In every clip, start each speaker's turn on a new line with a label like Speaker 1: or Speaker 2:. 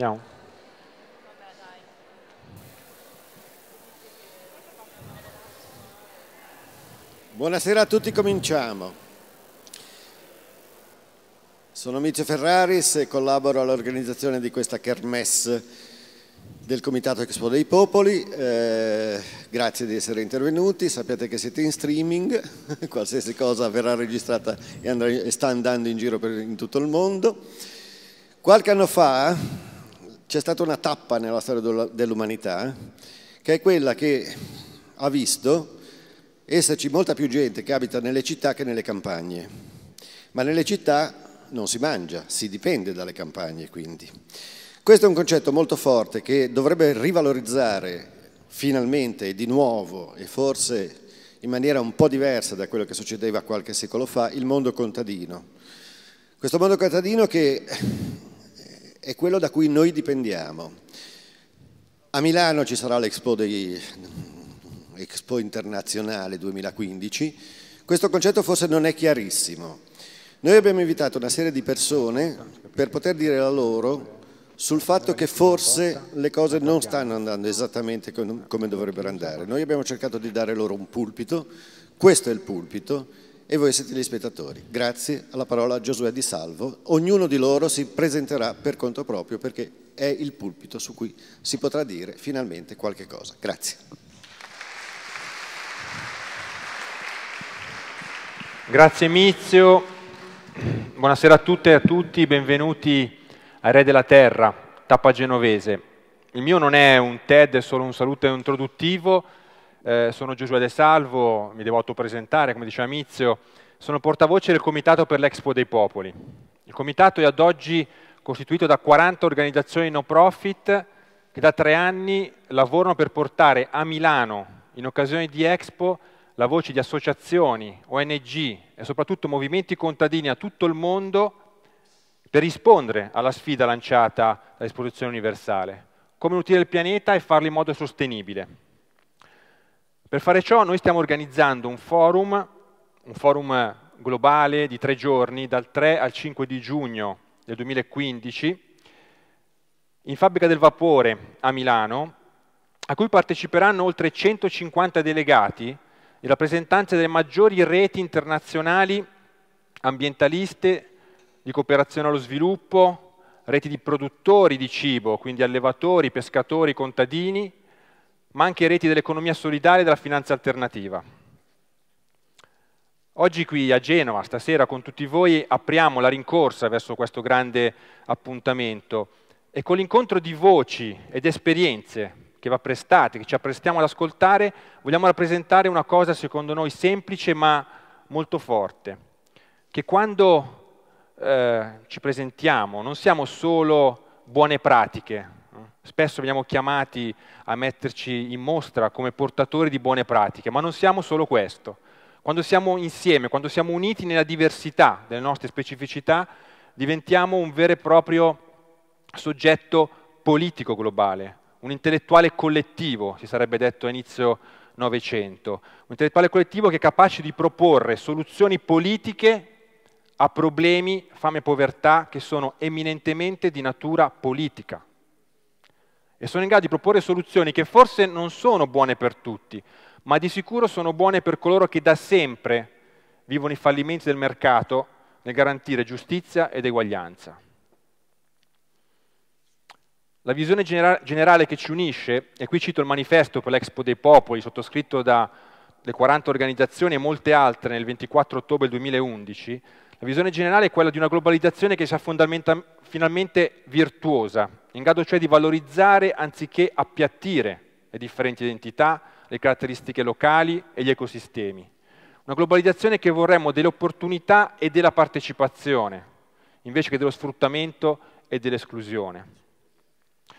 Speaker 1: Andiamo.
Speaker 2: Buonasera a tutti, cominciamo. Sono Micio Ferraris e collaboro all'organizzazione di questa kermesse del Comitato Expo dei Popoli. Eh, grazie di essere intervenuti, sapete che siete in streaming, qualsiasi cosa verrà registrata e, andrà, e sta andando in giro per, in tutto il mondo. Qualche anno fa c'è stata una tappa nella storia dell'umanità, eh, che è quella che ha visto esserci molta più gente che abita nelle città che nelle campagne, ma nelle città non si mangia, si dipende dalle campagne quindi. Questo è un concetto molto forte che dovrebbe rivalorizzare finalmente di nuovo e forse in maniera un po' diversa da quello che succedeva qualche secolo fa il mondo contadino. Questo mondo contadino che è quello da cui noi dipendiamo. A Milano ci sarà l'Expo, dei, Expo internazionale 2015, questo concetto forse non è chiarissimo. Noi abbiamo invitato una serie di persone per poter dire la loro sul fatto che forse le cose non stanno andando esattamente come dovrebbero andare. Noi abbiamo cercato di dare loro un pulpito, questo è il pulpito, e voi siete gli spettatori. Grazie alla parola a Giosuè di Salvo. Ognuno di loro si presenterà per conto proprio perché è il pulpito su cui si potrà dire finalmente qualche cosa. Grazie.
Speaker 1: Grazie Mizio, buonasera a tutte e a tutti, benvenuti a Re della Terra, tappa genovese. Il mio non è un TED, è solo un saluto introduttivo, eh, sono Giosuè De Salvo, mi devo autopresentare, come diceva Mizio, sono portavoce del Comitato per l'Expo dei Popoli. Il Comitato è ad oggi costituito da 40 organizzazioni no profit che da tre anni lavorano per portare a Milano, in occasione di Expo, la voce di associazioni, ONG e soprattutto movimenti contadini a tutto il mondo per rispondere alla sfida lanciata dall'esposizione universale. Come nutrire il pianeta e farlo in modo sostenibile. Per fare ciò noi stiamo organizzando un forum, un forum globale di tre giorni, dal 3 al 5 di giugno del 2015, in Fabbrica del Vapore a Milano, a cui parteciperanno oltre 150 delegati e rappresentanze delle maggiori reti internazionali ambientaliste di cooperazione allo sviluppo, reti di produttori di cibo, quindi allevatori, pescatori, contadini, ma anche reti dell'economia solidale e della finanza alternativa. Oggi qui a Genova, stasera con tutti voi, apriamo la rincorsa verso questo grande appuntamento e con l'incontro di voci ed esperienze che va prestate, che ci apprestiamo ad ascoltare, vogliamo rappresentare una cosa secondo noi semplice ma molto forte, che quando eh, ci presentiamo non siamo solo buone pratiche, Spesso veniamo chiamati a metterci in mostra come portatori di buone pratiche, ma non siamo solo questo. Quando siamo insieme, quando siamo uniti nella diversità delle nostre specificità, diventiamo un vero e proprio soggetto politico globale, un intellettuale collettivo, si sarebbe detto a inizio Novecento, un intellettuale collettivo che è capace di proporre soluzioni politiche a problemi, fame e povertà, che sono eminentemente di natura politica e sono in grado di proporre soluzioni che forse non sono buone per tutti, ma di sicuro sono buone per coloro che da sempre vivono i fallimenti del mercato nel garantire giustizia ed eguaglianza. La visione generale che ci unisce, e qui cito il manifesto per l'Expo dei Popoli, sottoscritto da le 40 organizzazioni e molte altre nel 24 ottobre 2011, la visione generale è quella di una globalizzazione che sia finalmente virtuosa, in grado cioè di valorizzare anziché appiattire le differenti identità, le caratteristiche locali e gli ecosistemi. Una globalizzazione che vorremmo delle opportunità e della partecipazione, invece che dello sfruttamento e dell'esclusione.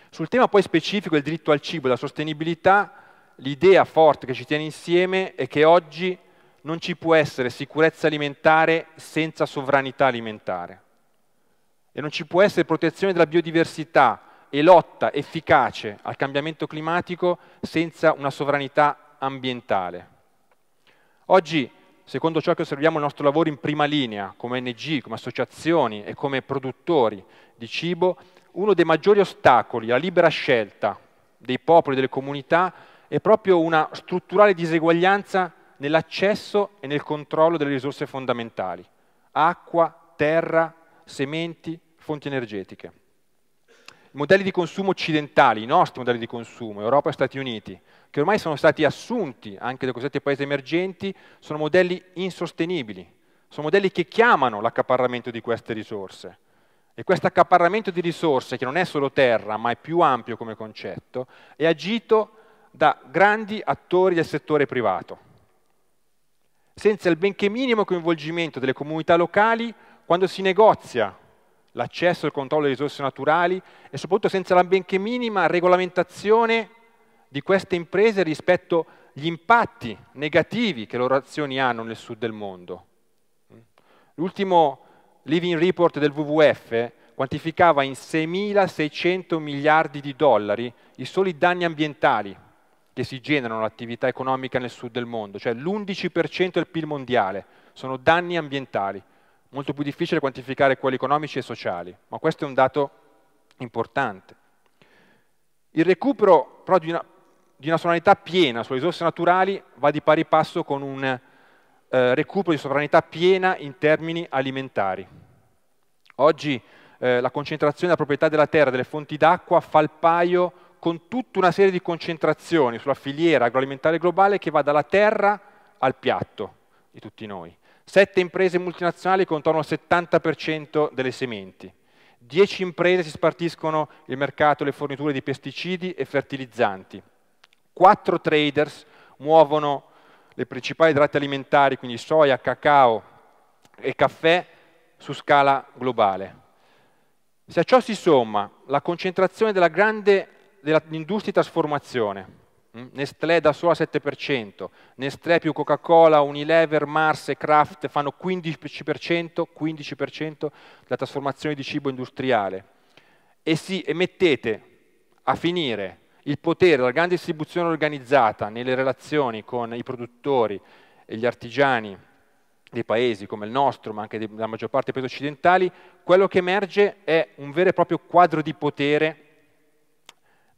Speaker 1: Sul tema poi specifico del diritto al cibo e alla sostenibilità, l'idea forte che ci tiene insieme è che oggi non ci può essere sicurezza alimentare senza sovranità alimentare e non ci può essere protezione della biodiversità e lotta efficace al cambiamento climatico senza una sovranità ambientale. Oggi, secondo ciò che osserviamo nel nostro lavoro in prima linea, come ONG, come associazioni e come produttori di cibo, uno dei maggiori ostacoli alla libera scelta dei popoli e delle comunità è proprio una strutturale diseguaglianza nell'accesso e nel controllo delle risorse fondamentali, acqua, terra, sementi, fonti energetiche. I modelli di consumo occidentali, i nostri modelli di consumo, Europa e Stati Uniti, che ormai sono stati assunti anche dai cosiddetti paesi emergenti, sono modelli insostenibili, sono modelli che chiamano l'accaparramento di queste risorse. E questo accaparramento di risorse, che non è solo terra, ma è più ampio come concetto, è agito da grandi attori del settore privato senza il benché minimo coinvolgimento delle comunità locali quando si negozia l'accesso e il controllo delle risorse naturali e soprattutto senza la benché minima regolamentazione di queste imprese rispetto agli impatti negativi che le loro azioni hanno nel sud del mondo. L'ultimo living report del WWF eh, quantificava in 6.600 miliardi di dollari i soli danni ambientali che si generano l'attività economica nel sud del mondo, cioè l'11% del PIL mondiale, sono danni ambientali, molto più difficile quantificare quelli economici e sociali, ma questo è un dato importante. Il recupero però di una, di una sovranità piena sulle risorse naturali va di pari passo con un eh, recupero di sovranità piena in termini alimentari. Oggi eh, la concentrazione della proprietà della terra, delle fonti d'acqua, fa il paio con tutta una serie di concentrazioni sulla filiera agroalimentare globale che va dalla terra al piatto di tutti noi. Sette imprese multinazionali contano il 70% delle sementi. Dieci imprese si spartiscono il mercato e le forniture di pesticidi e fertilizzanti. Quattro traders muovono le principali idrati alimentari, quindi soia, cacao e caffè, su scala globale. Se a ciò si somma la concentrazione della grande dell'industria di trasformazione. Mm? Nestlé da sola 7%, Nestlé più Coca-Cola, Unilever, Mars e Kraft fanno 15%, 15% la trasformazione di cibo industriale. E, si, e mettete a finire il potere della grande distribuzione organizzata nelle relazioni con i produttori e gli artigiani dei paesi come il nostro, ma anche della maggior parte dei paesi occidentali, quello che emerge è un vero e proprio quadro di potere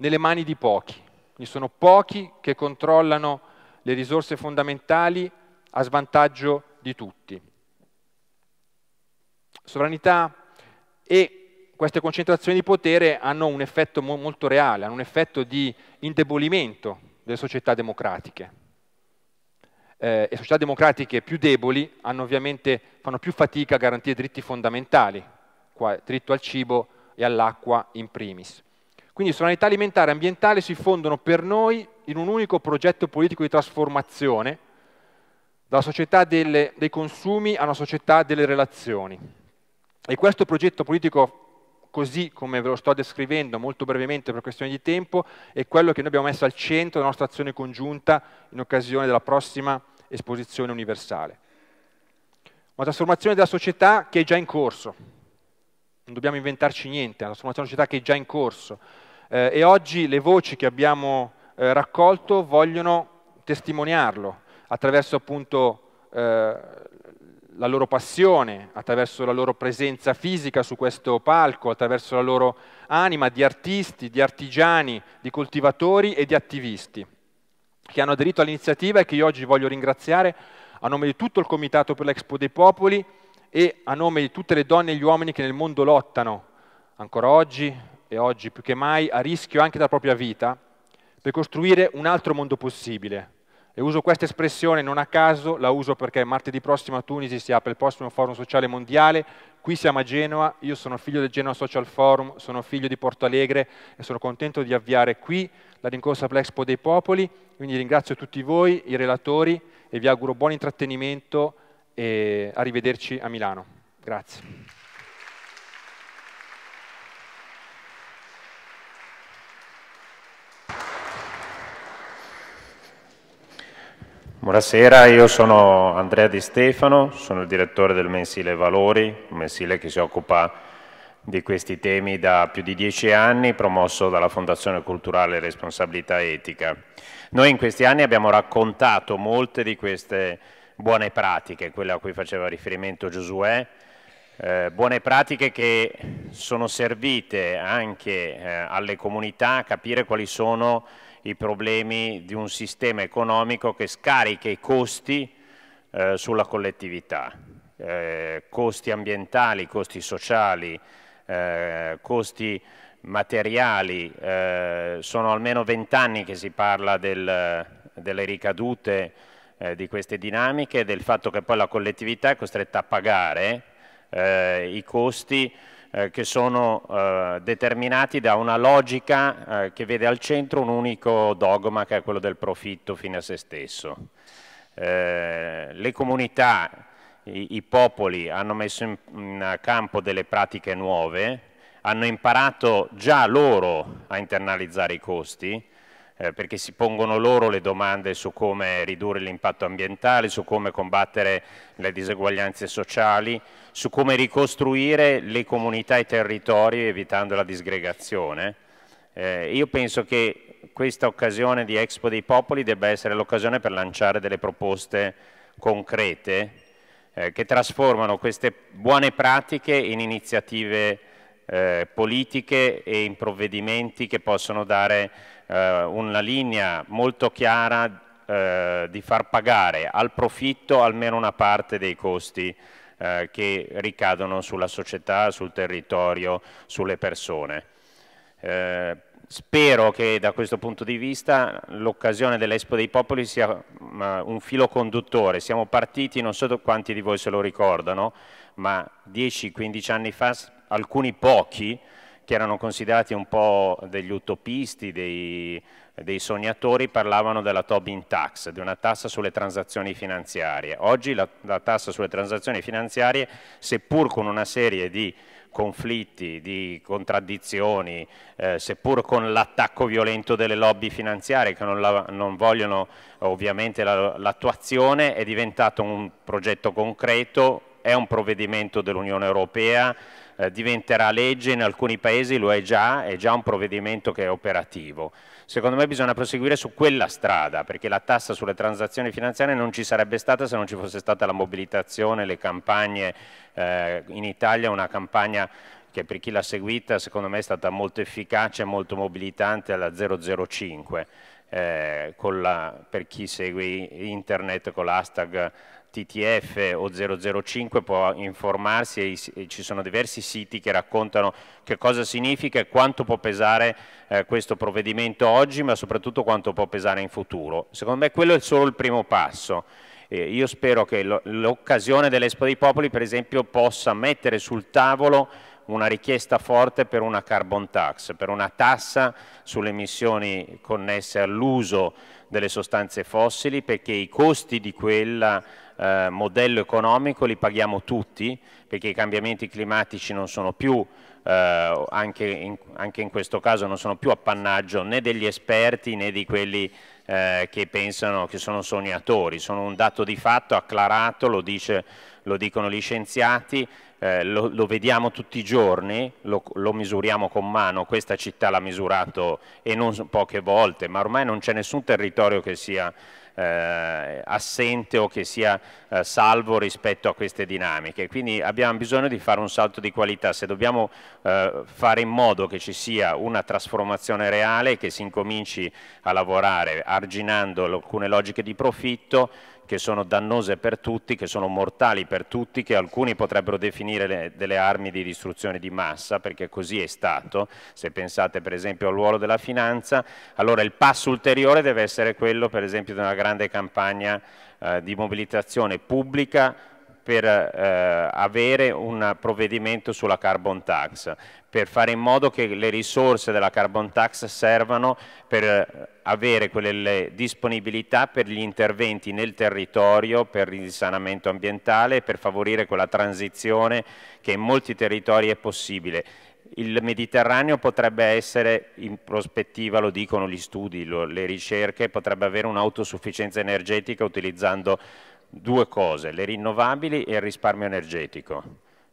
Speaker 1: nelle mani di pochi. Quindi sono pochi che controllano le risorse fondamentali a svantaggio di tutti. Sovranità e queste concentrazioni di potere hanno un effetto mo molto reale, hanno un effetto di indebolimento delle società democratiche. Eh, e società democratiche più deboli fanno più fatica a garantire diritti fondamentali, qua, diritto al cibo e all'acqua in primis. Quindi sovranità alimentare e ambientale si fondono per noi in un unico progetto politico di trasformazione dalla società delle, dei consumi a una società delle relazioni. E questo progetto politico, così come ve lo sto descrivendo molto brevemente per questione di tempo, è quello che noi abbiamo messo al centro della nostra azione congiunta in occasione della prossima esposizione universale. Una trasformazione della società che è già in corso, non dobbiamo inventarci niente, la trasformazione della società che è già in corso. Eh, e oggi le voci che abbiamo eh, raccolto vogliono testimoniarlo attraverso appunto eh, la loro passione, attraverso la loro presenza fisica su questo palco, attraverso la loro anima di artisti, di artigiani, di coltivatori e di attivisti che hanno aderito all'iniziativa e che io oggi voglio ringraziare a nome di tutto il Comitato per l'Expo dei Popoli e a nome di tutte le donne e gli uomini che nel mondo lottano, ancora oggi e oggi più che mai, a rischio anche della propria vita, per costruire un altro mondo possibile. E uso questa espressione non a caso, la uso perché martedì prossimo a Tunisi si apre il prossimo forum sociale mondiale, qui siamo a Genova, io sono figlio del Genoa Social Forum, sono figlio di Porto Alegre e sono contento di avviare qui la rincorsa per l'Expo dei Popoli, quindi ringrazio tutti voi, i relatori e vi auguro buon intrattenimento e arrivederci a Milano. Grazie.
Speaker 3: Buonasera, io sono Andrea Di Stefano, sono il direttore del mensile Valori, un mensile che si occupa di questi temi da più di dieci anni, promosso dalla Fondazione Culturale Responsabilità Etica. Noi in questi anni abbiamo raccontato molte di queste buone pratiche, quella a cui faceva riferimento Giosuè, eh, buone pratiche che sono servite anche eh, alle comunità a capire quali sono i problemi di un sistema economico che scarica i costi eh, sulla collettività, eh, costi ambientali, costi sociali, eh, costi materiali, eh, sono almeno vent'anni che si parla del, delle ricadute eh, di queste dinamiche, del fatto che poi la collettività è costretta a pagare eh, i costi eh, che sono eh, determinati da una logica eh, che vede al centro un unico dogma che è quello del profitto fine a se stesso. Eh, le comunità, i, i popoli hanno messo in, in campo delle pratiche nuove, hanno imparato già loro a internalizzare i costi, eh, perché si pongono loro le domande su come ridurre l'impatto ambientale, su come combattere le diseguaglianze sociali, su come ricostruire le comunità e i territori evitando la disgregazione. Eh, io penso che questa occasione di Expo dei Popoli debba essere l'occasione per lanciare delle proposte concrete eh, che trasformano queste buone pratiche in iniziative eh, politiche e in provvedimenti che possono dare eh, una linea molto chiara eh, di far pagare al profitto almeno una parte dei costi eh, che ricadono sulla società, sul territorio, sulle persone. Eh, spero che da questo punto di vista l'occasione dell'Expo dei Popoli sia un filo conduttore. Siamo partiti, non so quanti di voi se lo ricordano, ma 10-15 anni fa alcuni pochi che erano considerati un po' degli utopisti, dei, dei sognatori, parlavano della Tobin tax, di una tassa sulle transazioni finanziarie. Oggi la, la tassa sulle transazioni finanziarie, seppur con una serie di conflitti, di contraddizioni, eh, seppur con l'attacco violento delle lobby finanziarie che non, la, non vogliono ovviamente l'attuazione, la, è diventato un progetto concreto, è un provvedimento dell'Unione Europea, eh, diventerà legge, in alcuni paesi lo è già, è già un provvedimento che è operativo. Secondo me bisogna proseguire su quella strada, perché la tassa sulle transazioni finanziarie non ci sarebbe stata se non ci fosse stata la mobilitazione, le campagne, eh, in Italia una campagna che per chi l'ha seguita secondo me è stata molto efficace, e molto mobilitante alla 005, eh, la, per chi segue internet con l'hashtag TTF o 005 può informarsi e ci sono diversi siti che raccontano che cosa significa e quanto può pesare eh, questo provvedimento oggi ma soprattutto quanto può pesare in futuro. Secondo me quello è solo il primo passo. Eh, io spero che l'occasione dell'Expo dei Popoli per esempio possa mettere sul tavolo una richiesta forte per una carbon tax, per una tassa sulle emissioni connesse all'uso delle sostanze fossili perché i costi di quella eh, modello economico li paghiamo tutti perché i cambiamenti climatici non sono più, eh, anche, in, anche, in, questo caso, non sono più appannaggio né degli esperti né di quelli eh, che pensano che sono sognatori, sono un dato di fatto acclarato, lo, dice, lo dicono gli scienziati, eh, lo, lo, vediamo tutti i giorni, lo, lo, misuriamo con mano, questa città l'ha misurato e non poche volte, ma ormai non c'è nessun territorio che sia eh, assente o che sia eh, salvo rispetto a queste dinamiche. Quindi abbiamo bisogno di fare un salto di qualità, se dobbiamo eh, fare in modo che ci sia una trasformazione reale, che si incominci a lavorare arginando alcune logiche di profitto, che sono dannose per tutti, che sono mortali per tutti, che alcuni potrebbero definire le, delle armi di distruzione di massa, perché così è stato. Se pensate per esempio al ruolo della finanza, allora il passo ulteriore deve essere quello per esempio di una grande campagna eh, di mobilitazione pubblica per eh, avere un provvedimento sulla carbon tax, per fare in modo che le risorse della carbon tax servano per eh, avere quelle disponibilità per gli interventi nel territorio, per il risanamento ambientale, per favorire quella transizione che in molti territori è possibile il Mediterraneo potrebbe essere in prospettiva, lo dicono gli studi, lo, le ricerche, potrebbe avere un'autosufficienza energetica utilizzando due cose, le rinnovabili e il risparmio energetico.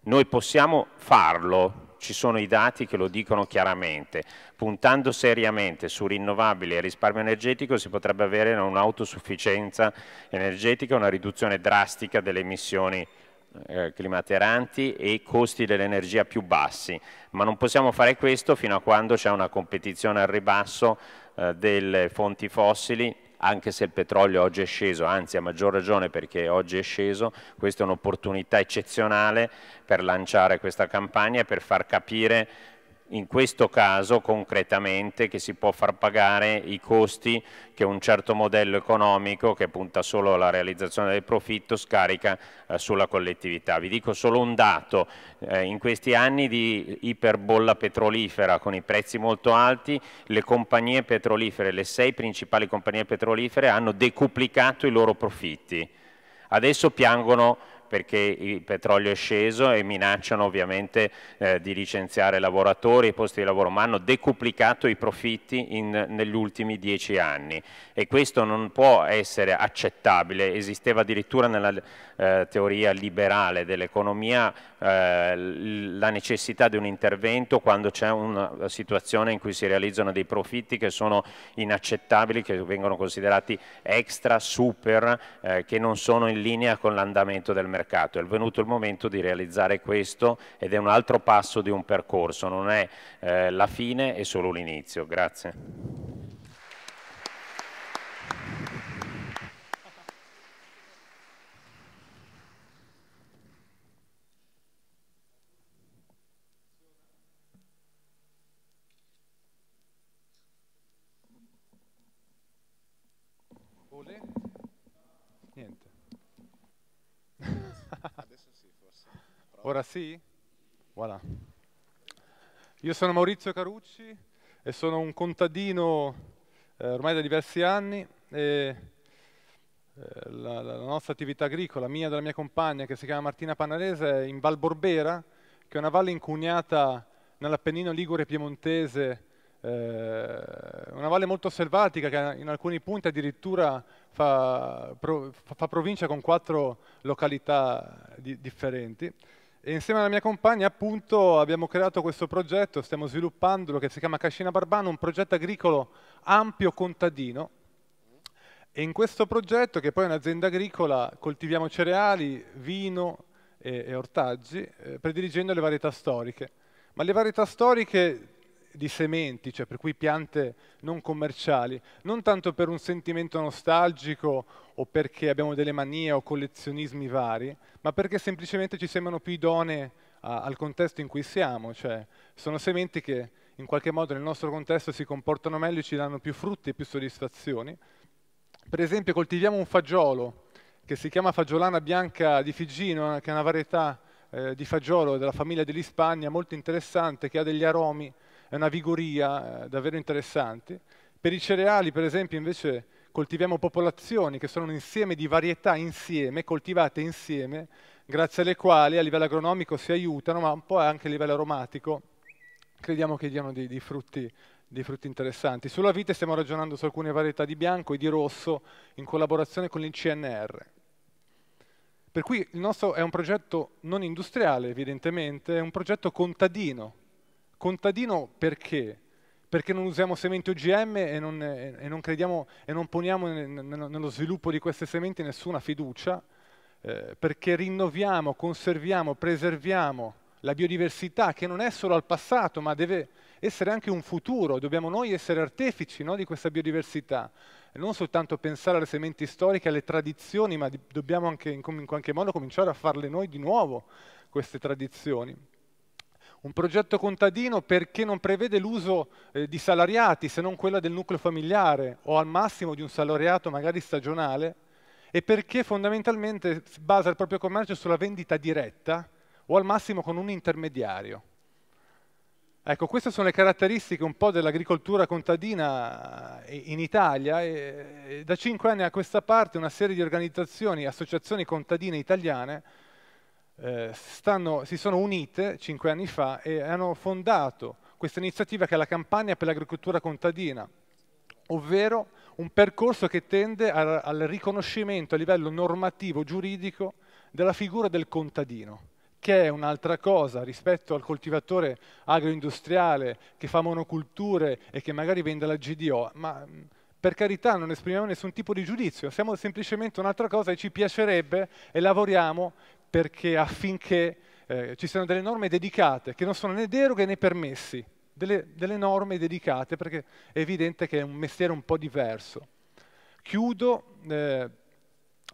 Speaker 3: Noi possiamo farlo, ci sono i dati che lo dicono chiaramente, puntando seriamente su rinnovabili e risparmio energetico si potrebbe avere un'autosufficienza energetica, una riduzione drastica delle emissioni eh, climateranti e costi dell'energia più bassi, ma non possiamo fare questo fino a quando c'è una competizione al ribasso eh, delle fonti fossili anche se il petrolio oggi è sceso, anzi a maggior ragione perché oggi è sceso, questa è un'opportunità eccezionale per lanciare questa campagna e per far capire in questo caso concretamente che si può far pagare i costi che un certo modello economico che punta solo alla realizzazione del profitto scarica eh, sulla collettività. Vi dico solo un dato, eh, in questi anni di iperbolla petrolifera con i prezzi molto alti le compagnie petrolifere, le sei principali compagnie petrolifere hanno decuplicato i loro profitti. Adesso piangono perché il petrolio è sceso e minacciano ovviamente eh, di licenziare lavoratori e posti di lavoro, ma hanno decuplicato i profitti in, negli ultimi dieci anni e questo non può essere accettabile, esisteva addirittura nella eh, teoria liberale dell'economia eh, la necessità di un intervento quando c'è una situazione in cui si realizzano dei profitti che sono inaccettabili, che vengono considerati extra, super, eh, che non sono in linea con l'andamento del mercato. È venuto il momento di realizzare questo ed è un altro passo di un percorso, non è eh, la fine, è solo l'inizio. Grazie.
Speaker 4: sì? Voilà. Io sono Maurizio Carucci e sono un contadino eh, ormai da diversi anni e eh, la, la, nostra attività agricola, mia e della mia compagna che si chiama Martina Panarese, è in Val Borbera, che è una valle incugnata nell'Appennino Ligure Piemontese, eh, una valle molto selvatica che in alcuni punti addirittura fa, pro, fa provincia con quattro località di, differenti. E insieme alla mia compagna appunto abbiamo creato questo progetto, stiamo sviluppandolo, che si chiama Cascina Barbano, un progetto agricolo ampio contadino. E in questo progetto, che poi è un'azienda agricola, coltiviamo cereali, vino e, e ortaggi, eh, prediligendo le varietà storiche. Ma le varietà storiche di sementi, cioè per cui piante non commerciali, non tanto per un sentimento nostalgico o perché abbiamo delle manie o collezionismi vari, ma perché semplicemente ci sembrano più idonee a, al contesto in cui siamo, cioè sono sementi che in qualche modo nel nostro contesto si comportano meglio e ci danno più frutti e più soddisfazioni. Per esempio coltiviamo un fagiolo che si chiama fagiolana bianca di Figino, che è una varietà eh, di fagiolo della famiglia dell'Ispagna molto interessante, che ha degli aromi è una vigoria eh, davvero interessante. Per i cereali, per esempio, invece coltiviamo popolazioni che sono un insieme di varietà insieme, coltivate insieme, grazie alle quali a livello agronomico si aiutano, ma un po' anche a livello aromatico crediamo che diano dei, dei, frutti, dei frutti, interessanti. Sulla vite stiamo ragionando su alcune varietà di bianco e di rosso in collaborazione con il CNR. Per cui il nostro è un progetto non industriale, evidentemente, è un progetto contadino, Contadino perché? Perché non usiamo sementi OGM e non, e non, crediamo, e non poniamo nello sviluppo di queste sementi nessuna fiducia, eh, perché rinnoviamo, conserviamo, preserviamo la biodiversità che non è solo al passato, ma deve essere anche un futuro. Dobbiamo noi essere artefici no, di questa biodiversità, non soltanto pensare alle sementi storiche, alle tradizioni, ma dobbiamo anche in, in qualche modo cominciare a farle noi di nuovo queste tradizioni. Un progetto contadino perché non prevede l'uso eh, di salariati se non quella del nucleo familiare o al massimo di un salariato magari stagionale e perché fondamentalmente basa il proprio commercio sulla vendita diretta o al massimo con un intermediario. Ecco, queste sono le caratteristiche un po' dell'agricoltura contadina eh, in Italia. E da cinque anni a questa parte una serie di organizzazioni, associazioni contadine italiane eh, stanno, si sono unite cinque anni fa e hanno fondato questa iniziativa che è la Campagna per l'Agricoltura Contadina, ovvero un percorso che tende a, al riconoscimento a livello normativo, giuridico, della figura del contadino che è un'altra cosa rispetto al coltivatore agroindustriale che fa monoculture e che magari vende la GDO, ma mm, per carità non esprimiamo nessun tipo di giudizio, siamo semplicemente un'altra cosa e ci piacerebbe e lavoriamo perché affinché eh, ci siano delle norme dedicate, che non sono né deroghe né permessi, delle, delle norme dedicate, perché è evidente che è un mestiere un po' diverso. Chiudo, eh,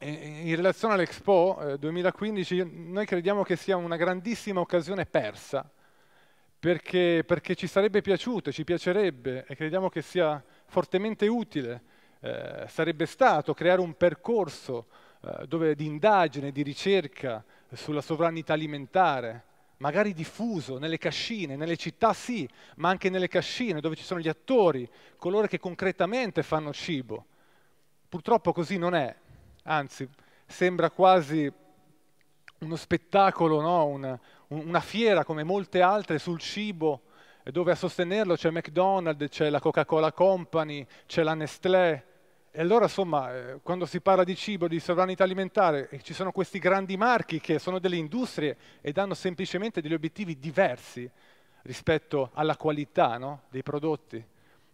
Speaker 4: in relazione all'Expo 2015, eh, noi crediamo che sia una grandissima occasione persa, perché, perché, ci sarebbe piaciuto, ci piacerebbe e crediamo che sia fortemente utile, eh, sarebbe stato creare un percorso eh, dove di indagine, di ricerca sulla sovranità alimentare, magari diffuso nelle cascine, nelle città sì, ma anche nelle cascine dove ci sono gli attori, coloro che concretamente fanno cibo. Purtroppo così non è, anzi sembra quasi uno spettacolo, no? una, una, fiera come molte altre sul cibo, dove a sostenerlo c'è McDonald's, c'è la Coca-Cola Company, c'è la Nestlé, e allora, insomma, eh, quando si parla di cibo, di sovranità alimentare, eh, ci sono questi grandi marchi che sono delle industrie e danno semplicemente degli obiettivi diversi rispetto alla qualità no? dei prodotti.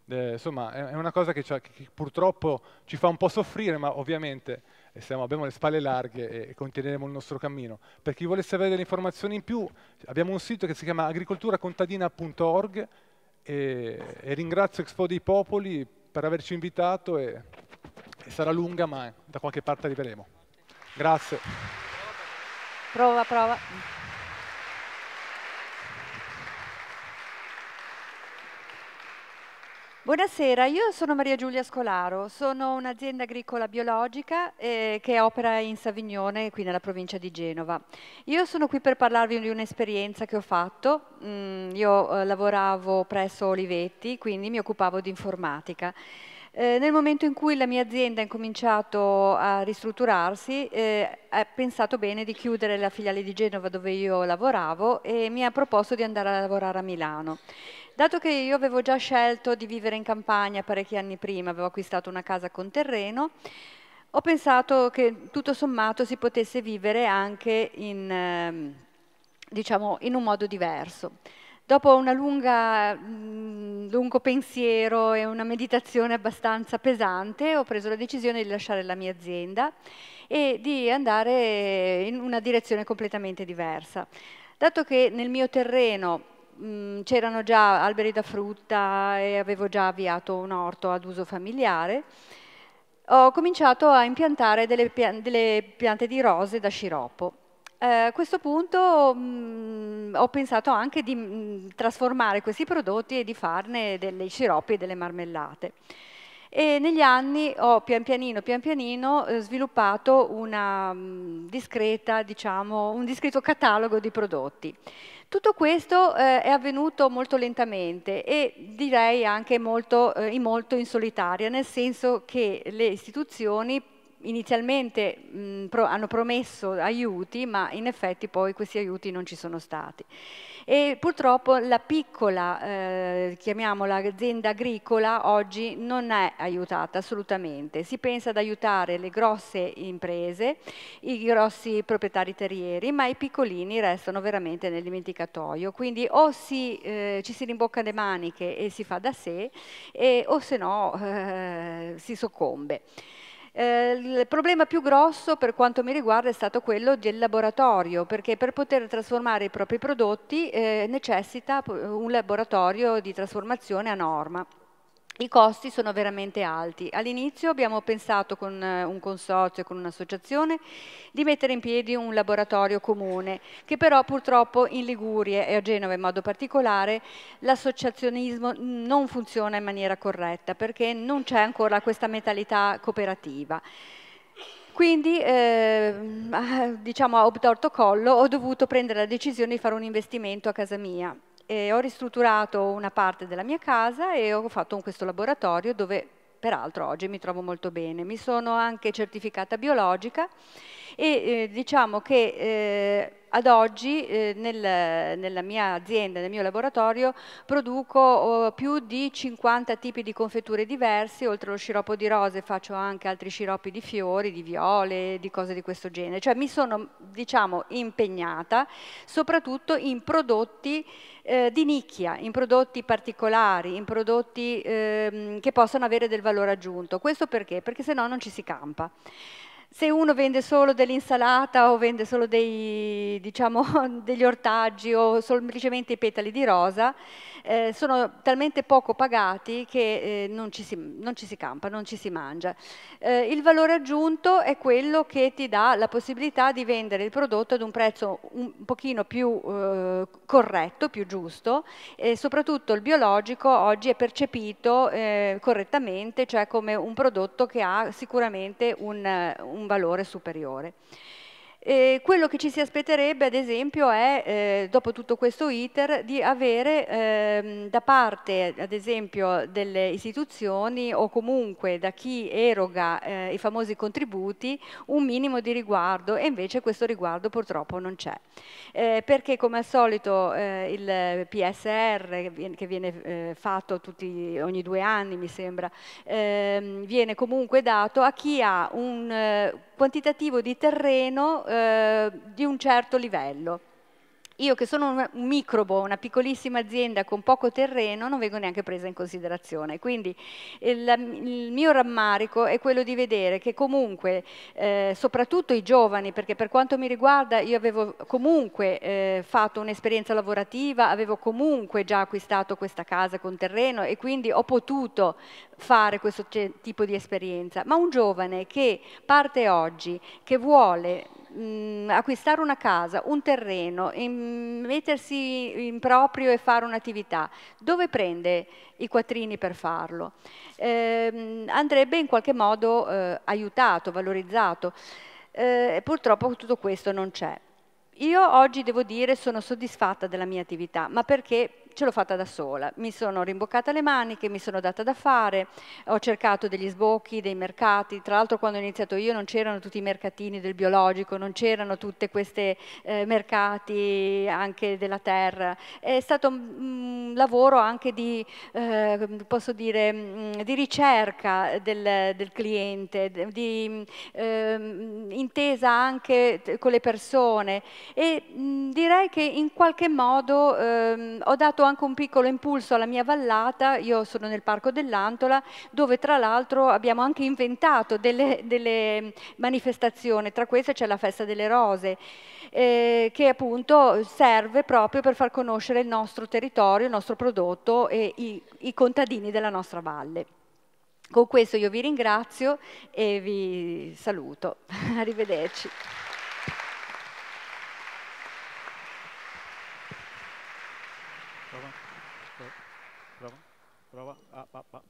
Speaker 4: Eh, insomma, è una cosa che, che, purtroppo ci fa un po' soffrire, ma ovviamente eh, siamo, abbiamo le spalle larghe e, e continueremo il nostro cammino. Per chi volesse avere delle informazioni in più, abbiamo un sito che si chiama agricolturacontadina.org e, e ringrazio Expo dei Popoli per averci invitato e sarà lunga ma da qualche parte arriveremo. Grazie.
Speaker 5: Prova, prova. Buonasera, io sono Maria Giulia Scolaro, sono un'azienda agricola biologica eh, che opera in Savignone, qui nella provincia di Genova. Io sono qui per parlarvi di un'esperienza che ho fatto, mm, io eh, lavoravo presso Olivetti, quindi mi occupavo di informatica. Eh, nel momento in cui la mia azienda ha incominciato a ristrutturarsi, eh, ha pensato bene di chiudere la filiale di Genova dove io lavoravo e mi ha proposto di andare a lavorare a Milano. Dato che io avevo già scelto di vivere in campagna parecchi anni prima, avevo acquistato una casa con terreno, ho pensato che tutto sommato si potesse vivere anche in, ehm, diciamo, in un modo diverso. Dopo un lungo pensiero e una meditazione abbastanza pesante ho preso la decisione di lasciare la mia azienda e di andare in una direzione completamente diversa. Dato che nel mio terreno c'erano già alberi da frutta e avevo già avviato un orto ad uso familiare, ho cominciato a impiantare delle, piante di rose da sciroppo eh, a questo punto mh, mm, ho pensato anche di mh, mm, trasformare questi prodotti e di farne dei sciroppi e delle marmellate. E negli anni ho pian pianino, pian pianino eh, sviluppato una, mm, discreta, diciamo, un discreto catalogo di prodotti. Tutto questo eh, è avvenuto molto lentamente e direi anche molto, eh, molto in solitaria, nel senso che le istituzioni inizialmente mh, pro, hanno promesso aiuti, ma in effetti poi questi aiuti non ci sono stati. E purtroppo la piccola, eh, chiamiamola azienda agricola, oggi non è aiutata assolutamente. Si pensa ad aiutare le grosse imprese, i grossi proprietari terrieri, ma i piccolini restano veramente nel dimenticatoio. Quindi o si, eh, ci si rimbocca le maniche e si fa da sé, e, o se no eh, si soccombe. Eh, il problema più grosso per quanto mi riguarda è stato quello del laboratorio, perché per poter trasformare i propri prodotti eh, necessita eh, un laboratorio di trasformazione a norma i costi sono veramente alti. All'inizio abbiamo pensato con eh, un consorzio, con un'associazione, di mettere in piedi un laboratorio comune, che però purtroppo in Liguria e a Genova in modo particolare l'associazionismo non funziona in maniera corretta perché non c'è ancora questa mentalità cooperativa. Quindi, eh, diciamo, a obtorto collo ho dovuto prendere la decisione di fare un investimento a casa mia e ho ristrutturato una parte della mia casa e ho fatto questo laboratorio dove peraltro oggi mi trovo molto bene. Mi sono anche certificata biologica e eh, diciamo che eh, ad oggi eh, nel, nella mia azienda, nel mio laboratorio, produco eh, più di 50 tipi di confetture diversi, oltre allo sciroppo di rose faccio anche altri sciroppi di fiori, di viole, di cose di questo genere. Cioè mi sono diciamo, impegnata soprattutto in prodotti eh, di nicchia, in prodotti particolari, in prodotti ehm, che possono avere del valore aggiunto. Questo perché? Perché se no non ci si campa se uno vende solo dell'insalata o vende solo dei, diciamo, degli ortaggi o semplicemente i petali di rosa, eh, sono talmente poco pagati che eh, non, ci si, non, ci si, campa, non ci si mangia. Eh, il valore aggiunto è quello che ti dà la possibilità di vendere il prodotto ad un prezzo un pochino più eh, corretto, più giusto e soprattutto il biologico oggi è percepito eh, correttamente, cioè come un prodotto che ha sicuramente un, un valore superiore. E quello che ci si aspetterebbe, ad esempio, è, eh, dopo tutto questo iter, di avere eh, da parte, ad esempio, delle istituzioni o comunque da chi eroga eh, i famosi contributi un minimo di riguardo e invece questo riguardo purtroppo non c'è. Eh, perché come al solito eh, il PSR che viene eh, fatto tutti, ogni due anni, mi sembra, ehm, viene comunque dato a chi ha un quantitativo di terreno eh, di un certo livello. Io che sono un microbo, una piccolissima azienda con poco terreno, non vengo neanche presa in considerazione. Quindi il, il mio rammarico è quello di vedere che comunque, eh, soprattutto i giovani, perché per quanto mi riguarda io avevo comunque eh, fatto un'esperienza lavorativa, avevo comunque già acquistato questa casa con terreno e quindi ho potuto fare questo tipo di esperienza, ma un giovane che parte oggi, che vuole mh, mm, acquistare una casa, un terreno, in, mettersi in proprio e fare un'attività, dove prende i quattrini per farlo? Eh, andrebbe in qualche modo eh, aiutato, valorizzato. Eh, purtroppo tutto questo non c'è. Io oggi devo dire sono soddisfatta della mia attività, ma perché ce l'ho fatta da sola, mi sono rimboccata le maniche, mi sono data da fare, ho cercato degli sbocchi, dei mercati, tra l'altro quando ho iniziato io non c'erano tutti i mercatini del biologico, non c'erano tutti questi eh, mercati anche della terra, è stato un lavoro anche di, eh, posso dire, mm, di ricerca del, del cliente, di eh, intesa anche con le persone e mh, mm, direi che in qualche modo ehm, ho dato dato anche un piccolo impulso alla mia vallata, io sono nel Parco dell'Antola, dove tra l'altro abbiamo anche inventato delle, delle manifestazioni, tra queste c'è la Festa delle Rose, eh, che appunto serve proprio per far conoscere il nostro territorio, il nostro prodotto e i, i contadini della nostra valle. Con questo io vi ringrazio e vi saluto. Arrivederci.
Speaker 6: Prova. Ah, ah, ah,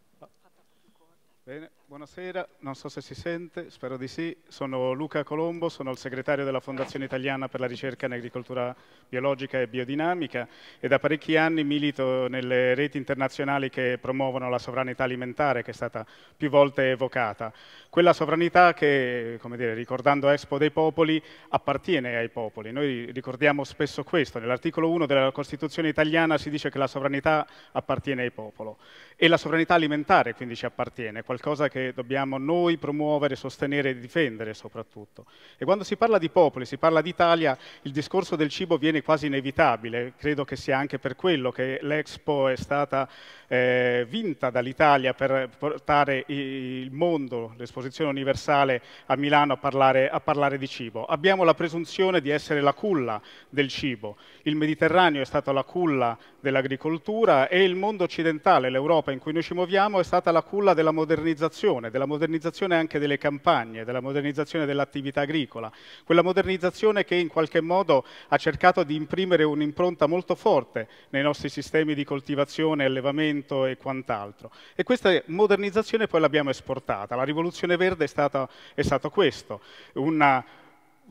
Speaker 6: Bene. Buonasera, non so se si sente, spero di sì. Sono Luca Colombo, sono il segretario della Fondazione Italiana per la ricerca in agricoltura biologica e biodinamica e da parecchi anni milito nelle reti internazionali che promuovono la sovranità alimentare che è stata più volte evocata. Quella sovranità che, come dire, ricordando Expo dei Popoli, appartiene ai popoli. Noi ricordiamo spesso questo. Nell'articolo 1 della Costituzione italiana si dice che la sovranità appartiene ai popoli e la sovranità alimentare quindi ci appartiene, qualcosa che che dobbiamo noi promuovere, sostenere e difendere soprattutto. E quando si parla di popoli, si parla d'Italia, il discorso del cibo viene quasi inevitabile, credo che sia anche per quello che l'Expo è stata eh, vinta dall'Italia per portare il mondo, l'esposizione universale a Milano a parlare, a parlare di cibo. Abbiamo la presunzione di essere la culla del cibo, il Mediterraneo è stato la culla dell'agricoltura e il mondo occidentale, l'Europa in cui noi ci muoviamo, è stata la culla della modernizzazione produzione, della modernizzazione anche delle campagne, della modernizzazione dell'attività agricola, quella modernizzazione che in qualche modo ha cercato di imprimere un'impronta molto forte nei nostri sistemi di coltivazione, allevamento e quant'altro. E questa modernizzazione poi l'abbiamo esportata. La rivoluzione verde è, stata, è stato questo, una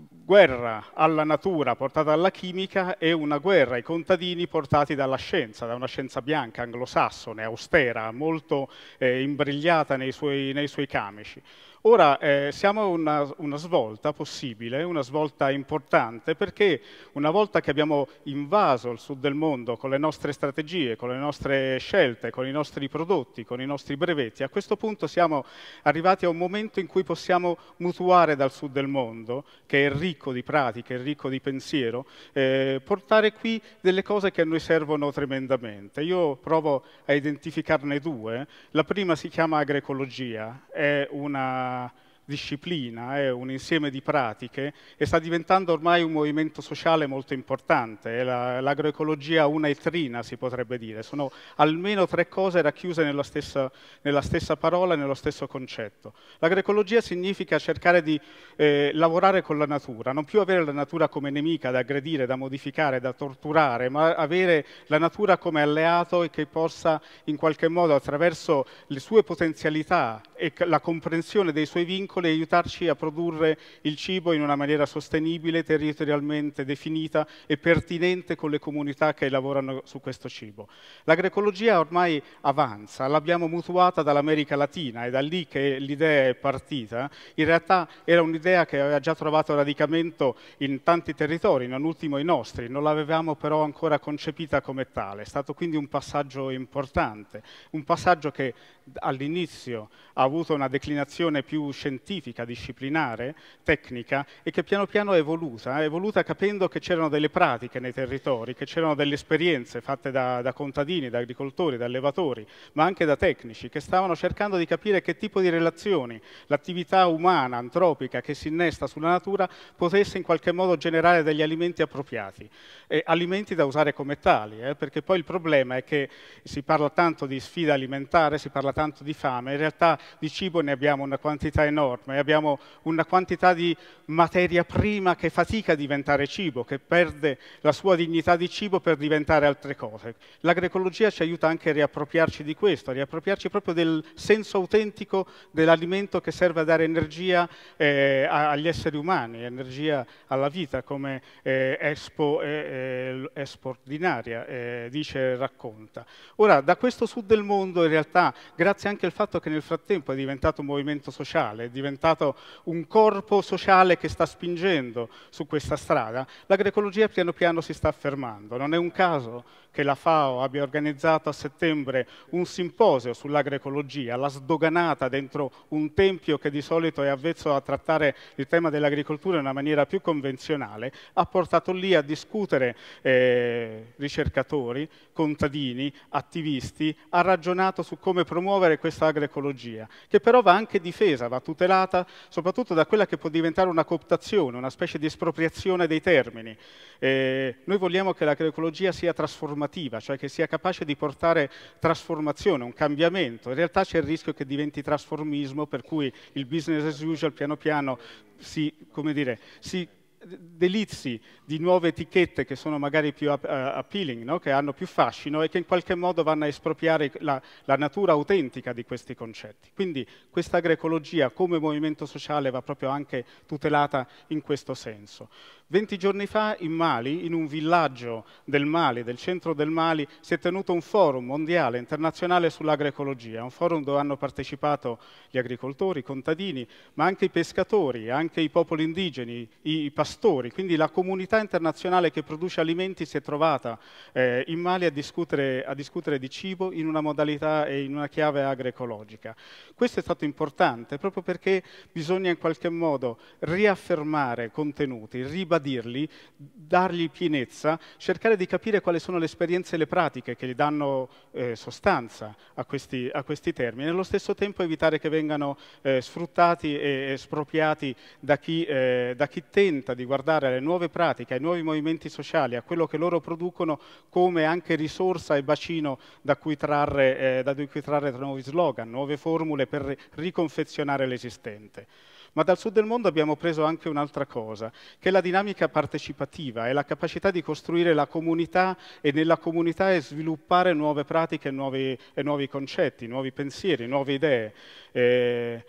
Speaker 6: guerra alla natura portata dalla chimica e una guerra ai contadini portati dalla scienza, da una scienza bianca, anglosassone, austera, molto eh, imbrigliata nei suoi, nei suoi camici. Ora eh, siamo a una, una, svolta possibile, una svolta importante, perché una volta che abbiamo invaso il sud del mondo con le nostre strategie, con le nostre scelte, con i nostri prodotti, con i nostri brevetti, a questo punto siamo arrivati a un momento in cui possiamo mutuare dal sud del mondo, che è ricco di pratiche, è ricco di pensiero, eh, portare qui delle cose che a noi servono tremendamente. Io provo a identificarne due. La prima si chiama agroecologia, è una uh, disciplina, è eh, un insieme di pratiche e sta diventando ormai un movimento sociale molto importante. Eh, l'agroecologia una etrina, si potrebbe dire. Sono almeno tre cose racchiuse nella stessa, nella stessa parola, nello stesso concetto. L'agroecologia significa cercare di eh, lavorare con la natura, non più avere la natura come nemica da aggredire, da modificare, da torturare, ma avere la natura come alleato e che possa in qualche modo attraverso le sue potenzialità e la comprensione dei suoi vincoli agricole e aiutarci a produrre il cibo in una maniera sostenibile, territorialmente definita e pertinente con le comunità che lavorano su questo cibo. L'agroecologia ormai avanza, l'abbiamo mutuata dall'America Latina, è da lì che l'idea è partita. In realtà era un'idea che aveva già trovato radicamento in tanti territori, non ultimo i nostri, non l'avevamo però ancora concepita come tale. È stato quindi un passaggio importante, un passaggio che all'inizio ha avuto una declinazione più scientifica scientifica, disciplinare, tecnica e che piano piano è evoluta, è evoluta capendo che c'erano delle pratiche nei territori, che c'erano delle esperienze fatte da, da contadini, da agricoltori, da allevatori, ma anche da tecnici che stavano cercando di capire che tipo di relazioni l'attività umana, antropica che si innesta sulla natura potesse in qualche modo generare degli alimenti appropriati, e alimenti da usare come tali, eh, perché poi il problema è che si parla tanto di sfida alimentare, si parla tanto di fame, in realtà di cibo ne abbiamo una quantità enorme ormai abbiamo una quantità di materia prima che fatica a diventare cibo, che perde la sua dignità di cibo per diventare altre cose. L'agroecologia ci aiuta anche a riappropriarci di questo, a riappropriarci proprio del senso autentico dell'alimento che serve a dare energia eh, agli esseri umani, energia alla vita, come eh, Expo, eh, Expo eh, ordinaria eh, dice e racconta. Ora, da questo sud del mondo in realtà, grazie anche al fatto che nel frattempo è diventato un movimento sociale, diventato un corpo sociale che sta spingendo su questa strada, l'agroecologia piano piano si sta affermando. Non è un caso che la FAO abbia organizzato a settembre un simposio sull'agroecologia, la sdoganata dentro un tempio che di solito è avvezzo a trattare il tema dell'agricoltura in una maniera più convenzionale, ha portato lì a discutere eh, ricercatori, contadini, attivisti, ha ragionato su come promuovere questa agroecologia, che però va anche difesa, va tutelata tutelata soprattutto da quella che può diventare una cooptazione, una specie di espropriazione dei termini. Eh, noi vogliamo che l'agroecologia sia trasformativa, cioè che sia capace di portare trasformazione, un cambiamento. In realtà c'è il rischio che diventi trasformismo, per cui il business as usual piano piano si, come dire, si delizi di nuove etichette che sono magari più eh, appealing, no? che hanno più fascino e che in qualche modo vanno a espropriare la, la natura autentica di questi concetti. Quindi questa agroecologia come movimento sociale va proprio anche tutelata in questo senso. Venti giorni fa in Mali, in un villaggio del Mali, del centro del Mali, si è tenuto un forum mondiale, internazionale sull'agroecologia, un forum dove hanno partecipato gli agricoltori, i contadini, ma anche i pescatori, anche i popoli indigeni, i pastori, quindi la comunità internazionale che produce alimenti si è trovata eh, in Mali a discutere, a discutere di cibo in una modalità e in una chiave agroecologica. Questo è stato importante proprio perché bisogna in qualche modo riaffermare contenuti, ribadire tradirli, dargli pienezza, cercare di capire quali sono le esperienze e le pratiche che gli danno eh, sostanza a questi, a questi, termini e allo stesso tempo evitare che vengano eh, sfruttati e, espropriati da chi, eh, da chi, tenta di guardare alle nuove pratiche, ai nuovi movimenti sociali, a quello che loro producono come anche risorsa e bacino da cui trarre, eh, da cui trarre nuovi slogan, nuove formule per riconfezionare l'esistente. Ma dal sud del mondo abbiamo preso anche un'altra cosa, che è la dinamica partecipativa, è la capacità di costruire la comunità e nella comunità e sviluppare nuove pratiche, nuovi, e nuovi concetti, nuovi pensieri, nuove idee. Eh,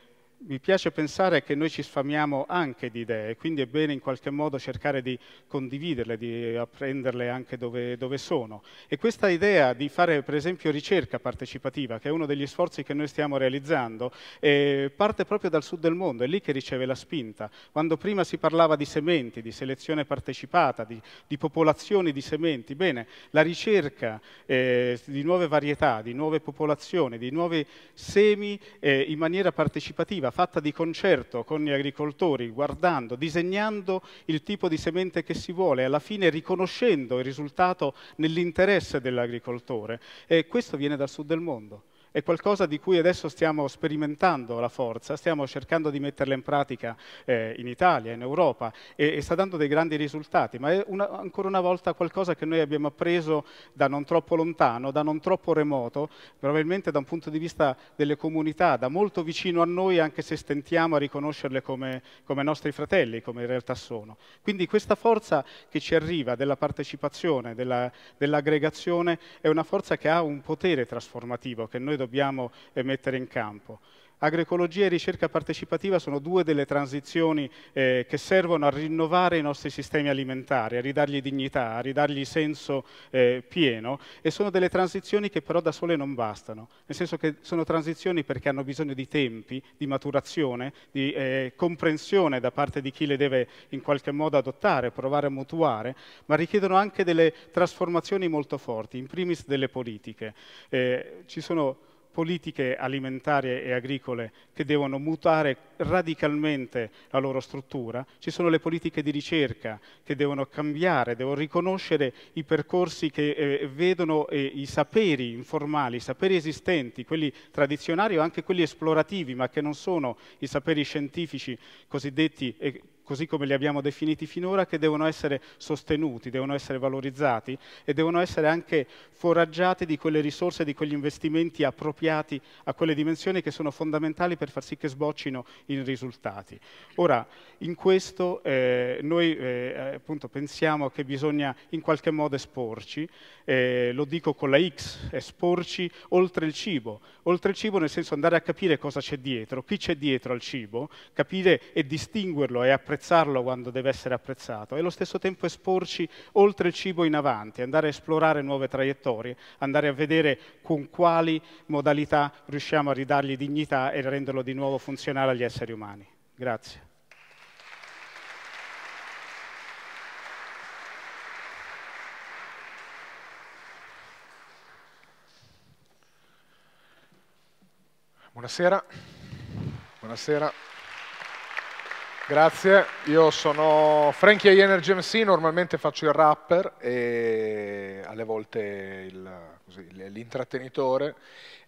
Speaker 6: mi piace pensare che noi ci sfamiamo anche di idee, quindi è bene in qualche modo cercare di condividerle, di apprenderle anche dove, dove, sono. E questa idea di fare per esempio ricerca partecipativa, che è uno degli sforzi che noi stiamo realizzando, eh, parte proprio dal sud del mondo, è lì che riceve la spinta. Quando prima si parlava di sementi, di selezione partecipata, di, di popolazioni di sementi, bene, la ricerca eh, di nuove varietà, di nuove popolazioni, di nuovi semi eh, in maniera partecipativa agricoltura fatta di concerto con gli agricoltori, guardando, disegnando il tipo di semente che si vuole, alla fine riconoscendo il risultato nell'interesse dell'agricoltore. E questo viene dal sud del mondo è qualcosa di cui adesso stiamo sperimentando la forza, stiamo cercando di metterla in pratica eh, in Italia, in Europa e, e, sta dando dei grandi risultati, ma è una, ancora una volta qualcosa che noi abbiamo appreso da non troppo lontano, da non troppo remoto, probabilmente da un punto di vista delle comunità, da molto vicino a noi anche se stentiamo a riconoscerle come, come nostri fratelli, come in realtà sono. Quindi questa forza che ci arriva della partecipazione, dell'aggregazione dell è una forza che ha un potere trasformativo che noi dobbiamo eh, mettere in campo. Agroecologia e ricerca partecipativa sono due delle transizioni eh, che servono a rinnovare i nostri sistemi alimentari, a ridargli dignità, a ridargli senso eh, pieno e sono delle transizioni che però da sole non bastano, nel senso che sono transizioni perché hanno bisogno di tempi, di maturazione, di eh, comprensione da parte di chi le deve in qualche modo adottare, provare a mutuare, ma richiedono anche delle trasformazioni molto forti, in primis delle politiche. Eh, ci sono politiche alimentari e agricole che devono mutare radicalmente la loro struttura, ci sono le politiche di ricerca che devono cambiare, devono riconoscere i percorsi che eh, vedono eh, i saperi informali, i saperi esistenti, quelli tradizionali o anche quelli esplorativi, ma che non sono i saperi scientifici cosiddetti eh, così come li abbiamo definiti finora, che devono essere sostenuti, devono essere valorizzati e devono essere anche foraggiati di quelle risorse, di quegli investimenti appropriati a quelle dimensioni che sono fondamentali per far sì che sboccino in risultati. Ora, in questo eh, noi eh, appunto pensiamo che bisogna in qualche modo esporci, eh, lo dico con la X, esporci oltre il cibo, oltre il cibo nel senso andare a capire cosa c'è dietro, chi c'è dietro al cibo, capire e distinguerlo e apprezzare apprezzarlo quando deve essere apprezzato e allo stesso tempo esporci oltre il cibo in avanti, andare a esplorare nuove traiettorie, andare a vedere con quali modalità riusciamo a ridargli dignità e renderlo di nuovo funzionale agli esseri umani. Grazie.
Speaker 7: Buonasera. Buonasera. Grazie, io sono Frankie I Energy MC, normalmente faccio il rapper e alle volte l'intrattenitore.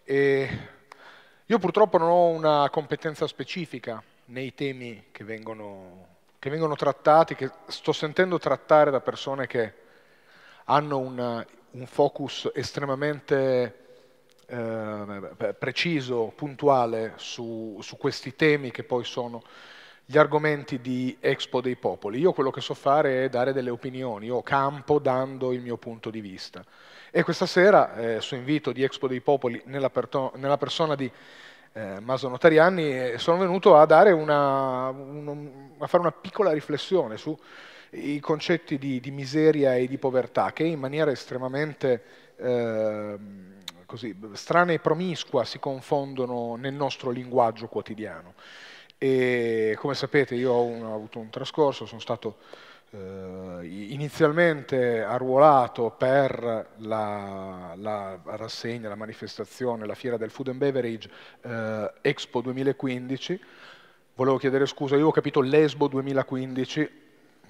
Speaker 7: Io purtroppo non ho una competenza specifica nei temi che vengono, che vengono trattati, che sto sentendo trattare da persone che hanno un, un focus estremamente eh, preciso, puntuale su, su questi temi che poi sono gli argomenti di Expo dei Popoli. Io quello che so fare è dare delle opinioni, io campo dando il mio punto di vista. E questa sera, eh, su invito di Expo dei Popoli, nella, nella persona di eh, Masono Tarianni, eh, sono venuto a, una, un, a, fare una piccola riflessione sui concetti di, di, miseria e di povertà, che in maniera estremamente eh, strana e promiscua si confondono nel nostro linguaggio quotidiano. E come sapete io ho, un, ho avuto un trascorso, sono stato eh, inizialmente arruolato per la, la, rassegna, la manifestazione, la fiera del Food and Beverage eh, Expo 2015. Volevo chiedere scusa, io ho capito l'Esbo 2015,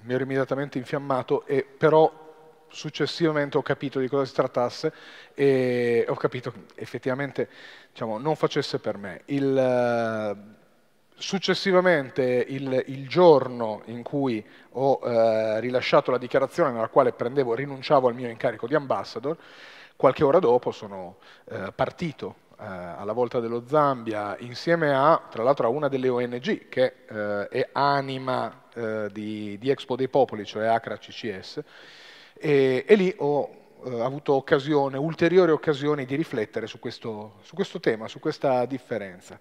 Speaker 7: mi ero immediatamente infiammato, e, però successivamente ho capito di cosa si trattasse e ho capito che effettivamente diciamo, non facesse per me. Il, Successivamente il, il, giorno in cui ho eh, rilasciato la dichiarazione nella quale prendevo, rinunciavo al mio incarico di ambassador, qualche ora dopo sono eh, partito eh, alla volta dello Zambia insieme a, tra l'altro, a una delle ONG che eh, è anima eh, di, di, Expo dei Popoli, cioè ACRA CCS, e, e lì ho eh, avuto occasione, ulteriori occasioni di riflettere su questo, su questo, tema, su questa differenza.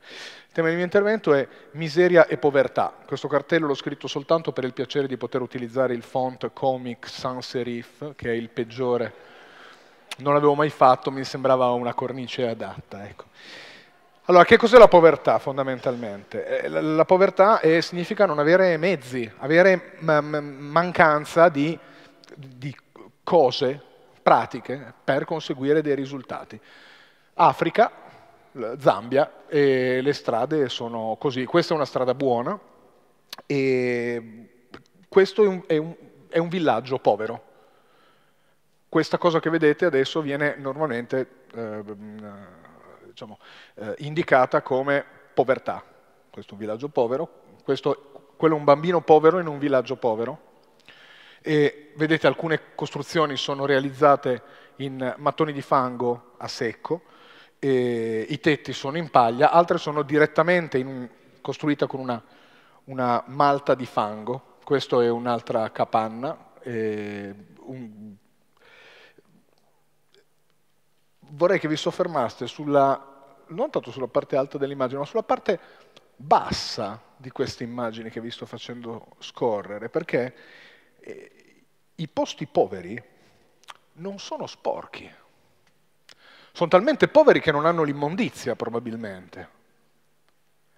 Speaker 7: Il tema del mio intervento è miseria e povertà. Questo cartello l'ho scritto soltanto per il piacere di poter utilizzare il font Comic Sans Serif, che è il peggiore. Non l'avevo mai fatto, mi sembrava una cornice adatta. Ecco. Allora, che cos'è la povertà fondamentalmente? Eh, la povertà è, significa non avere mezzi, avere mm, mm, mancanza di, di cose pratiche per conseguire dei risultati. Africa, Zambia e le strade sono così. Questa è una strada buona e questo è un, è un, è un villaggio povero. Questa cosa che vedete adesso viene normalmente eh, diciamo, eh, indicata come povertà. Questo è un villaggio povero, questo, quello è un bambino povero in un villaggio povero e vedete alcune costruzioni sono realizzate in mattoni di fango a secco, i tetti sono in paglia, altre sono direttamente in, costruite con una, una, malta di fango. Questa è un'altra capanna. Eh, un... Vorrei che vi soffermaste sulla, non tanto sulla parte alta dell'immagine, ma sulla parte bassa di queste immagini che vi sto facendo scorrere, perché i posti poveri non sono sporchi. Sono talmente poveri che non hanno l'immondizia probabilmente,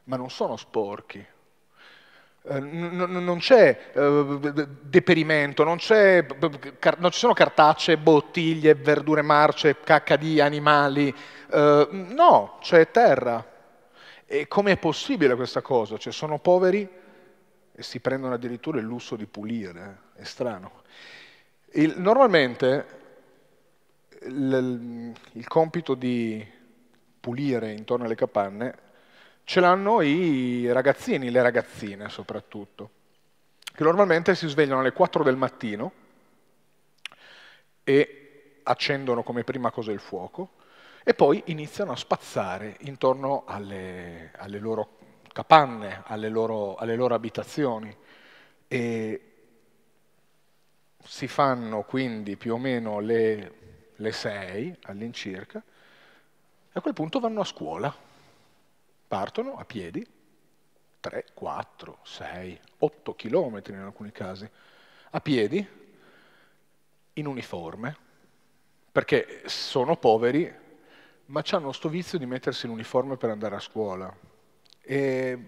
Speaker 7: ma non sono sporchi. Eh, non c'è eh, deperimento, non, non ci sono cartacce, bottiglie, verdure marce, cacca di animali. Eh, no, c'è terra. E com'è possibile questa cosa? Cioè, sono poveri e si prendono addirittura il lusso di pulire, eh. è strano. Il, normalmente il, il compito di pulire intorno alle capanne ce l'hanno i ragazzini, le ragazzine soprattutto, che normalmente si svegliano alle 4 del mattino e accendono come prima cosa il fuoco e poi iniziano a spazzare intorno alle, alle loro capanne, alle loro, alle loro abitazioni e si fanno quindi più o meno le, le sei all'incirca e a quel punto vanno a scuola, partono a piedi 3, 4, 6, 8 chilometri in alcuni casi, a piedi, in uniforme, perché sono poveri, ma hanno sto vizio di mettersi in uniforme per andare a scuola. E,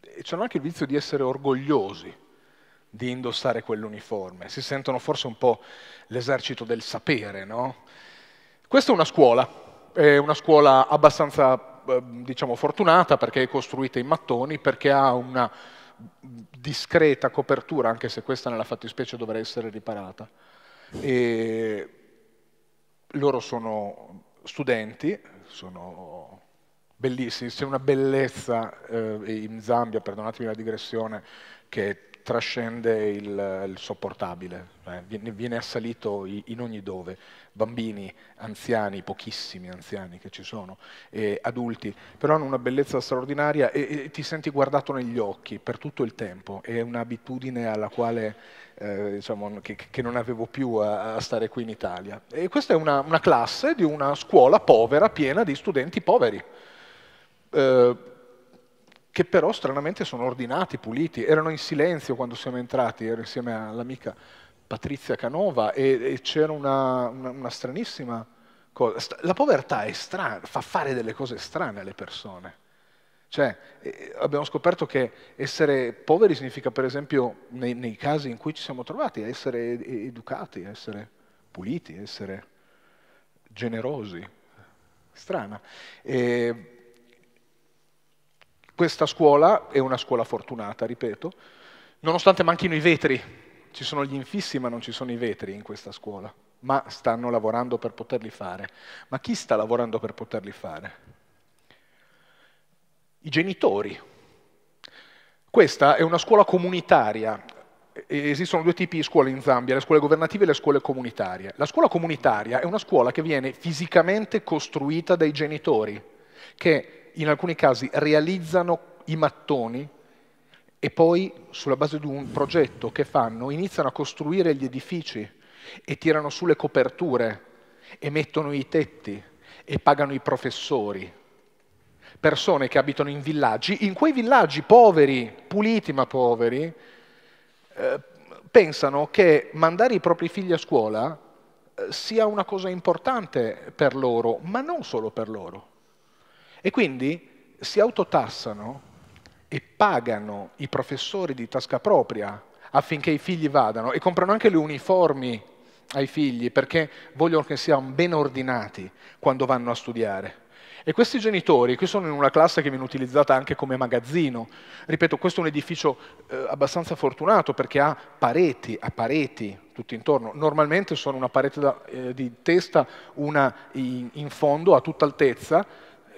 Speaker 7: e hanno anche il vizio di essere orgogliosi di indossare quell'uniforme, si sentono forse un po' l'esercito del sapere, no? Questa è una scuola, è una scuola abbastanza, ehm, diciamo, fortunata perché è costruita in mattoni, perché ha una discreta copertura, anche se questa nella fattispecie dovrà essere riparata. E loro sono studenti, sono bellissimi, c'è una bellezza eh, in Zambia, perdonatemi la digressione, che trascende il, il sopportabile, eh, viene, viene, assalito in ogni dove, bambini, anziani, pochissimi anziani che ci sono, eh, adulti, però hanno una bellezza straordinaria e, e, ti senti guardato negli occhi per tutto il tempo, è un'abitudine alla quale, eh, diciamo, che, che, non avevo più a, a, stare qui in Italia. E questa è una, una classe di una scuola povera piena di studenti poveri eh, che però stranamente sono ordinati, puliti, erano in silenzio quando siamo entrati, ero insieme all'amica Patrizia Canova e, e c'era una, una, una, stranissima cosa. La povertà è strana, fa fare delle cose strane alle persone. Cioè, eh, abbiamo scoperto che essere poveri significa, per esempio, nei, nei casi in cui ci siamo trovati, essere educati, essere puliti, essere generosi. Strana. E, questa scuola è una scuola fortunata, ripeto, nonostante manchino i vetri. Ci sono gli infissi ma non ci sono i vetri in questa scuola, ma stanno lavorando per poterli fare. Ma chi sta lavorando per poterli fare? I genitori. Questa è una scuola comunitaria, esistono due tipi di scuole in Zambia, le scuole governative e le scuole comunitarie. La scuola comunitaria è una scuola che viene fisicamente costruita dai genitori, che in alcuni casi realizzano i mattoni e poi sulla base di un progetto che fanno iniziano a costruire gli edifici e tirano su le coperture e mettono i tetti e pagano i professori. Persone che abitano in villaggi, in quei villaggi poveri, puliti ma poveri, eh, pensano che mandare i propri figli a scuola eh, sia una cosa importante per loro, ma non solo per loro. E quindi si autotassano e pagano i professori di tasca propria affinché i figli vadano e comprano anche le uniformi ai figli perché vogliono che siano ben ordinati quando vanno a studiare. E questi genitori, qui sono in una classe che viene utilizzata anche come magazzino, ripeto, questo è un edificio eh, abbastanza fortunato perché ha pareti, ha pareti tutto intorno, normalmente sono una parete da, eh, di testa, una in, in fondo a tutta altezza,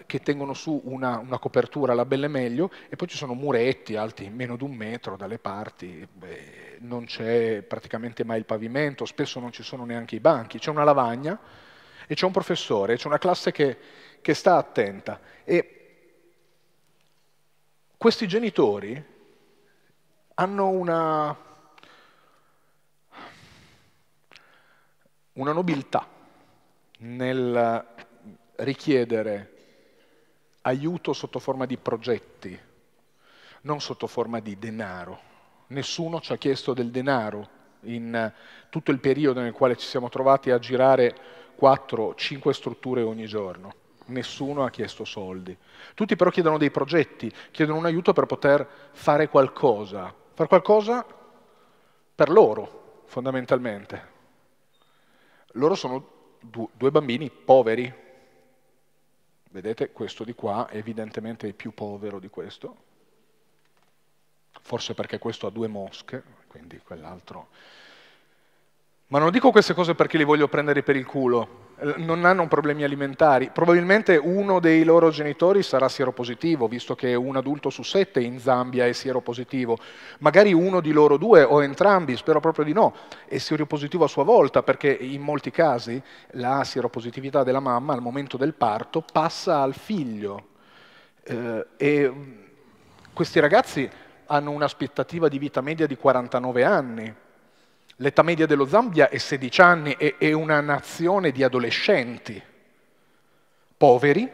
Speaker 7: che tengono su una, una copertura la belle meglio e poi ci sono muretti alti meno di un metro dalle parti, Beh, non c'è praticamente mai il pavimento, spesso non ci sono neanche i banchi, c'è una lavagna e c'è un professore, c'è una classe che, che sta attenta. E questi genitori hanno una, una nobiltà nel richiedere aiuto sotto forma di progetti, non sotto forma di denaro. Nessuno ci ha chiesto del denaro in eh, tutto il periodo nel quale ci siamo trovati a girare 4-5 strutture ogni giorno. Nessuno ha chiesto soldi. Tutti però chiedono dei progetti, chiedono un aiuto per poter fare qualcosa, fare qualcosa per loro, fondamentalmente. Loro sono due bambini poveri, Vedete, questo di qua evidentemente è più povero di questo, forse perché questo ha due mosche, quindi quell'altro... Ma non dico queste cose perché li voglio prendere per il culo, eh, non hanno problemi alimentari. Probabilmente uno dei loro genitori sarà sieropositivo, visto che un adulto su sette in Zambia è sieropositivo. Magari uno di loro due o entrambi, spero proprio di no, è sieropositivo a sua volta, perché in molti casi la sieropositività della mamma al momento del parto passa al figlio. Eh, e mm, questi ragazzi hanno un'aspettativa di vita media di 49 anni L'età media dello Zambia è 16 anni, e è una nazione di adolescenti, poveri,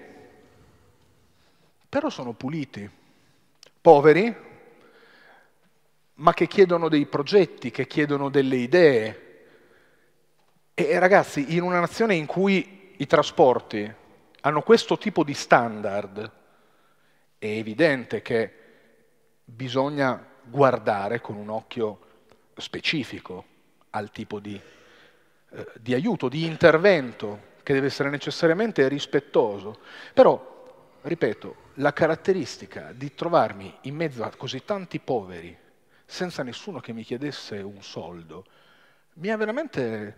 Speaker 7: però sono puliti, poveri, ma che chiedono dei progetti, che chiedono delle idee. E ragazzi, in una nazione in cui i trasporti hanno questo tipo di standard, è evidente che bisogna guardare con un occhio specifico al tipo di, eh, di aiuto, di intervento che deve essere necessariamente rispettoso. Però, ripeto, la caratteristica di trovarmi in mezzo a così tanti poveri, senza nessuno che mi chiedesse un soldo, mi ha veramente,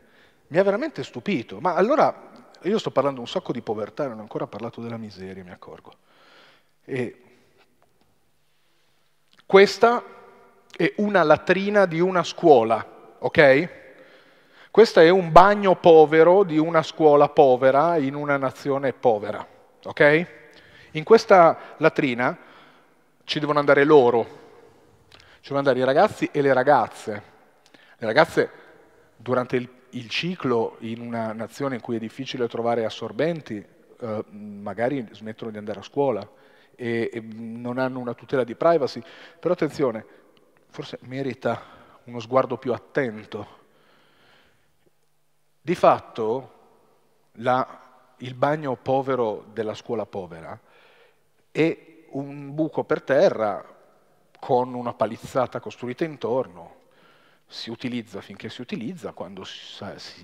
Speaker 7: mi ha veramente stupito. Ma allora, io sto parlando un sacco di povertà, non ho ancora parlato della miseria, mi accorgo. E questa è una latrina di una scuola ok? Questo è un bagno povero di una scuola povera in una nazione povera, ok? In questa latrina ci devono andare loro, ci devono andare i ragazzi e le ragazze. Le ragazze durante il, il ciclo in una nazione in cui è difficile trovare assorbenti, eh, magari smettono di andare a scuola e, e non hanno una tutela di privacy, però attenzione, forse merita uno sguardo più attento. Di fatto la, il bagno povero della scuola povera è un buco per terra con una palizzata costruita intorno, si utilizza finché si utilizza, quando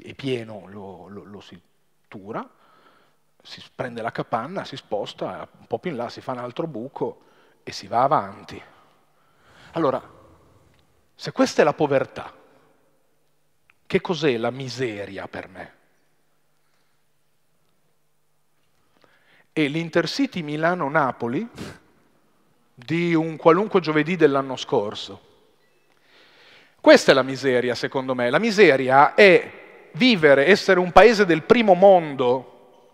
Speaker 7: è pieno lo, lo, lo si tura, si prende la capanna, si sposta, un po' più in là si fa un altro buco e si va avanti. Allora, se questa è la povertà, che cos'è la miseria per me? E l'Intercity Milano-Napoli di un qualunque giovedì dell'anno scorso. Questa è la miseria, secondo me. La miseria è vivere, essere un paese del primo mondo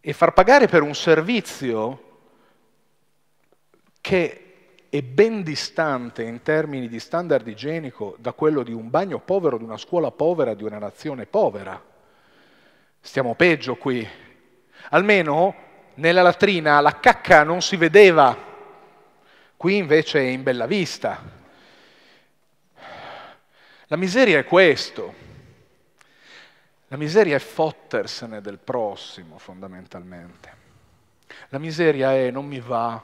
Speaker 7: e far pagare per un servizio che è ben distante in termini di standard igienico da quello di un bagno povero, di una scuola povera, di una nazione povera. Stiamo peggio qui. Almeno nella latrina la cacca non si vedeva, qui invece è in bella vista. La miseria è questo. La miseria è fottersene del prossimo, fondamentalmente. La miseria è non mi va,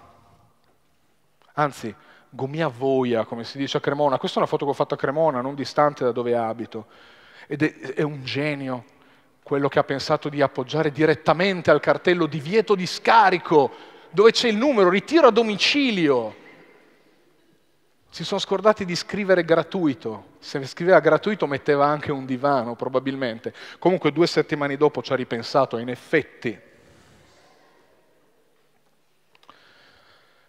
Speaker 7: anzi gomia voia, come si dice a Cremona. Questa è una foto che ho fatto a Cremona, non distante da dove abito. Ed è, è un genio quello che ha pensato di appoggiare direttamente al cartello divieto di scarico, dove c'è il numero, ritiro a domicilio. Si sono scordati di scrivere gratuito. Se scriveva gratuito metteva anche un divano, probabilmente. Comunque due settimane dopo ci ha ripensato, in effetti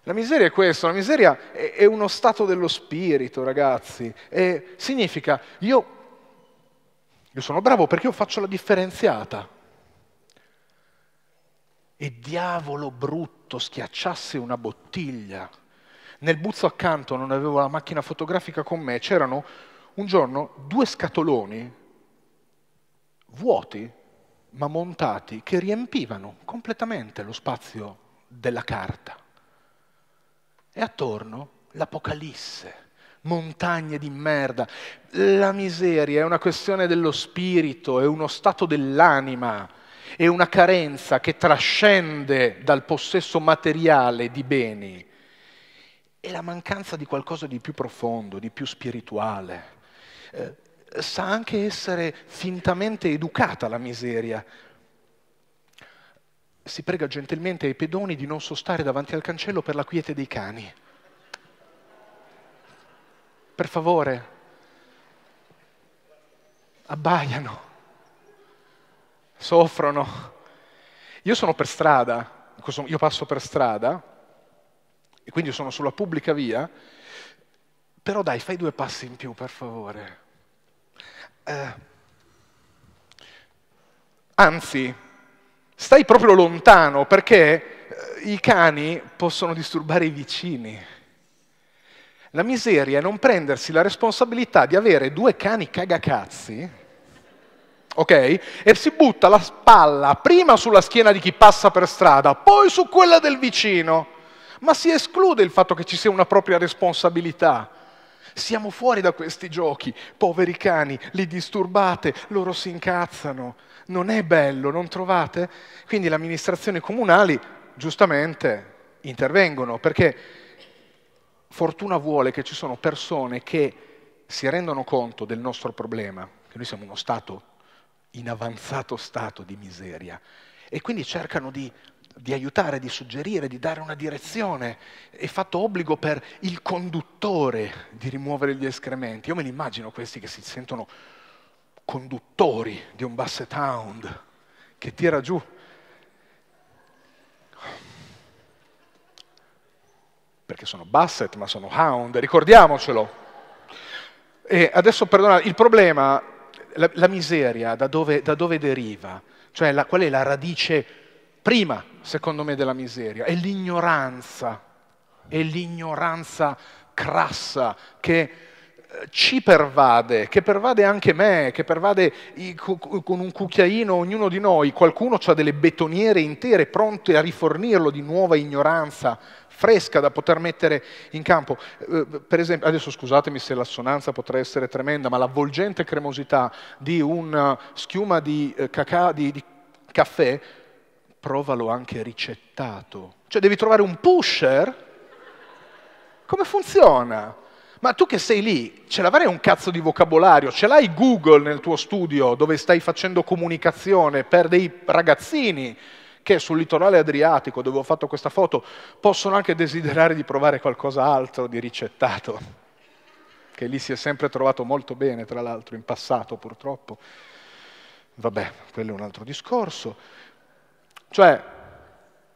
Speaker 7: La miseria è questo, la miseria è, è uno stato dello spirito, ragazzi. E significa io, io sono bravo perché io faccio la differenziata. E diavolo brutto, schiacciasse una bottiglia. Nel buzzo accanto non avevo la macchina fotografica con me, c'erano un giorno due scatoloni vuoti ma montati che riempivano completamente lo spazio della carta. E attorno l'Apocalisse, montagne di merda. La miseria è una questione dello spirito, è uno stato dell'anima, è una carenza che trascende dal possesso materiale di beni. È la mancanza di qualcosa di più profondo, di più spirituale. Eh, sa anche essere fintamente educata la miseria, si prega gentilmente ai pedoni di non sostare davanti al cancello per la quiete dei cani. Per favore, abbaiano, soffrono. Io sono per strada, io passo per strada, e quindi sono sulla pubblica via, però dai, fai due passi in più, per favore. Eh, anzi, stai proprio lontano perché eh, i cani possono disturbare i vicini. La miseria è non prendersi la responsabilità di avere due cani cagacazzi, ok? E si butta la spalla prima sulla schiena di chi passa per strada, poi su quella del vicino. Ma si esclude il fatto che ci sia una propria responsabilità. Siamo fuori da questi giochi, poveri cani, li disturbate, loro si incazzano. Non è bello, non trovate? Quindi le amministrazioni comunali giustamente intervengono perché fortuna vuole che ci sono persone che si rendono conto del nostro problema, che noi siamo uno Stato in avanzato stato di miseria e quindi cercano di, di, aiutare, di suggerire, di dare una direzione. È fatto obbligo per il conduttore di rimuovere gli escrementi. Io me li immagino questi che si sentono conduttori di un basset hound che tira giù. Perché sono basset, ma sono hound, ricordiamocelo. E adesso, perdonate, il problema, la, la miseria, da dove, da dove, deriva? Cioè, la, qual è la radice prima, secondo me, della miseria? È l'ignoranza, è l'ignoranza crassa che ci pervade, che pervade anche me, che pervade con un cucchiaino ognuno di noi. Qualcuno ha delle betoniere intere pronte a rifornirlo di nuova ignoranza fresca da poter mettere in campo. Eh, per esempio, adesso scusatemi se l'assonanza potrà essere tremenda, ma l'avvolgente cremosità di una eh, schiuma di, eh, cacà, di, di caffè, provalo anche ricettato. Cioè devi trovare un pusher? Come funziona? Ma tu che sei lì, ce l'avrai un cazzo di vocabolario? Ce l'hai Google nel tuo studio dove stai facendo comunicazione per dei ragazzini che sul litorale adriatico, dove ho fatto questa foto, possono anche desiderare di provare qualcosa altro di ricettato, che lì si è sempre trovato molto bene, tra l'altro, in passato purtroppo. Vabbè, quello è un altro discorso. Cioè,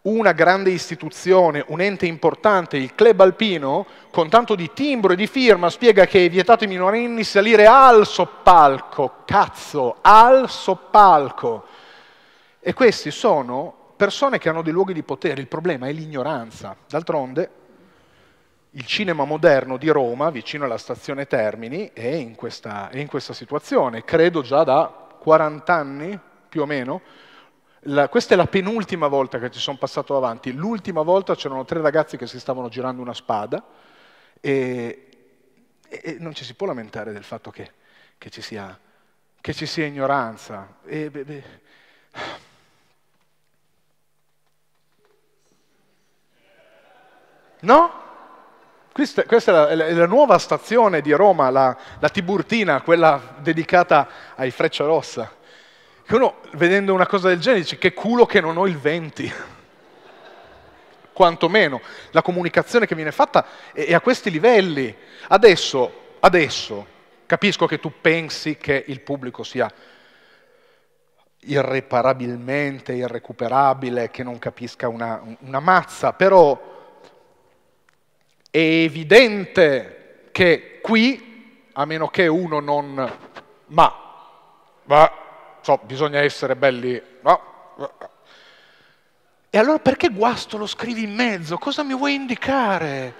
Speaker 7: una grande istituzione, un ente importante, il club alpino, con tanto di timbro e di firma, spiega che è vietato ai minorenni salire al soppalco. Cazzo, al soppalco. E questi sono persone che hanno dei luoghi di potere. Il problema è l'ignoranza. D'altronde, il cinema moderno di Roma, vicino alla stazione Termini, è in questa, è in questa situazione. Credo già da 40 anni, più o meno, la, questa è la penultima volta che ci sono passato avanti. L'ultima volta c'erano tre ragazzi che si stavano girando una spada e, e non ci si può lamentare del fatto che, che, ci, sia, che ci, sia, ignoranza. E, beh, beh. No? Questa, questa è, la, è, la, nuova stazione di Roma, la, la Tiburtina, quella dedicata ai Frecciarossa che uno vedendo una cosa del genere dice che culo che non ho il 20. Quantomeno la comunicazione che viene fatta è, è a questi livelli. Adesso, adesso, capisco che tu pensi che il pubblico sia irreparabilmente irrecuperabile, che non capisca una, una mazza, però è evidente che qui, a meno che uno non... ma... ma so, bisogna essere belli... No. E allora perché guasto lo scrivi in mezzo? Cosa mi vuoi indicare?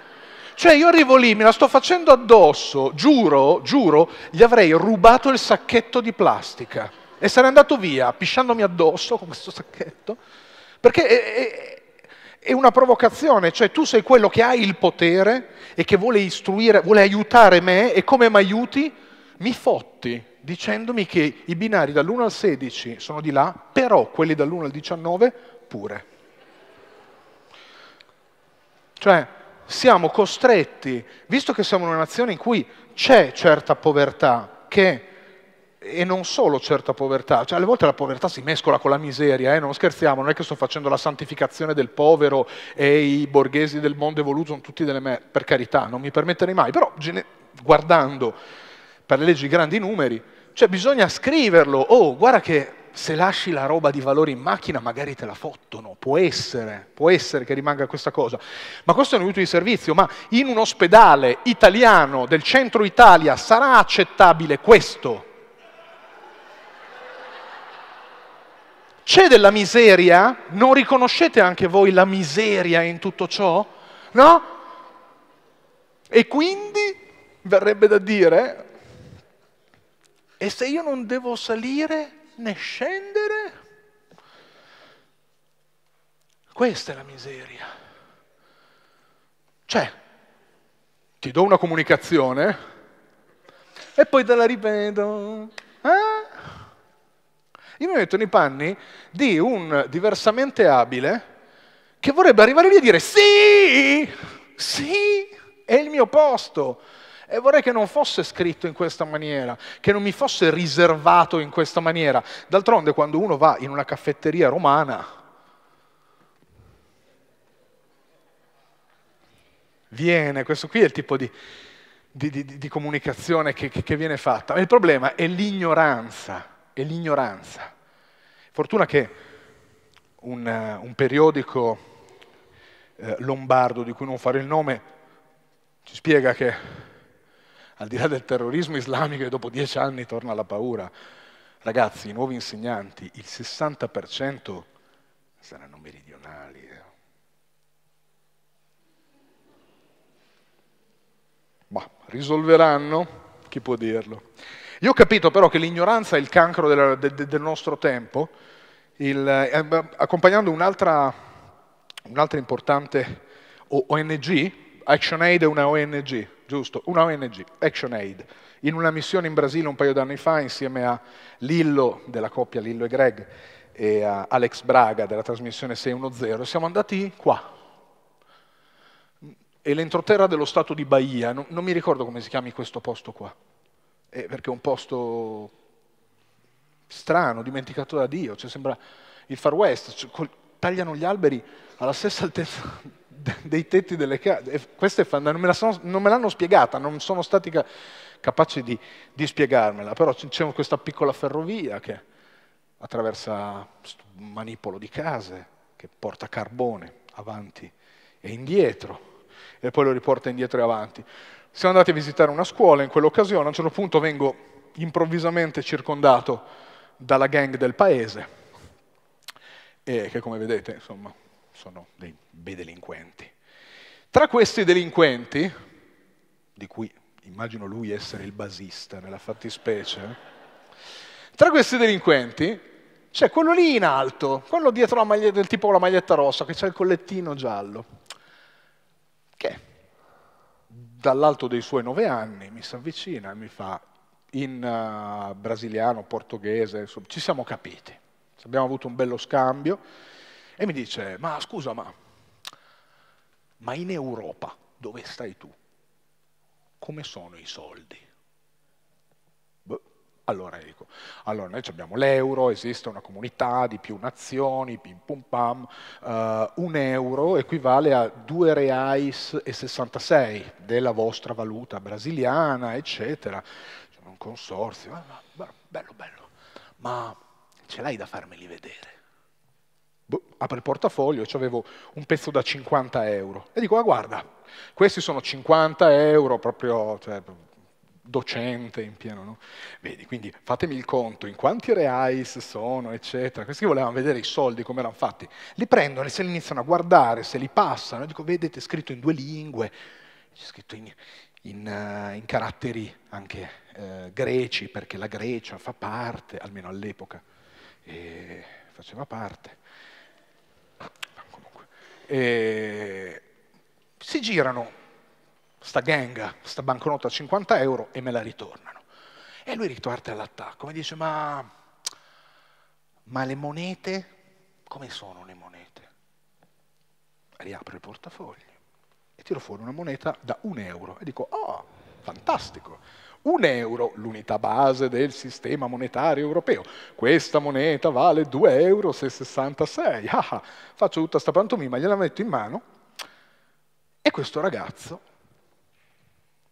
Speaker 7: Cioè io arrivo lì, me la sto facendo addosso, giuro, giuro, gli avrei rubato il sacchetto di plastica e sarei andato via pisciandomi addosso con questo sacchetto, perché è, è, è, una provocazione, cioè tu sei quello che ha il potere e che vuole istruire, vuole aiutare me e come mi aiuti? Mi fotti dicendomi che i binari dall'1 al 16 sono di là, però quelli dall'1 al 19 pure. Cioè, siamo costretti, visto che siamo una nazione in cui c'è certa povertà, che, e non solo certa povertà, cioè alle volte la povertà si mescola con la miseria, eh? non scherziamo, non è che sto facendo la santificazione del povero e i borghesi del mondo evoluto sono tutti delle me, per carità, non mi permetterei mai, però guardando per le leggi grandi numeri. Cioè bisogna scriverlo, oh guarda che se lasci la roba di valore in macchina magari te la fottono, può essere, può essere che rimanga questa cosa. Ma questo è un aiuto di servizio, ma in un ospedale italiano del centro Italia sarà accettabile questo? C'è della miseria? Non riconoscete anche voi la miseria in tutto ciò? No? E quindi verrebbe da dire, e se io non devo salire né scendere? Questa è la miseria. Cioè, ti do una comunicazione e poi te la ripeto. Eh? Io mi metto nei panni di un diversamente abile che vorrebbe arrivare lì e dire sì, sì, è il mio posto. E vorrei che non fosse scritto in questa maniera, che non mi fosse riservato in questa maniera. D'altronde quando uno va in una caffetteria romana, viene, questo qui è il tipo di, di, di, di comunicazione che, che, viene fatta. il problema è l'ignoranza, è l'ignoranza. Fortuna che un, eh, un periodico eh, lombardo, di cui non farò il nome, ci spiega che al di là del terrorismo islamico e dopo dieci anni torna la paura. Ragazzi, i nuovi insegnanti, il 60% saranno meridionali. Eh. Ma risolveranno? Chi può dirlo? Io ho capito però che l'ignoranza è il cancro del, del, del nostro tempo, il, eh, accompagnando un'altra, un'altra importante ONG, ActionAid è una ONG, giusto, una ONG, ActionAid, in una missione in Brasile un paio d'anni fa insieme a Lillo, della coppia Lillo e Greg, e a Alex Braga della trasmissione 610, siamo andati qua, è l'entroterra dello stato di Bahia, non, non, mi ricordo come si chiami questo posto qua, eh, perché è un posto strano, dimenticato da Dio, cioè sembra il Far West, cioè, col, tagliano gli alberi alla stessa altezza dei tetti delle case. Questa è non me, sono, non me l'hanno spiegata, non sono stati ca capaci di, di, spiegarmela, però c'è questa piccola ferrovia che attraversa un manipolo di case, che porta carbone avanti e indietro, e poi lo riporta indietro e avanti. Siamo andati a visitare una scuola in quell'occasione, a un certo punto vengo improvvisamente circondato dalla gang del paese, e che come vedete, insomma, sono dei bei delinquenti. Tra questi delinquenti, di cui immagino lui essere il basista nella fattispecie, tra questi delinquenti c'è quello lì in alto, quello dietro la maglietta, del tipo con la maglietta rossa, che c'è il collettino giallo, che dall'alto dei suoi nove anni mi si avvicina e mi fa in uh, brasiliano, portoghese, insomma, ci siamo capiti. Abbiamo avuto un bello scambio e mi dice, ma scusa, ma, ma in Europa dove stai tu? Come sono i soldi? Boh, allora dico, allora noi abbiamo l'euro, esiste una comunità di più nazioni, pim pum pam, uh, un euro equivale a 2 reais e 66 della vostra valuta brasiliana, eccetera. C'è Un consorzio, ah, bello bello, ma ce l'hai da farmeli vedere? Boh, apro il portafoglio e avevo un pezzo da 50 euro. E dico, ah, guarda, questi sono 50 euro proprio cioè, docente in pieno. No? Vedi, quindi fatemi il conto, in quanti reais sono, eccetera. Questi volevano vedere i soldi, come erano fatti. Li prendono e se li iniziano a guardare, se li passano. E dico, vedete, è scritto in due lingue, c'è scritto in, in, eh, in caratteri anche eh, greci, perché la Grecia fa parte, almeno all'epoca, faceva parte. E... si girano sta gang, sta banconota a 50 euro e me la ritornano. E lui ritorna all'attacco, mi dice ma... ma le monete, come sono le monete? Riapro il portafoglio e tiro fuori una moneta da un euro e dico oh, fantastico un euro, l'unità base del sistema monetario europeo. Questa moneta vale 2,66 euro. Ah, ah, faccio tutta questa pantomima, gliela metto in mano e questo ragazzo,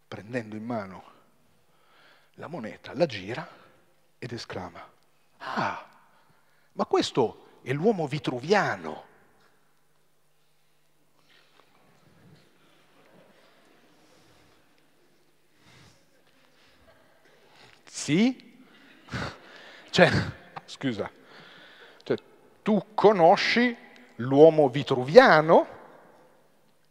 Speaker 7: prendendo in mano la moneta, la gira ed esclama, ah, ma questo è l'uomo vitruviano Sì? Cioè, scusa, cioè, tu conosci l'uomo vitruviano?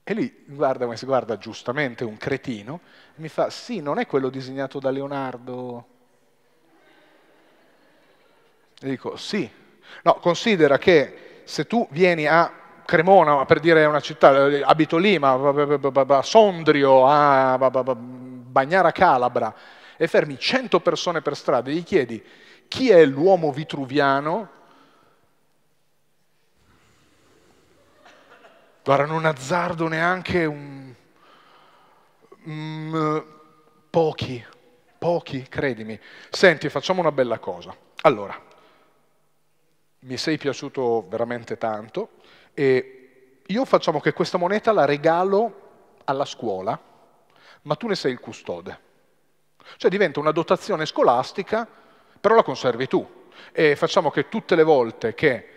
Speaker 7: E lì guarda come si guarda giustamente un cretino e mi fa, sì, non è quello disegnato da Leonardo. E dico, sì. No, considera che se tu vieni a Cremona, per dire una città, abito lì, ma a Sondrio, a Bagnara Calabra, e fermi 100 persone per strada e gli chiedi chi è l'uomo vitruviano, guarda, non azzardo neanche un... Mm, pochi, pochi, credimi. Senti, facciamo una bella cosa. Allora, mi sei piaciuto veramente tanto e io facciamo che questa moneta la regalo alla scuola, ma tu ne sei il custode. Cioè diventa una dotazione scolastica, però la conservi tu. E facciamo che tutte le volte che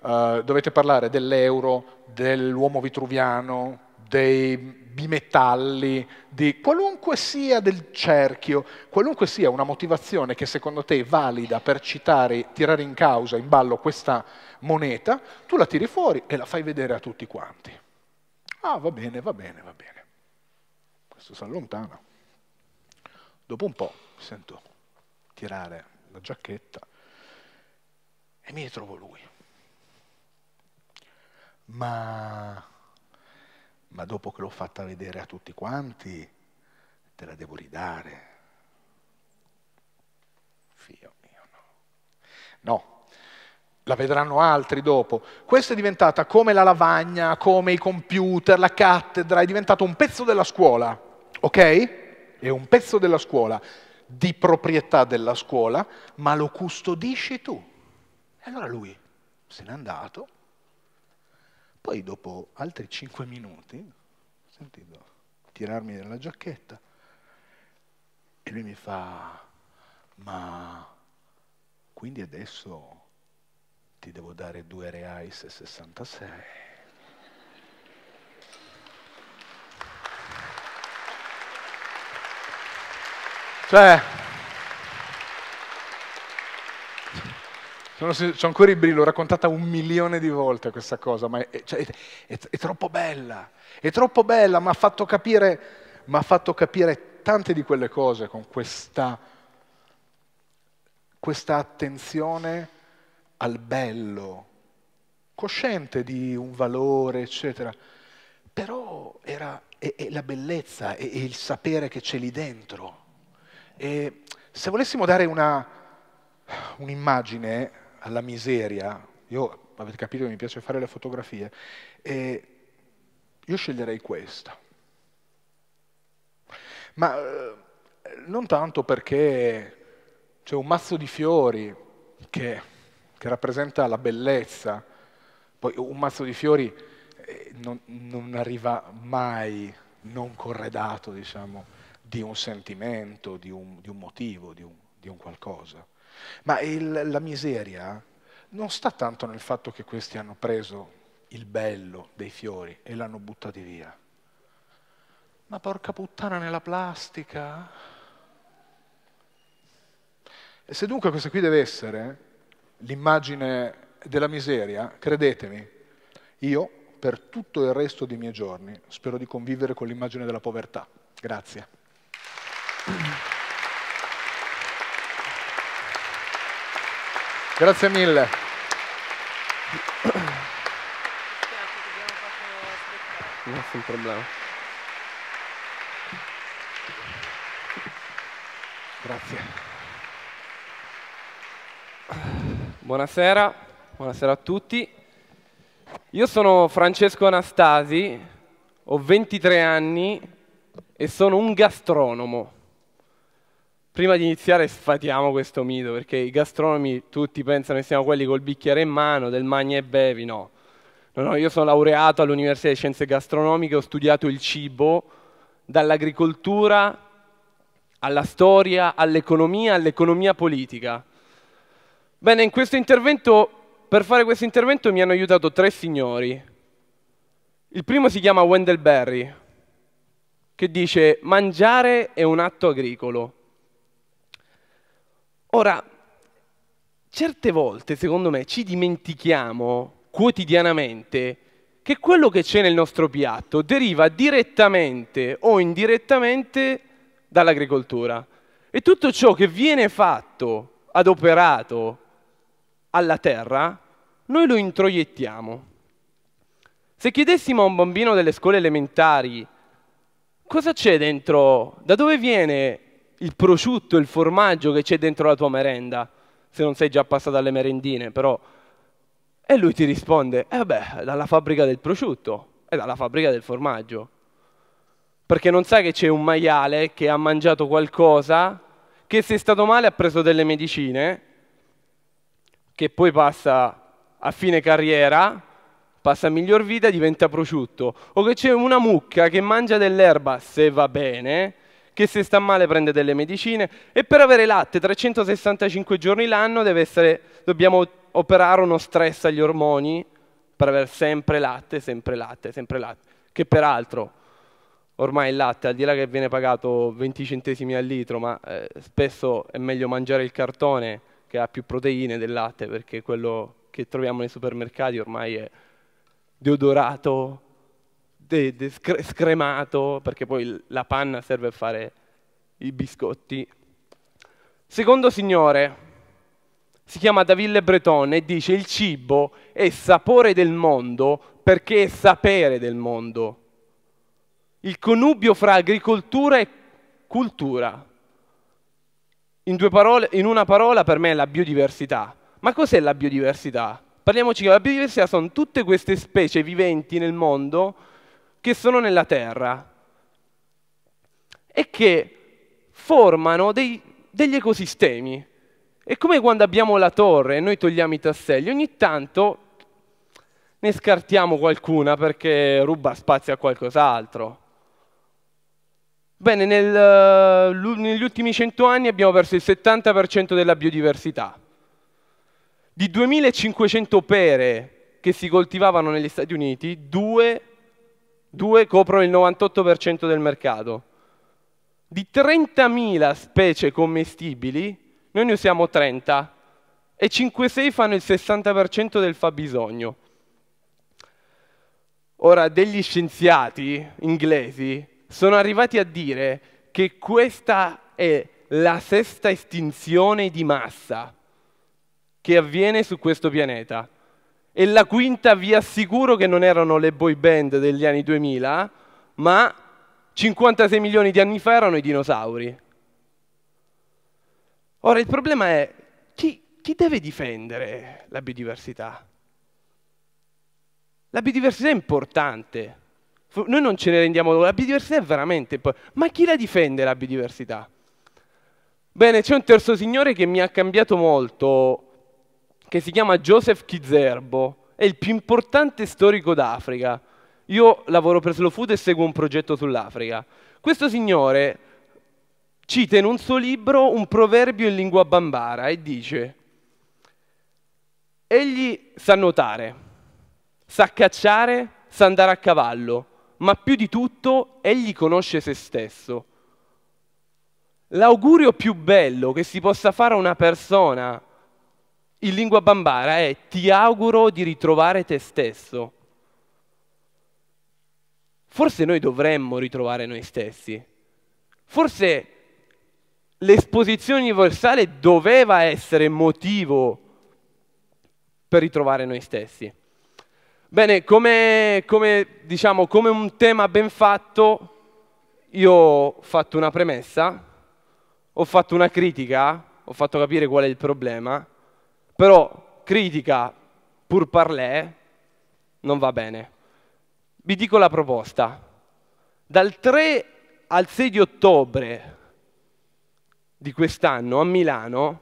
Speaker 7: uh, dovete parlare dell'euro, dell'uomo vitruviano, dei bimetalli, di qualunque sia del cerchio, qualunque sia una motivazione che secondo te è valida per citare, tirare in causa, in ballo questa moneta, tu la tiri fuori e la fai vedere a tutti quanti. Ah, va bene, va bene, va bene. Questo si allontana. Dopo un po' sento tirare la giacchetta e mi ritrovo lui. Ma, ma dopo che l'ho fatta vedere a tutti quanti, te la devo ridare.
Speaker 2: Figlio mio, no. No,
Speaker 7: la vedranno altri dopo. Questa è diventata come la lavagna, come i computer, la cattedra, è diventato un pezzo della scuola, ok? è un pezzo della scuola, di proprietà della scuola, ma lo custodisci tu. E allora lui se n'è andato, poi dopo altri cinque minuti, ho sentito tirarmi nella giacchetta, e lui mi fa, ma quindi adesso ti devo dare due reais e 66. Cioè, sono, sono ancora i brilli, l'ho raccontata un milione di volte questa cosa, ma è, cioè, è, è troppo bella, è troppo bella, ma ha fatto capire, fatto capire tante di quelle cose con questa, questa attenzione al bello, cosciente di un valore, eccetera. Però era è, è la bellezza e il sapere che c'è lì dentro. E se volessimo dare una, un'immagine alla miseria, io avete capito che mi piace fare le fotografie, e io sceglierei questa. Ma eh, non tanto perché c'è un mazzo di fiori che, che rappresenta la bellezza, poi un mazzo di fiori eh, non, non arriva mai non corredato, diciamo, di un sentimento, di un, di un motivo, di un, di un, qualcosa. Ma il, la miseria non sta tanto nel fatto che questi hanno preso il bello dei fiori e l'hanno buttati via. Ma porca puttana nella plastica. E se dunque questa qui deve essere l'immagine della miseria, credetemi, io per tutto il resto dei miei giorni spero di convivere con l'immagine della povertà. Grazie. Grazie mille.
Speaker 2: Nessun problema.
Speaker 8: Grazie. Buonasera, buonasera a tutti. Io sono Francesco Anastasi, ho 23 anni e sono un gastronomo. Prima di iniziare sfatiamo questo mito, perché i gastronomi tutti pensano che siamo quelli col bicchiere in mano, del magna e bevi, no. no, no io sono laureato all'Università di Scienze Gastronomiche, ho studiato il cibo, dall'agricoltura alla storia, all'economia, all'economia politica. Bene, in questo intervento, per fare questo intervento mi hanno aiutato tre signori. Il primo si chiama Wendell Berry, che dice mangiare è un atto agricolo. Ora, certe volte, secondo me, ci dimentichiamo quotidianamente che quello che c'è nel nostro piatto deriva direttamente o indirettamente dall'agricoltura. E tutto ciò che viene fatto, adoperato alla terra, noi lo introiettiamo. Se chiedessimo a un bambino delle scuole elementari cosa c'è dentro, da dove viene il prosciutto, il formaggio che c'è dentro la tua merenda, se non sei già passato alle merendine, però. E lui ti risponde, eh beh, dalla fabbrica del prosciutto è dalla fabbrica del formaggio. Perché non sai che c'è un maiale che ha mangiato qualcosa, che se è stato male ha preso delle medicine, che poi passa a fine carriera, passa a miglior vita e diventa prosciutto. O che c'è una mucca che mangia dell'erba, se va bene, che se sta male prende delle medicine e per avere latte 365 giorni l'anno essere, dobbiamo operare uno stress agli ormoni per avere sempre latte, sempre latte, sempre latte, che peraltro ormai il latte, al di là che viene pagato 20 centesimi al litro, ma eh, spesso è meglio mangiare il cartone che ha più proteine del latte, perché quello che troviamo nei supermercati ormai è deodorato, de, de scremato, perché poi la panna serve a fare i biscotti. Secondo signore, si chiama Davide Breton e dice il cibo è sapore del mondo perché è sapere del mondo. Il connubio fra agricoltura e cultura. In, parole, in una parola per me è la biodiversità. Ma cos'è la biodiversità? Parliamoci che la biodiversità sono tutte queste specie viventi nel mondo che sono nella Terra e che formano dei, degli ecosistemi. È come quando abbiamo la torre e noi togliamo i tasselli, ogni tanto ne scartiamo qualcuna perché ruba spazio a qualcos'altro. Bene, nel, eh, negli ultimi cento anni abbiamo perso il 70% della biodiversità. Di 2500 pere che si coltivavano negli Stati Uniti, due due coprono il 98% del mercato. Di 30.000 specie commestibili, noi ne usiamo 30 e 5-6 fanno il 60% del fabbisogno. Ora, degli scienziati inglesi sono arrivati a dire che questa è la sesta estinzione di massa che avviene su questo pianeta. E la quinta vi assicuro che non erano le boy band degli anni 2000, ma 56 milioni di anni fa erano i dinosauri. Ora il problema è chi, chi deve difendere la biodiversità? La biodiversità è importante. Noi non ce ne rendiamo conto, la biodiversità è veramente importante. Ma chi la difende la biodiversità? Bene, c'è un terzo signore che mi ha cambiato molto che si chiama Joseph Kizerbo, è il più importante storico d'Africa. Io lavoro per Slow Food e seguo un progetto sull'Africa. Questo signore cita in un suo libro un proverbio in lingua bambara e dice Egli sa nuotare, sa cacciare, sa andare a cavallo, ma più di tutto egli conosce se stesso. L'augurio più bello che si possa fare a una persona in lingua bambara è ti auguro di ritrovare te stesso. Forse noi dovremmo ritrovare noi stessi. Forse l'esposizione universale doveva essere motivo per ritrovare noi stessi. Bene, come, come, diciamo, come un tema ben fatto, io ho fatto una premessa, ho fatto una critica, ho fatto capire qual è il problema però critica pur parlè non va bene. Vi dico la proposta. Dal 3 al 6 di ottobre di quest'anno a Milano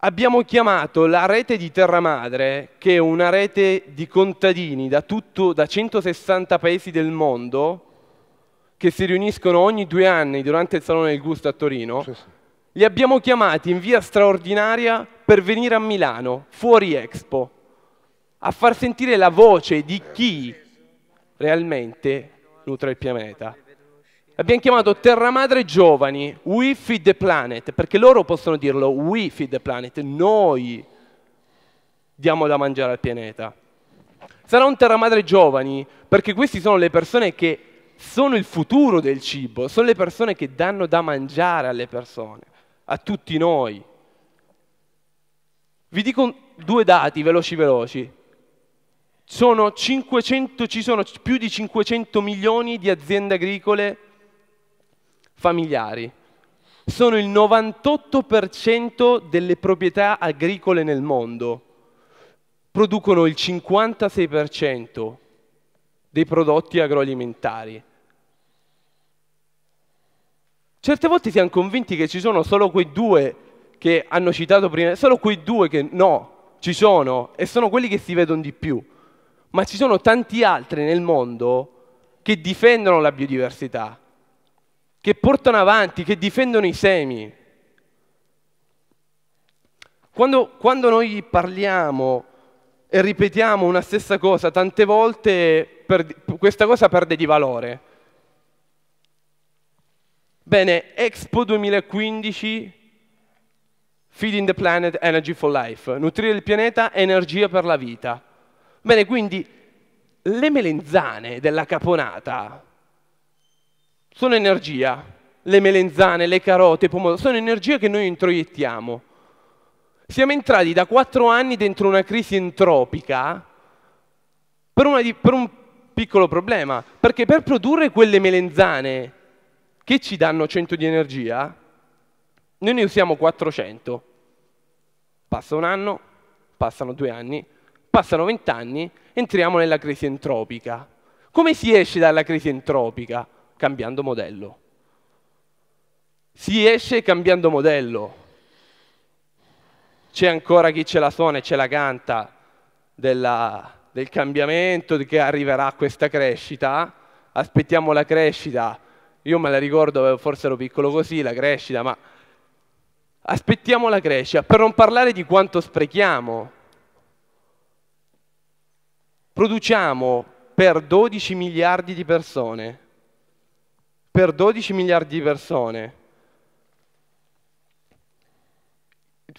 Speaker 8: abbiamo chiamato la rete di Terra Madre, che è una rete di contadini da, tutto, da 160 paesi del mondo, che si riuniscono ogni due anni durante il Salone del Gusto a Torino, sì, sì. li abbiamo chiamati in via straordinaria per venire a Milano, fuori Expo, a far sentire la voce di chi realmente nutre il pianeta. Abbiamo chiamato Terra Madre Giovani, We Feed the Planet, perché loro possono dirlo, We Feed the Planet, noi diamo da mangiare al pianeta. Sarà un Terra Madre Giovani, perché queste sono le persone che sono il futuro del cibo, sono le persone che danno da mangiare alle persone, a tutti noi. Vi dico due dati veloci veloci. Sono 500, ci sono più di 500 milioni di aziende agricole familiari. Sono il 98% delle proprietà agricole nel mondo. Producono il 56% dei prodotti agroalimentari. Certe volte siamo convinti che ci sono solo quei due che hanno citato prima, solo quei due che no, ci sono e sono quelli che si vedono di più, ma ci sono tanti altri nel mondo che difendono la biodiversità, che portano avanti, che difendono i semi. Quando, quando noi parliamo e ripetiamo una stessa cosa tante volte, per, questa cosa perde di valore. Bene, Expo 2015 Feeding the Planet, Energy for Life, nutrire il pianeta, energia per la vita. Bene, quindi le melenzane della caponata sono energia, le melenzane, le carote, i pomodori, sono energia che noi introiettiamo. Siamo entrati da quattro anni dentro una crisi entropica per, di, per un piccolo problema, perché per produrre quelle melenzane che ci danno 100 di energia, noi ne usiamo 400. Passa un anno, passano due anni, passano vent'anni, entriamo nella crisi entropica. Come si esce dalla crisi entropica? Cambiando modello. Si esce cambiando modello. C'è ancora chi ce la suona e ce la canta della, del cambiamento che arriverà a questa crescita. Aspettiamo la crescita. Io me la ricordo, forse ero piccolo così, la crescita, ma Aspettiamo la Grecia, per non parlare di quanto sprechiamo. Produciamo per 12 miliardi di persone. Per 12 miliardi di persone.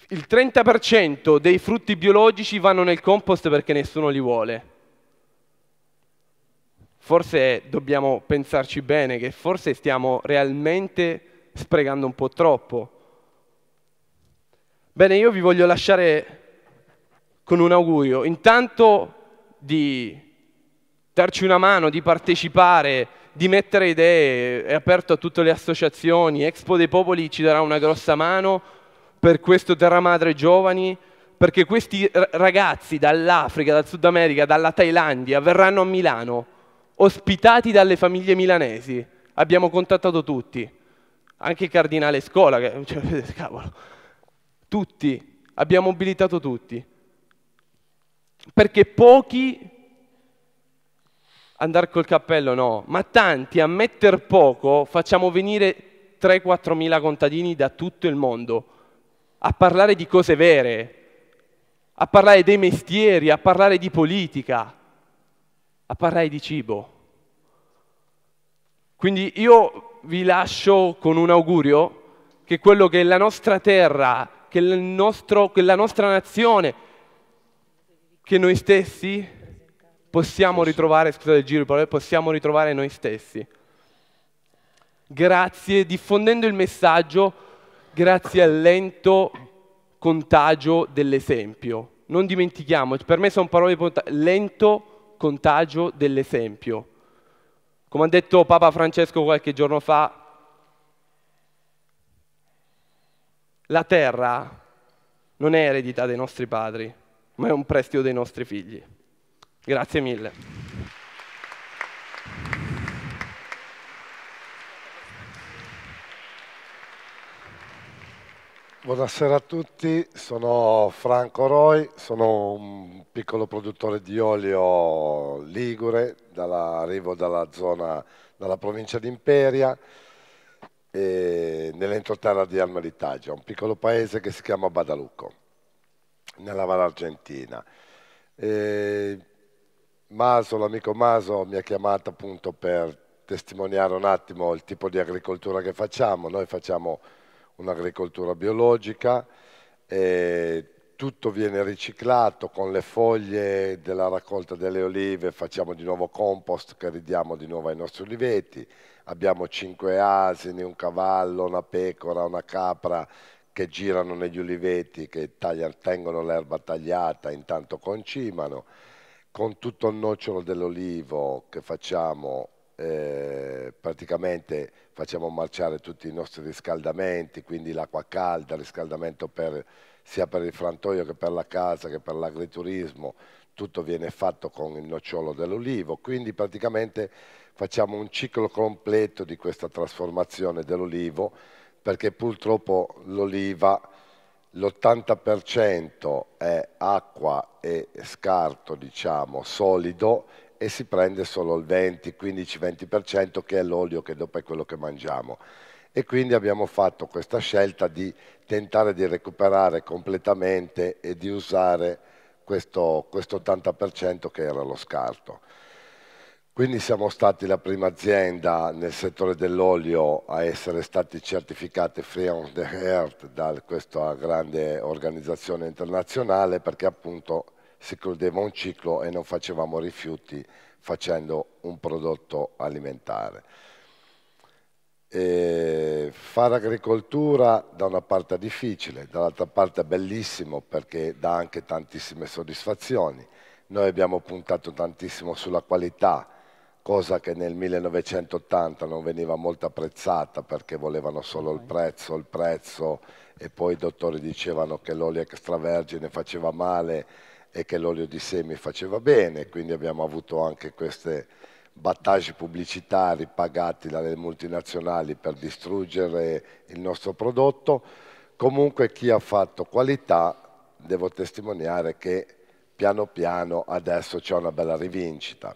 Speaker 8: Il 30% dei frutti biologici vanno nel compost perché nessuno li vuole. Forse dobbiamo pensarci bene che forse stiamo realmente sprecando un po' troppo. Bene, io vi voglio lasciare con un augurio, intanto di darci una mano, di partecipare, di mettere idee, è aperto a tutte le associazioni, Expo dei Popoli ci darà una grossa mano per questo Terra Madre Giovani, perché questi ragazzi dall'Africa, dal Sud America, dalla Thailandia verranno a Milano, ospitati dalle famiglie milanesi. Abbiamo contattato tutti, anche il cardinale Scola, che, cioè, cavolo, tutti, abbiamo mobilitato tutti. Perché pochi andare col cappello no, ma tanti a metter poco facciamo venire 3-4 mila contadini da tutto il mondo a parlare di cose vere, a parlare dei mestieri, a parlare di politica, a parlare di cibo. Quindi io vi lascio con un augurio che quello che la nostra terra che, nostro, che la nostra nazione, che noi stessi possiamo ritrovare, scusate il giro di parole, possiamo ritrovare noi stessi. Grazie, diffondendo il messaggio, grazie al lento contagio dell'esempio. Non dimentichiamoci, per me sono parole di lento contagio dell'esempio. Come ha detto Papa Francesco qualche giorno fa, La terra non è eredità dei nostri padri, ma è un prestito dei nostri figli. Grazie mille.
Speaker 9: Buonasera a tutti, sono Franco Roy, sono un piccolo produttore di olio ligure, dalla, arrivo dalla zona, dalla provincia di Imperia eh, nell'entroterra di Almeritaggio, un piccolo paese che si chiama Badalucco, nella Valle Argentina. Eh, Maso, l'amico Maso, mi ha chiamato appunto per testimoniare un attimo il tipo di agricoltura che facciamo. Noi facciamo un'agricoltura biologica, eh, tutto viene riciclato con le foglie della raccolta delle olive, facciamo di nuovo compost che ridiamo di nuovo ai nostri oliveti abbiamo cinque asini, un cavallo, una pecora, una capra che girano negli uliveti, che taglia, tengono l'erba tagliata, intanto concimano. Con tutto il nocciolo dell'olivo che facciamo, eh, praticamente facciamo marciare tutti i nostri riscaldamenti, quindi l'acqua calda, riscaldamento per, sia per il frantoio che per la casa che per l'agriturismo, tutto viene fatto con il nocciolo dell'olivo, quindi praticamente facciamo un ciclo completo di questa trasformazione dell'olivo perché purtroppo l'oliva l'80% è acqua e scarto, diciamo, solido e si prende solo il 20, 15, 20% che è l'olio che dopo è quello che mangiamo. E quindi abbiamo fatto questa scelta di tentare di recuperare completamente e di usare questo, questo 80% che era lo scarto. Quindi siamo stati la prima azienda nel settore dell'olio a essere stati certificati free on the earth da questa grande organizzazione internazionale perché appunto si chiudeva un ciclo e non facevamo rifiuti facendo un prodotto alimentare. E fare agricoltura da una parte è difficile, dall'altra parte è bellissimo perché dà anche tantissime soddisfazioni. Noi abbiamo puntato tantissimo sulla qualità, cosa che nel 1980 non veniva molto apprezzata perché volevano solo il prezzo, il prezzo e poi i dottori dicevano che l'olio extravergine faceva male e che l'olio di semi faceva bene, quindi abbiamo avuto anche queste battaggi pubblicitari pagati dalle multinazionali per distruggere il nostro prodotto, comunque chi ha fatto qualità devo testimoniare che piano piano adesso c'è una bella rivincita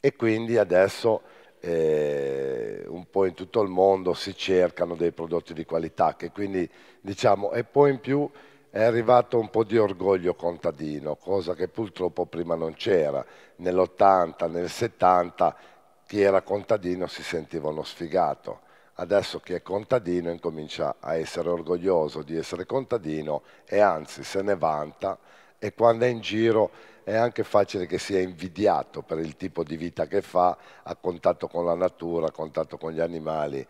Speaker 9: e quindi adesso eh, un po' in tutto il mondo si cercano dei prodotti di qualità che quindi diciamo e poi in più è arrivato un po' di orgoglio contadino, cosa che purtroppo prima non c'era. Nell'80, nel 70, chi era contadino si sentiva uno sfigato. Adesso chi è contadino incomincia a essere orgoglioso di essere contadino e anzi se ne vanta e quando è in giro è anche facile che sia invidiato per il tipo di vita che fa, a contatto con la natura, a contatto con gli animali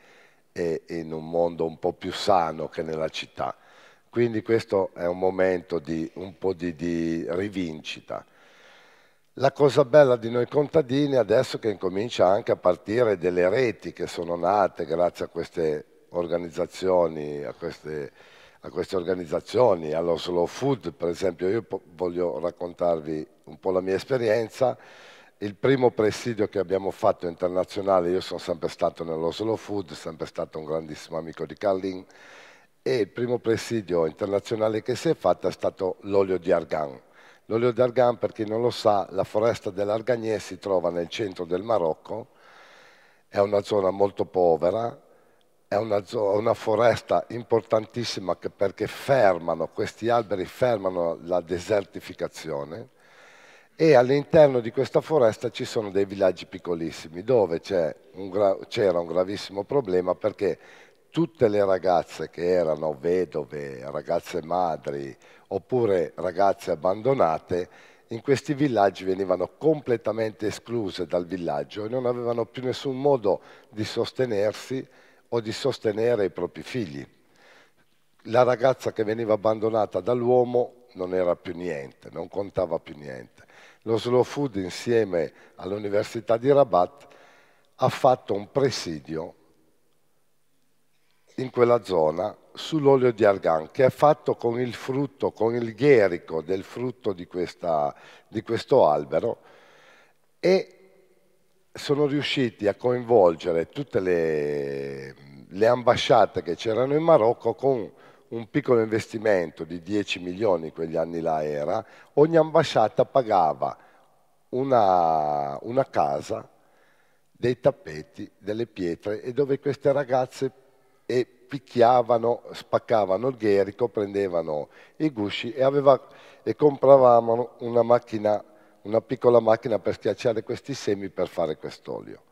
Speaker 9: e in un mondo un po' più sano che nella città quindi questo è un momento di un po' di, di rivincita. La cosa bella di noi contadini adesso che incomincia anche a partire delle reti che sono nate grazie a queste organizzazioni, a queste, a queste organizzazioni, allo slow food, per esempio io voglio raccontarvi un po' la mia esperienza. Il primo presidio che abbiamo fatto internazionale, io sono sempre stato nello slow food, sempre stato un grandissimo amico di Carlin, e il primo presidio internazionale che si è fatto è stato l'olio di argan. L'olio di argan, per chi non lo sa, la foresta dell'Arganier si trova nel centro del Marocco, è una zona molto povera, è una, zona, una foresta importantissima che, perché fermano, questi alberi fermano la desertificazione e all'interno di questa foresta ci sono dei villaggi piccolissimi dove c'era un, gra un gravissimo problema perché tutte le ragazze che erano vedove, ragazze madri oppure ragazze abbandonate, in questi villaggi venivano completamente escluse dal villaggio e non avevano più nessun modo di sostenersi o di sostenere i propri figli. La ragazza che veniva abbandonata dall'uomo non era più niente, non contava più niente. Lo Slow Food insieme all'Università di Rabat ha fatto un presidio in quella zona sull'olio di argan che è fatto con il frutto, con il gherico del frutto di, questa, di questo albero e sono riusciti a coinvolgere tutte le, le ambasciate che c'erano in Marocco con un piccolo investimento di 10 milioni, quegli anni là era, ogni ambasciata pagava una, una casa, dei tappeti, delle pietre e dove queste ragazze e picchiavano, spaccavano il gherico, prendevano i gusci e, aveva, e compravamo una, macchina, una piccola macchina per schiacciare questi semi per fare quest'olio.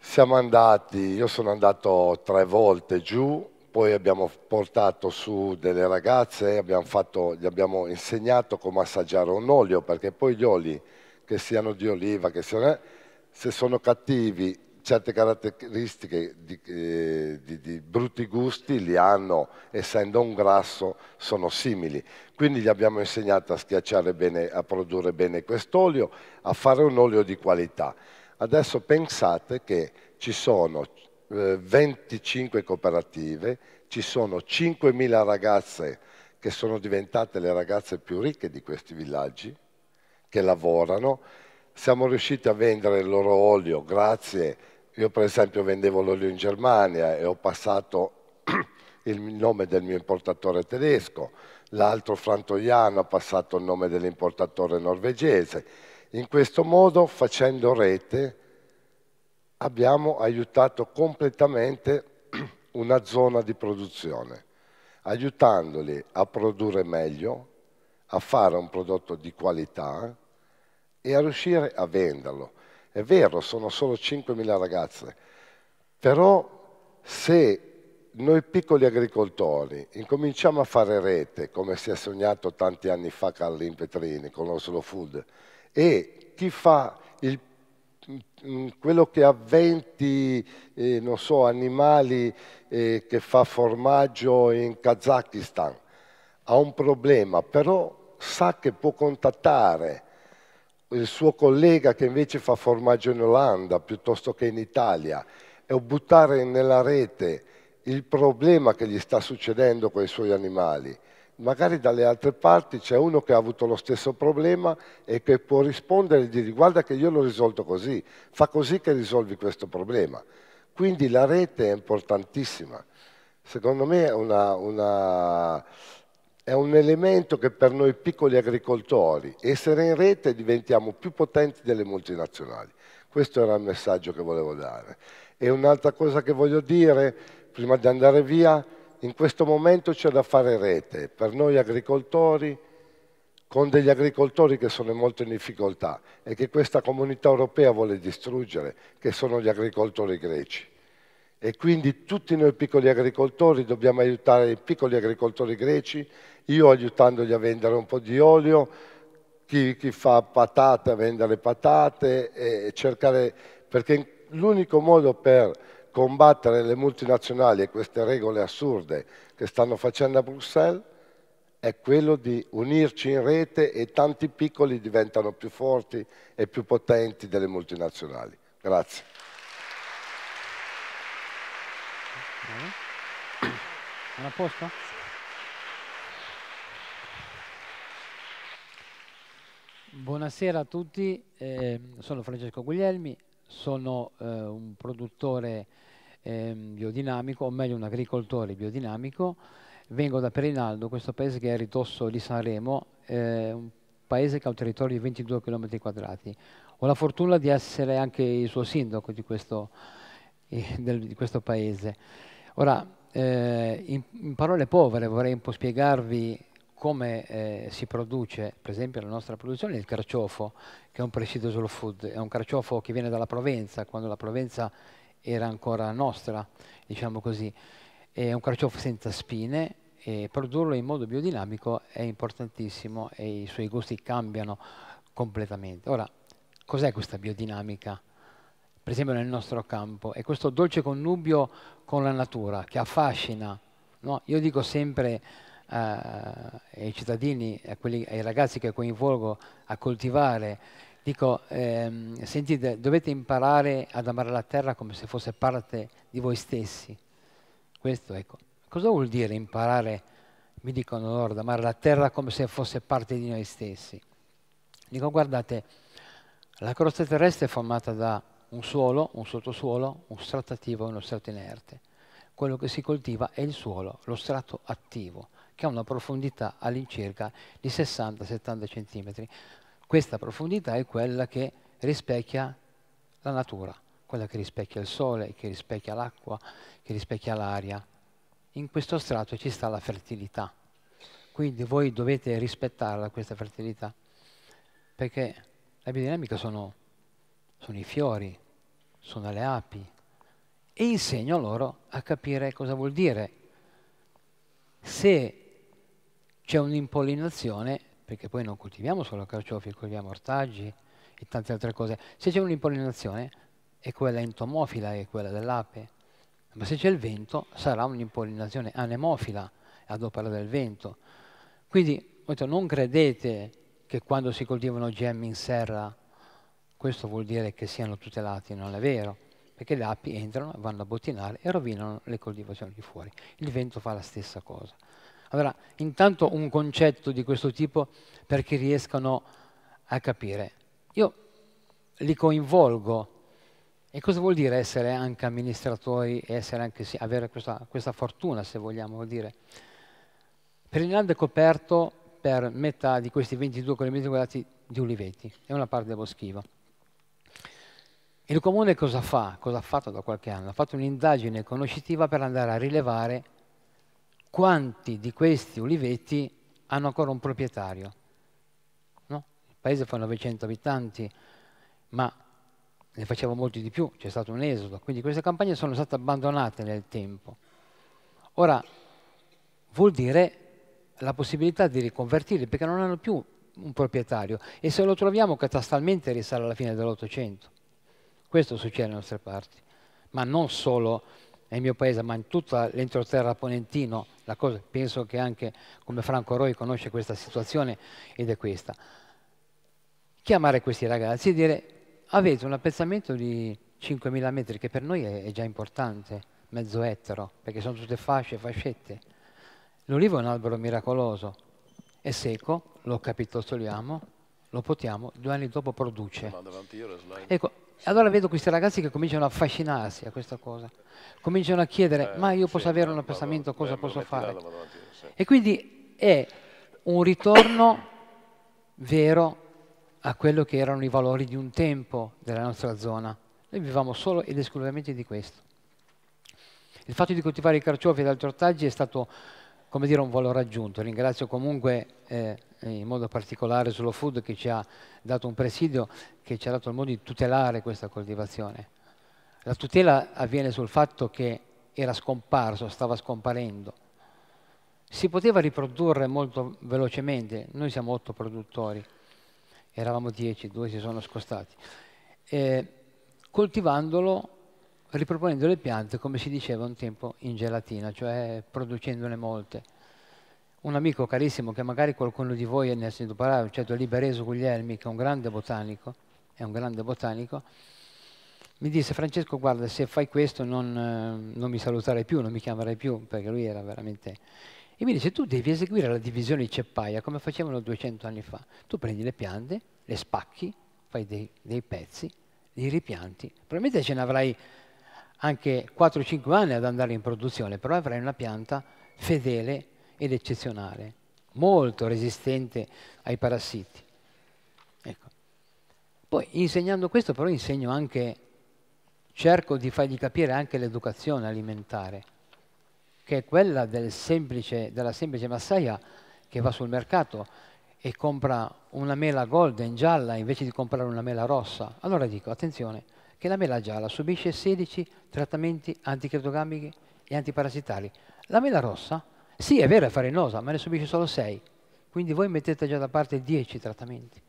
Speaker 9: Siamo andati, io sono andato tre volte giù, poi abbiamo portato su delle ragazze, abbiamo fatto, gli abbiamo insegnato come assaggiare un olio, perché poi gli oli, che siano di oliva, che siano, eh, se sono cattivi certe caratteristiche di, eh, di, di, brutti gusti li hanno, essendo un grasso, sono simili. Quindi gli abbiamo insegnato a schiacciare bene, a produrre bene quest'olio, a fare un olio di qualità. Adesso pensate che ci sono eh, 25 cooperative, ci sono 5.000 ragazze che sono diventate le ragazze più ricche di questi villaggi, che lavorano. Siamo riusciti a vendere il loro olio grazie io per esempio vendevo l'olio in Germania e ho passato il nome del mio importatore tedesco, l'altro frantoiano ha passato il nome dell'importatore norvegese. In questo modo, facendo rete, abbiamo aiutato completamente una zona di produzione, aiutandoli a produrre meglio, a fare un prodotto di qualità e a riuscire a venderlo. È vero, sono solo 5.000 ragazze, però se noi piccoli agricoltori incominciamo a fare rete, come si è sognato tanti anni fa Carlin Petrini con lo Slow Food, e chi fa il, mm, quello che ha 20 eh, so, animali eh, che fa formaggio in Kazakistan, ha un problema, però sa che può contattare il suo collega che invece fa formaggio in Olanda piuttosto che in Italia e buttare nella rete il problema che gli sta succedendo con i suoi animali. Magari dalle altre parti c'è uno che ha avuto lo stesso problema e che può rispondere e dire guarda che io l'ho risolto così, fa così che risolvi questo problema. Quindi la rete è importantissima. Secondo me è una, una è un elemento che per noi piccoli agricoltori, essere in rete diventiamo più potenti delle multinazionali. Questo era il messaggio che volevo dare. E un'altra cosa che voglio dire, prima di andare via, in questo momento c'è da fare rete per noi agricoltori, con degli agricoltori che sono molto in difficoltà e che questa comunità europea vuole distruggere, che sono gli agricoltori greci. E quindi tutti noi piccoli agricoltori dobbiamo aiutare i piccoli agricoltori greci, io aiutandoli a vendere un po' di olio, chi, chi fa patate a vendere patate e cercare, perché l'unico modo per combattere le multinazionali e queste regole assurde che stanno facendo a Bruxelles è quello di unirci in rete e tanti piccoli diventano più forti e più potenti delle multinazionali.
Speaker 10: Grazie. Sono a posto? Buonasera a tutti, eh, sono Francesco Guglielmi, sono eh, un produttore eh, biodinamico, o meglio un agricoltore biodinamico. Vengo da Perinaldo, questo paese che è a ridosso di Sanremo, eh, un paese che ha un territorio di 22 km quadrati. Ho la fortuna di essere anche il suo sindaco di questo, eh, di questo paese. Ora, eh, in, in, parole povere vorrei un po' spiegarvi come eh, si produce, per esempio la nostra produzione, il carciofo, che è un presidio slow food, è un carciofo che viene dalla Provenza, quando la Provenza era ancora nostra, diciamo così. È un carciofo senza spine e produrlo in modo biodinamico è importantissimo e i suoi gusti cambiano completamente. Ora, cos'è questa biodinamica? per esempio nel nostro campo, è questo dolce connubio con la natura che affascina. No? Io dico sempre eh, ai cittadini, quelli, ai ragazzi che coinvolgo a coltivare, dico, ehm, sentite, dovete imparare ad amare la terra come se fosse parte di voi stessi. Questo, ecco. Cosa vuol dire imparare, mi dicono loro, ad amare la terra come se fosse parte di noi stessi? Dico, guardate, la crosta terrestre è formata da un suolo, un sottosuolo, un strato attivo e uno strato inerte. Quello che si coltiva è il suolo, lo strato attivo, che ha una profondità all'incirca di 60-70 cm. Questa profondità è quella che rispecchia la natura, quella che rispecchia il sole, che rispecchia l'acqua, che rispecchia l'aria. In questo strato ci sta la fertilità, quindi voi dovete rispettarla questa fertilità, perché le biodinamiche sono sono i fiori, sono le api e insegno loro a capire cosa vuol dire. Se c'è un'impollinazione, perché poi non coltiviamo solo carciofi, coltiviamo ortaggi e tante altre cose, se c'è un'impollinazione è quella entomofila, è quella dell'ape, ma se c'è il vento sarà un'impollinazione anemofila ad opera del vento. Quindi non credete che quando si coltivano gemme in serra questo vuol dire che siano tutelati, non è vero, perché le api entrano, vanno a bottinare e rovinano le coltivazioni di fuori. Il vento fa la stessa cosa. Allora, intanto un concetto di questo tipo per chi riescano a capire. Io li coinvolgo. E cosa vuol dire essere anche amministratori e anche, sì, avere questa, questa fortuna, se vogliamo, vuol dire? Per Perinaldo è coperto per metà di questi 22 km quadrati di uliveti è una parte boschiva il comune cosa fa? Cosa ha fatto da qualche anno? Ha fatto un'indagine conoscitiva per andare a rilevare quanti di questi uliveti hanno ancora un proprietario. No? Il paese fa 900 abitanti, ma ne faceva molti di più, c'è stato un esodo, quindi queste campagne sono state abbandonate nel tempo. Ora, vuol dire la possibilità di riconvertirli, perché non hanno più un proprietario e se lo troviamo catastalmente risale alla fine dell'Ottocento. Questo succede alle nostre parti, ma non solo nel mio paese, ma in tutta l'entroterra ponentino, cosa, penso che anche come Franco Roi conosce questa situazione ed è questa. Chiamare questi ragazzi e dire avete un appezzamento di 5.000 metri che per noi è, già importante, mezzo ettaro, perché sono tutte fasce, fascette. L'olivo è un albero miracoloso, è secco, lo capitoliamo, lo potiamo, due anni dopo produce. Ecco, allora vedo questi ragazzi che cominciano a affascinarsi a questa cosa, cominciano a chiedere, eh, ma io posso sì, avere un appezzamento, cosa posso fare? Davanti, sì. E quindi è un ritorno vero a quello che erano i valori di un tempo della nostra zona. Noi vivevamo solo ed esclusivamente di questo. Il fatto di coltivare i carciofi ed altri ortaggi è stato, come dire, un valore aggiunto. Ringrazio comunque eh, eh, in modo particolare sullo food che ci ha dato un presidio che ci ha dato il modo di tutelare questa coltivazione. La tutela avviene sul fatto che era scomparso, stava scomparendo. Si poteva riprodurre molto velocemente, noi siamo otto produttori, eravamo dieci, due si sono scostati, e coltivandolo, riproponendo le piante come si diceva un tempo in gelatina, cioè producendone molte un amico carissimo che magari qualcuno di voi ne ha sentito parlare, certo Libereso Guglielmi, che è un grande botanico, è un grande botanico, mi disse Francesco guarda se fai questo non, eh, non mi saluterai più, non mi chiamerai più, perché lui era veramente... E mi dice tu devi eseguire la divisione di ceppaia come facevano 200 anni fa. Tu prendi le piante, le spacchi, fai dei, dei pezzi, li ripianti. Probabilmente ce ne avrai anche 4-5 anni ad andare in produzione, però avrai una pianta fedele ed eccezionale, molto resistente ai parassiti. Ecco. Poi insegnando questo però insegno anche, cerco di fargli capire anche l'educazione alimentare, che è quella del semplice, della semplice massaia che va sul mercato e compra una mela golden gialla invece di comprare una mela rossa. Allora dico, attenzione, che la mela gialla subisce 16 trattamenti anticretogamici e antiparassitari. La mela rossa sì, è vero, è farinosa, ma ne subisce solo 6. Quindi voi mettete già da parte 10 trattamenti.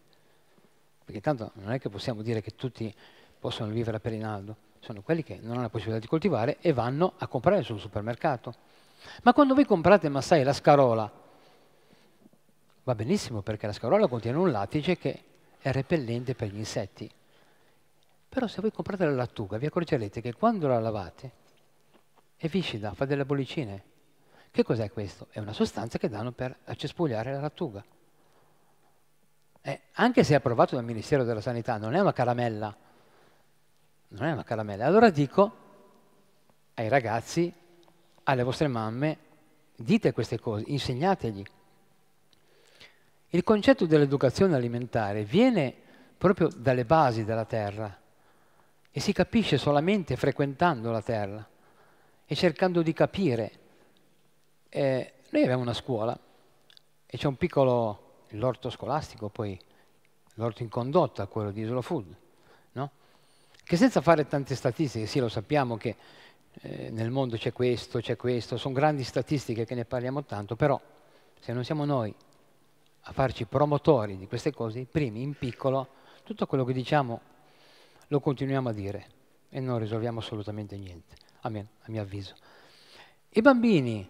Speaker 10: Perché tanto non è che possiamo dire che tutti possono vivere a Perinaldo. Sono quelli che non hanno la possibilità di coltivare e vanno a comprare sul supermercato. Ma quando voi comprate, ma sai, la scarola, va benissimo perché la scarola contiene un lattice che è repellente per gli insetti. Però se voi comprate la lattuga vi accorgerete che quando la lavate è viscida, fa delle bollicine. Che cos'è questo? È una sostanza che danno per cespugliare la lattuga. Eh, anche se approvato dal Ministero della Sanità, non è una caramella. Non è una caramella. Allora dico ai ragazzi, alle vostre mamme, dite queste cose, insegnategli. Il concetto dell'educazione alimentare viene proprio dalle basi della terra e si capisce solamente frequentando la terra e cercando di capire eh, noi abbiamo una scuola e c'è un piccolo, l'orto scolastico poi, l'orto in condotta, quello di Isola Food, no? che senza fare tante statistiche, sì lo sappiamo che eh, nel mondo c'è questo, c'è questo, sono grandi statistiche che ne parliamo tanto, però se non siamo noi a farci promotori di queste cose, i primi in piccolo, tutto quello che diciamo lo continuiamo a dire e non risolviamo assolutamente niente, a mio, a mio avviso. I bambini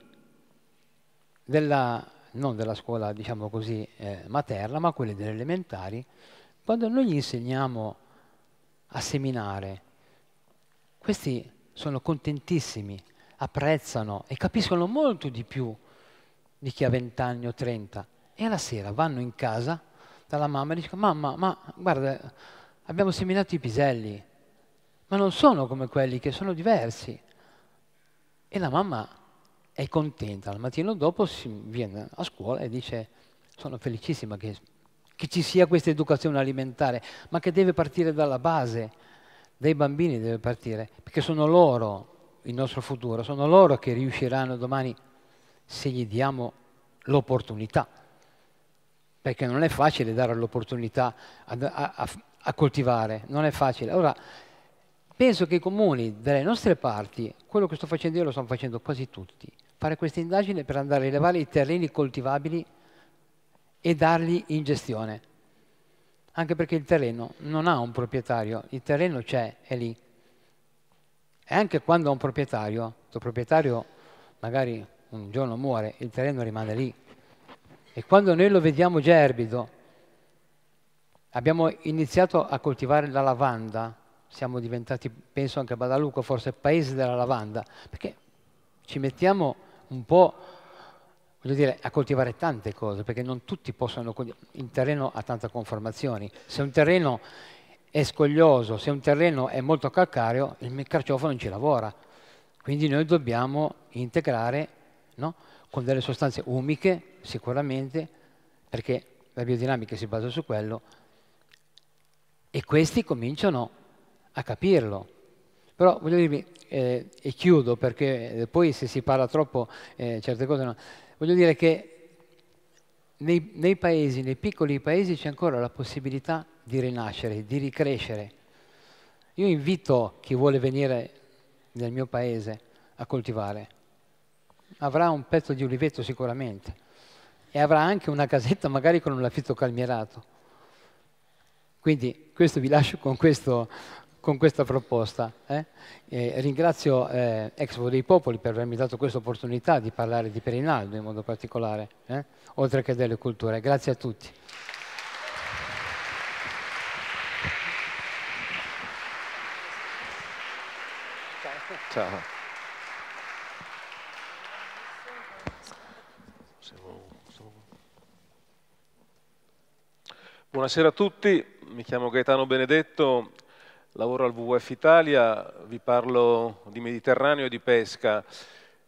Speaker 10: della, non della scuola diciamo così, eh, materna, ma quelle delle elementari, quando noi gli insegniamo a seminare, questi sono contentissimi, apprezzano e capiscono molto di più di chi ha vent'anni o trenta. E alla sera vanno in casa dalla mamma e dicono, mamma, ma guarda, abbiamo seminato i piselli, ma non sono come quelli che sono diversi. E la mamma è contenta, al mattino dopo viene a scuola e dice sono felicissima che, che ci sia questa educazione alimentare, ma che deve partire dalla base, dai bambini deve partire, perché sono loro il nostro futuro, sono loro che riusciranno domani se gli diamo l'opportunità, perché non è facile dare l'opportunità a, a, a, coltivare, non è facile. Ora, penso che i comuni delle nostre parti, quello che sto facendo io lo stanno facendo quasi tutti, fare questa indagine per andare a rilevare i terreni coltivabili e darli in gestione. Anche perché il terreno non ha un proprietario, il terreno c'è, è lì. E anche quando ha un proprietario, il proprietario magari un giorno muore, il terreno rimane lì. E quando noi lo vediamo gerbido, abbiamo iniziato a coltivare la lavanda, siamo diventati, penso anche a Badalucco, forse paese della lavanda, perché ci mettiamo un po' voglio dire, a coltivare tante cose, perché non tutti possono, il terreno ha tante conformazioni, se un terreno è scoglioso, se un terreno è molto calcareo, il carciofo non ci lavora, quindi noi dobbiamo integrare no? con delle sostanze umiche, sicuramente, perché la biodinamica si basa su quello, e questi cominciano a capirlo. Però voglio dirvi, eh, e chiudo perché eh, poi se si parla troppo eh, certe cose no. Voglio dire che nei, nei paesi, nei piccoli paesi c'è ancora la possibilità di rinascere, di ricrescere. Io invito chi vuole venire nel mio paese a coltivare. Avrà un pezzo di uliveto sicuramente e avrà anche una casetta magari con un affitto calmierato. Quindi questo vi lascio con questo, con questa proposta. Eh? Eh, ringrazio eh, Expo dei Popoli per avermi dato questa opportunità di parlare di Perinaldo in modo particolare, eh? oltre che delle culture. Grazie a tutti.
Speaker 9: Ciao.
Speaker 11: Buonasera a tutti, mi chiamo Gaetano Benedetto lavoro al WWF Italia, vi parlo di Mediterraneo e di pesca.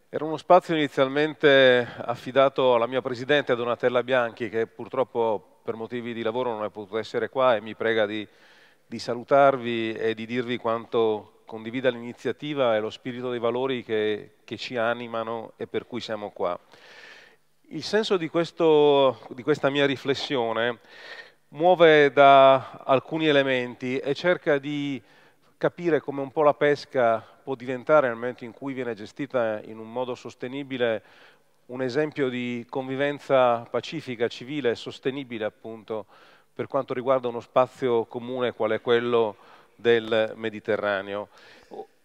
Speaker 11: Era uno spazio inizialmente affidato alla mia presidente Donatella Bianchi, che purtroppo per motivi di lavoro non è potuta essere qua e mi prega di, di salutarvi e di dirvi quanto condivida l'iniziativa e lo spirito dei valori che, che ci animano e per cui siamo qua. Il senso di, questo, di questa mia riflessione muove da alcuni elementi e cerca di capire come un po' la pesca può diventare, nel momento in cui viene gestita in un modo sostenibile, un esempio di convivenza pacifica, civile e sostenibile appunto per quanto riguarda uno spazio comune qual è quello del Mediterraneo.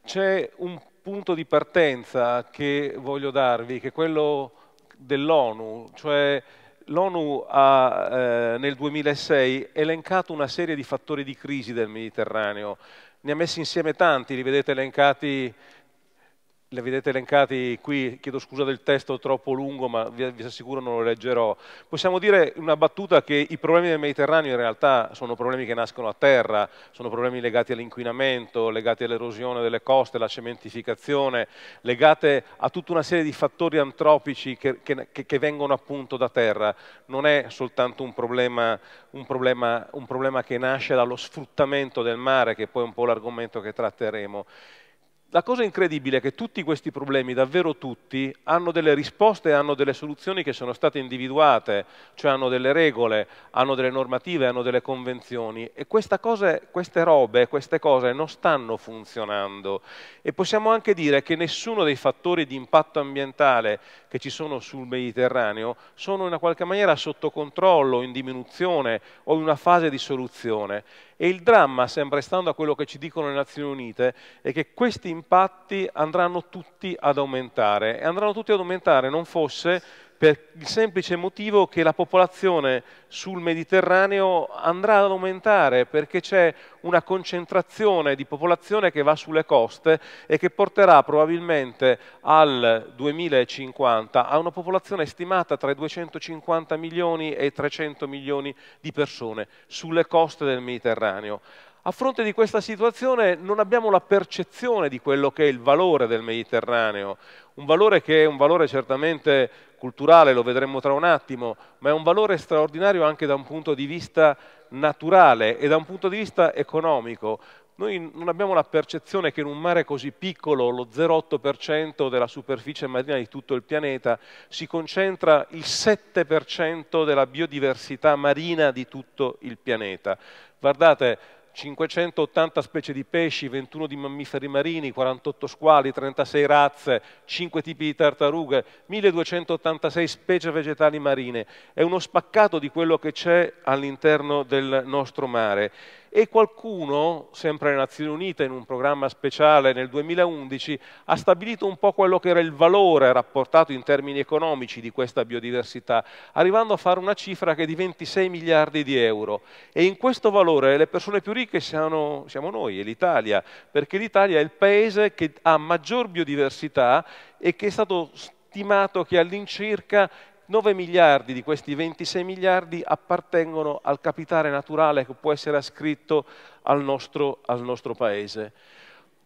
Speaker 11: C'è un punto di partenza che voglio darvi, che è quello dell'ONU, cioè l'ONU ha eh, nel 2006 elencato una serie di fattori di crisi del Mediterraneo, ne ha messi insieme tanti, li vedete elencati le vedete elencati qui, chiedo scusa del testo troppo lungo, ma vi, vi assicuro non lo leggerò. Possiamo dire in una battuta che i problemi del Mediterraneo in realtà sono problemi che nascono a terra, sono problemi legati all'inquinamento, legati all'erosione delle coste, alla cementificazione, legati a tutta una serie di fattori antropici che, che, che vengono appunto da terra. Non è soltanto un problema, un, problema, un problema che nasce dallo sfruttamento del mare, che poi è un po' l'argomento che tratteremo. La cosa incredibile è che tutti questi problemi, davvero tutti, hanno delle risposte, hanno delle soluzioni che sono state individuate, cioè hanno delle regole, hanno delle normative, hanno delle convenzioni e cose, queste robe, queste cose non stanno funzionando. E possiamo anche dire che nessuno dei fattori di impatto ambientale che ci sono sul Mediterraneo sono in una qualche maniera sotto controllo, in diminuzione o in una fase di soluzione. E il dramma, sempre stando a quello che ci dicono le Nazioni Unite, è che questi impatti andranno tutti ad aumentare e andranno tutti ad aumentare non fosse per il semplice motivo che la popolazione sul Mediterraneo andrà ad aumentare perché c'è una concentrazione di popolazione che va sulle coste e che porterà probabilmente al 2050 a una popolazione stimata tra i 250 milioni e i 300 milioni di persone sulle coste del Mediterraneo. A fronte di questa situazione non abbiamo la percezione di quello che è il valore del Mediterraneo, un valore che è un valore certamente culturale, lo vedremo tra un attimo, ma è un valore straordinario anche da un punto di vista naturale e da un punto di vista economico. Noi non abbiamo la percezione che in un mare così piccolo, lo 0,8% della superficie marina di tutto il pianeta, si concentra il 7% della biodiversità marina di tutto il pianeta. Guardate, 580 specie di pesci, 21 di mammiferi marini, 48 squali, 36 razze, 5 tipi di tartarughe, 1286 specie vegetali marine. È uno spaccato di quello che c'è all'interno del nostro mare e qualcuno, sempre le Nazioni Unite in un programma speciale nel 2011, ha stabilito un po' quello che era il valore rapportato in termini economici di questa biodiversità, arrivando a fare una cifra che è di 26 miliardi di euro. E in questo valore le persone più ricche siamo, siamo noi e l'Italia, perché l'Italia è il paese che ha maggior biodiversità e che è stato stimato che all'incirca 9 miliardi di questi 26 miliardi appartengono al capitale naturale che può essere ascritto al nostro, al nostro paese.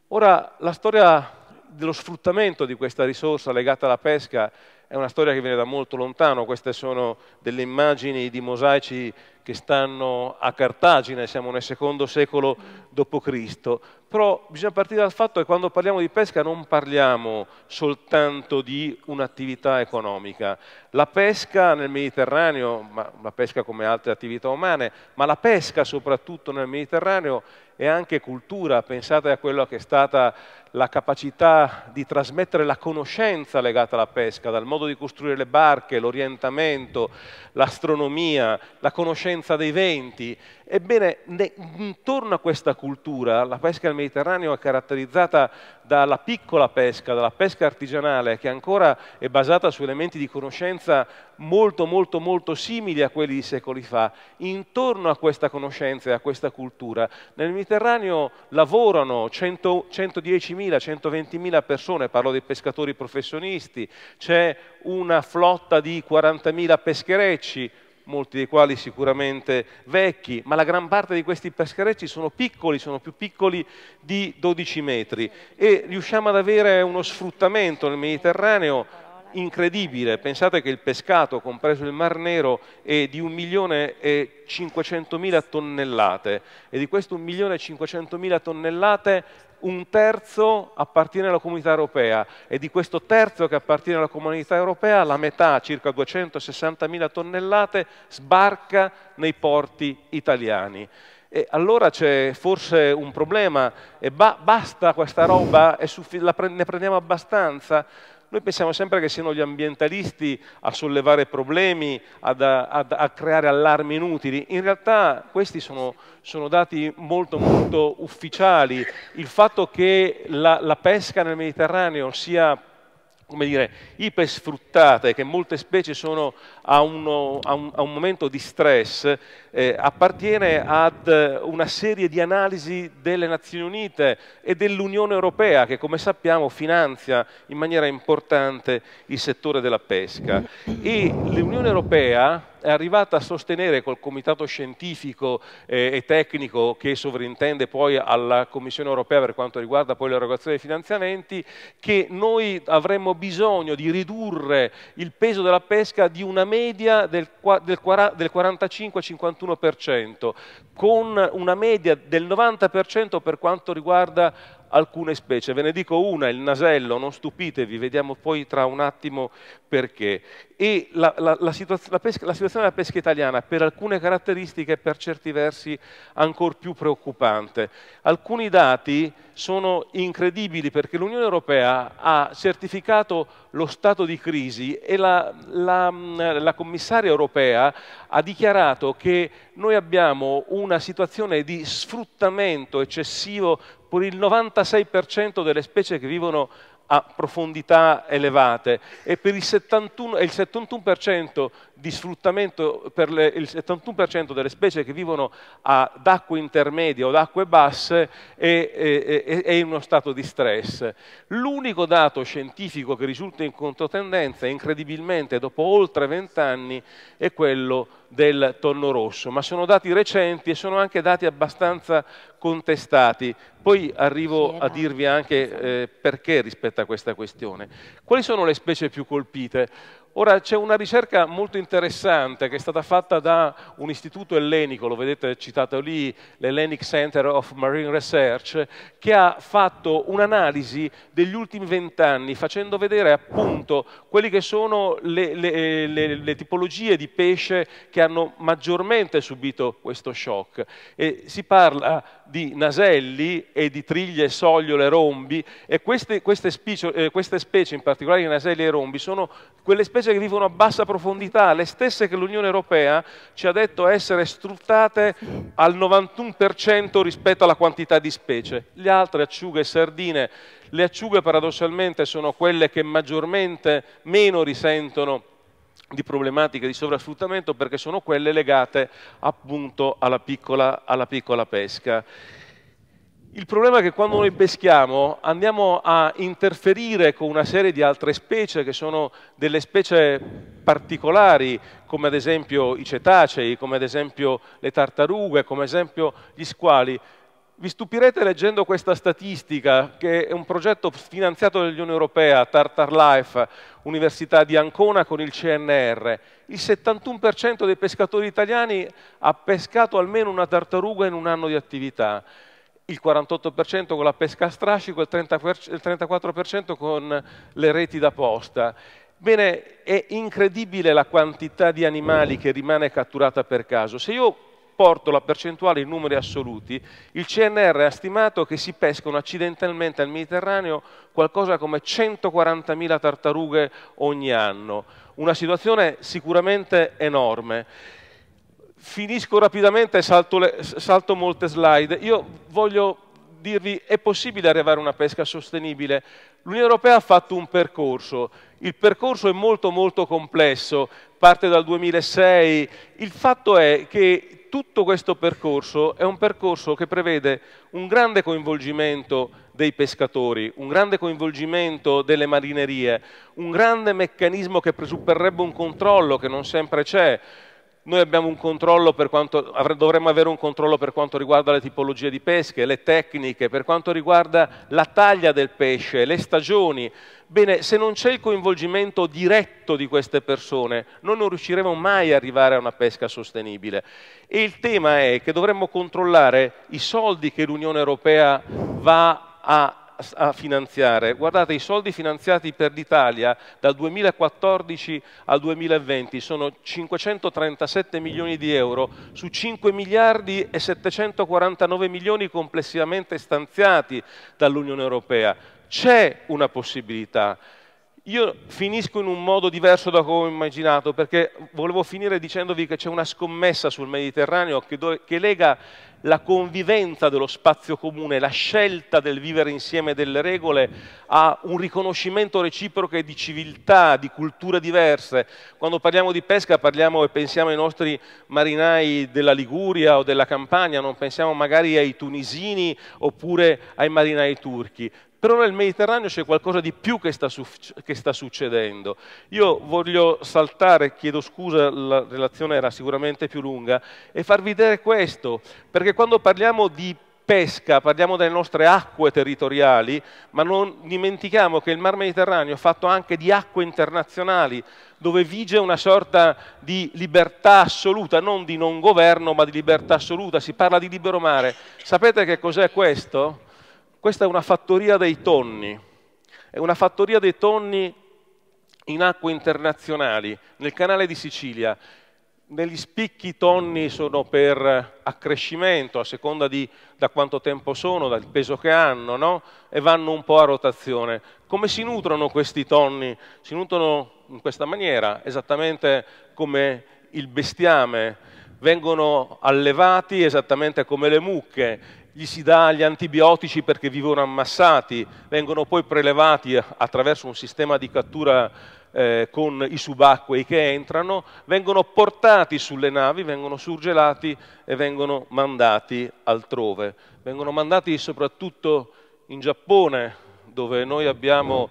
Speaker 11: Ora, la storia dello sfruttamento di questa risorsa legata alla pesca è una storia che viene da molto lontano, queste sono delle immagini di mosaici che stanno a Cartagine, siamo nel secondo secolo d.C., però bisogna partire dal fatto che quando parliamo di pesca non parliamo soltanto di un'attività economica. La pesca nel Mediterraneo, ma la pesca come altre attività umane, ma la pesca soprattutto nel Mediterraneo è anche cultura, pensate a quello che è stata la capacità di trasmettere la conoscenza legata alla pesca, dal modo di costruire le barche, l'orientamento, l'astronomia, la conoscenza dei venti. Ebbene, ne, intorno a questa cultura, la pesca del Mediterraneo è caratterizzata dalla piccola pesca, dalla pesca artigianale, che ancora è basata su elementi di conoscenza molto, molto, molto simili a quelli di secoli fa. Intorno a questa conoscenza e a questa cultura, nel Mediterraneo lavorano 110.000 110.000-120.000 persone, parlo dei pescatori professionisti, c'è una flotta di 40.000 pescherecci, molti dei quali sicuramente vecchi, ma la gran parte di questi pescherecci sono piccoli, sono più piccoli di 12 metri e riusciamo ad avere uno sfruttamento nel Mediterraneo incredibile. Pensate che il pescato, compreso il Mar Nero, è di 1.500.000 tonnellate e di queste 1.500.000 tonnellate un terzo appartiene alla comunità europea e di questo terzo che appartiene alla comunità europea la metà, circa 260.000 tonnellate, sbarca nei porti italiani. E allora c'è forse un problema, e ba basta questa roba, ne prendiamo abbastanza? noi pensiamo sempre che siano gli ambientalisti a sollevare problemi, ad, ad, a creare allarmi inutili. In realtà questi sono, sono dati molto, molto ufficiali. Il fatto che la, la pesca nel Mediterraneo sia come dire, e che molte specie sono a, uno, a, un, a un, momento di stress eh, appartiene ad eh, una serie di analisi delle Nazioni Unite e dell'Unione Europea che come sappiamo finanzia in maniera importante il settore della pesca e l'Unione Europea è arrivata a sostenere col comitato scientifico eh, e tecnico che sovrintende poi alla Commissione europea per quanto riguarda poi l'erogazione dei finanziamenti, che noi avremmo bisogno di ridurre il peso della pesca di una media del, del 45-51%, con una media del 90% per quanto riguarda alcune specie. Ve ne dico una, il nasello, non stupitevi, vediamo poi tra un attimo perché. E la, la, la, situazio, pesca, la, situazione della pesca italiana per alcune caratteristiche è per certi versi ancora più preoccupante. Alcuni dati sono incredibili perché l'Unione Europea ha certificato lo stato di crisi e la commissaria europea ha dichiarato che noi abbiamo una situazione di sfruttamento eccessivo pure il 96% delle specie che vivono a profondità elevate e per il 71%, il 71 di sfruttamento, per le, il 71% delle specie che vivono ad acque intermedie o ad acque basse è, è, è, in uno stato di stress. L'unico dato scientifico che risulta in controtendenza, incredibilmente, dopo oltre 20 anni, è quello del tonno rosso, ma sono dati recenti e sono anche dati abbastanza contestati. Poi arrivo a esatto, dirvi anche esatto. eh, perché rispetto a questa questione. Quali sono le specie più colpite? Ora c'è una ricerca molto interessante che è stata fatta da un istituto ellenico, lo vedete citato lì, l'Hellenic Center of Marine Research, che ha fatto un'analisi degli ultimi vent'anni facendo vedere appunto quelle che sono le, le, eh, le, le, tipologie di pesce che hanno maggiormente subito questo shock. E si parla di naselli e di triglie, sogliole, rombi e queste, queste, spicio, eh, queste specie, in particolare i naselli e i rombi, sono quelle specie che vivono a bassa profondità, le stesse che l'Unione Europea ci ha detto essere sfruttate al 91% rispetto alla quantità di specie. Le altre acciughe e sardine, le acciughe paradossalmente sono quelle che maggiormente meno risentono di problematiche di sovrasfruttamento perché sono quelle legate appunto alla piccola, alla piccola pesca. Il problema è che quando noi peschiamo andiamo a interferire con una serie di altre specie che sono delle specie particolari come ad esempio i cetacei, come ad esempio le tartarughe, come ad esempio gli squali vi stupirete leggendo questa statistica che è un progetto finanziato dall'Unione Europea, Tartar Life, Università di Ancona con il CNR. Il 71% dei pescatori italiani ha pescato almeno una tartaruga in un anno di attività il 48% con la pesca a strascico e il, il 34% con le reti da posta. Bene, è incredibile la quantità di animali che rimane catturata per caso. Se io rapporto la percentuale in numeri assoluti, il CNR ha stimato che si pescano accidentalmente al Mediterraneo qualcosa come 140.000 tartarughe ogni anno. Una situazione sicuramente enorme. Finisco rapidamente, salto, salto molte slide. Io voglio dirvi è possibile arrivare a una pesca sostenibile. L'Unione Europea ha fatto un percorso, il percorso è molto molto complesso, parte dal 2006, il fatto è che tutto questo percorso è un percorso che prevede un grande coinvolgimento dei pescatori, un grande coinvolgimento delle marinerie, un grande meccanismo che presupporrebbe un controllo che non sempre c'è, noi quanto, dovremmo avere un controllo per quanto riguarda le tipologie di pesche, le tecniche, per quanto riguarda la taglia del pesce, le stagioni. Bene, se non c'è il coinvolgimento diretto di queste persone, noi non riusciremo mai a arrivare a una pesca sostenibile. E il tema è che dovremmo controllare i soldi che l'Unione Europea va a a finanziare. Guardate, i soldi finanziati per l'Italia dal 2014 al 2020 sono 537 milioni di euro su 5 miliardi e 749 milioni complessivamente stanziati dall'Unione Europea. C'è una possibilità io finisco in un modo diverso da come ho immaginato, perché volevo finire dicendovi che c'è una scommessa sul Mediterraneo che, do, che, lega la convivenza dello spazio comune, la scelta del vivere insieme delle regole a un riconoscimento reciproco di civiltà, di culture diverse. Quando parliamo di pesca parliamo e pensiamo ai nostri marinai della Liguria o della Campania, non pensiamo magari ai tunisini oppure ai marinai turchi però nel Mediterraneo c'è qualcosa di più che sta, che sta, succedendo. Io voglio saltare, chiedo scusa, la relazione era sicuramente più lunga, e farvi vedere questo, perché quando parliamo di pesca, parliamo delle nostre acque territoriali, ma non dimentichiamo che il Mar Mediterraneo è fatto anche di acque internazionali, dove vige una sorta di libertà assoluta, non di non governo, ma di libertà assoluta, si parla di libero mare. Sapete che cos'è questo? Questa è una fattoria dei tonni, è una fattoria dei tonni in acque internazionali, nel canale di Sicilia. Negli spicchi i tonni sono per accrescimento, a seconda di da quanto tempo sono, dal peso che hanno, no? e vanno un po' a rotazione. Come si nutrono questi tonni? Si nutrono in questa maniera, esattamente come il bestiame. Vengono allevati esattamente come le mucche gli si dà gli antibiotici perché vivono ammassati, vengono poi prelevati attraverso un sistema di cattura eh, con i subacquei che entrano, vengono portati sulle navi, vengono surgelati e vengono mandati altrove. Vengono mandati soprattutto in Giappone, dove noi abbiamo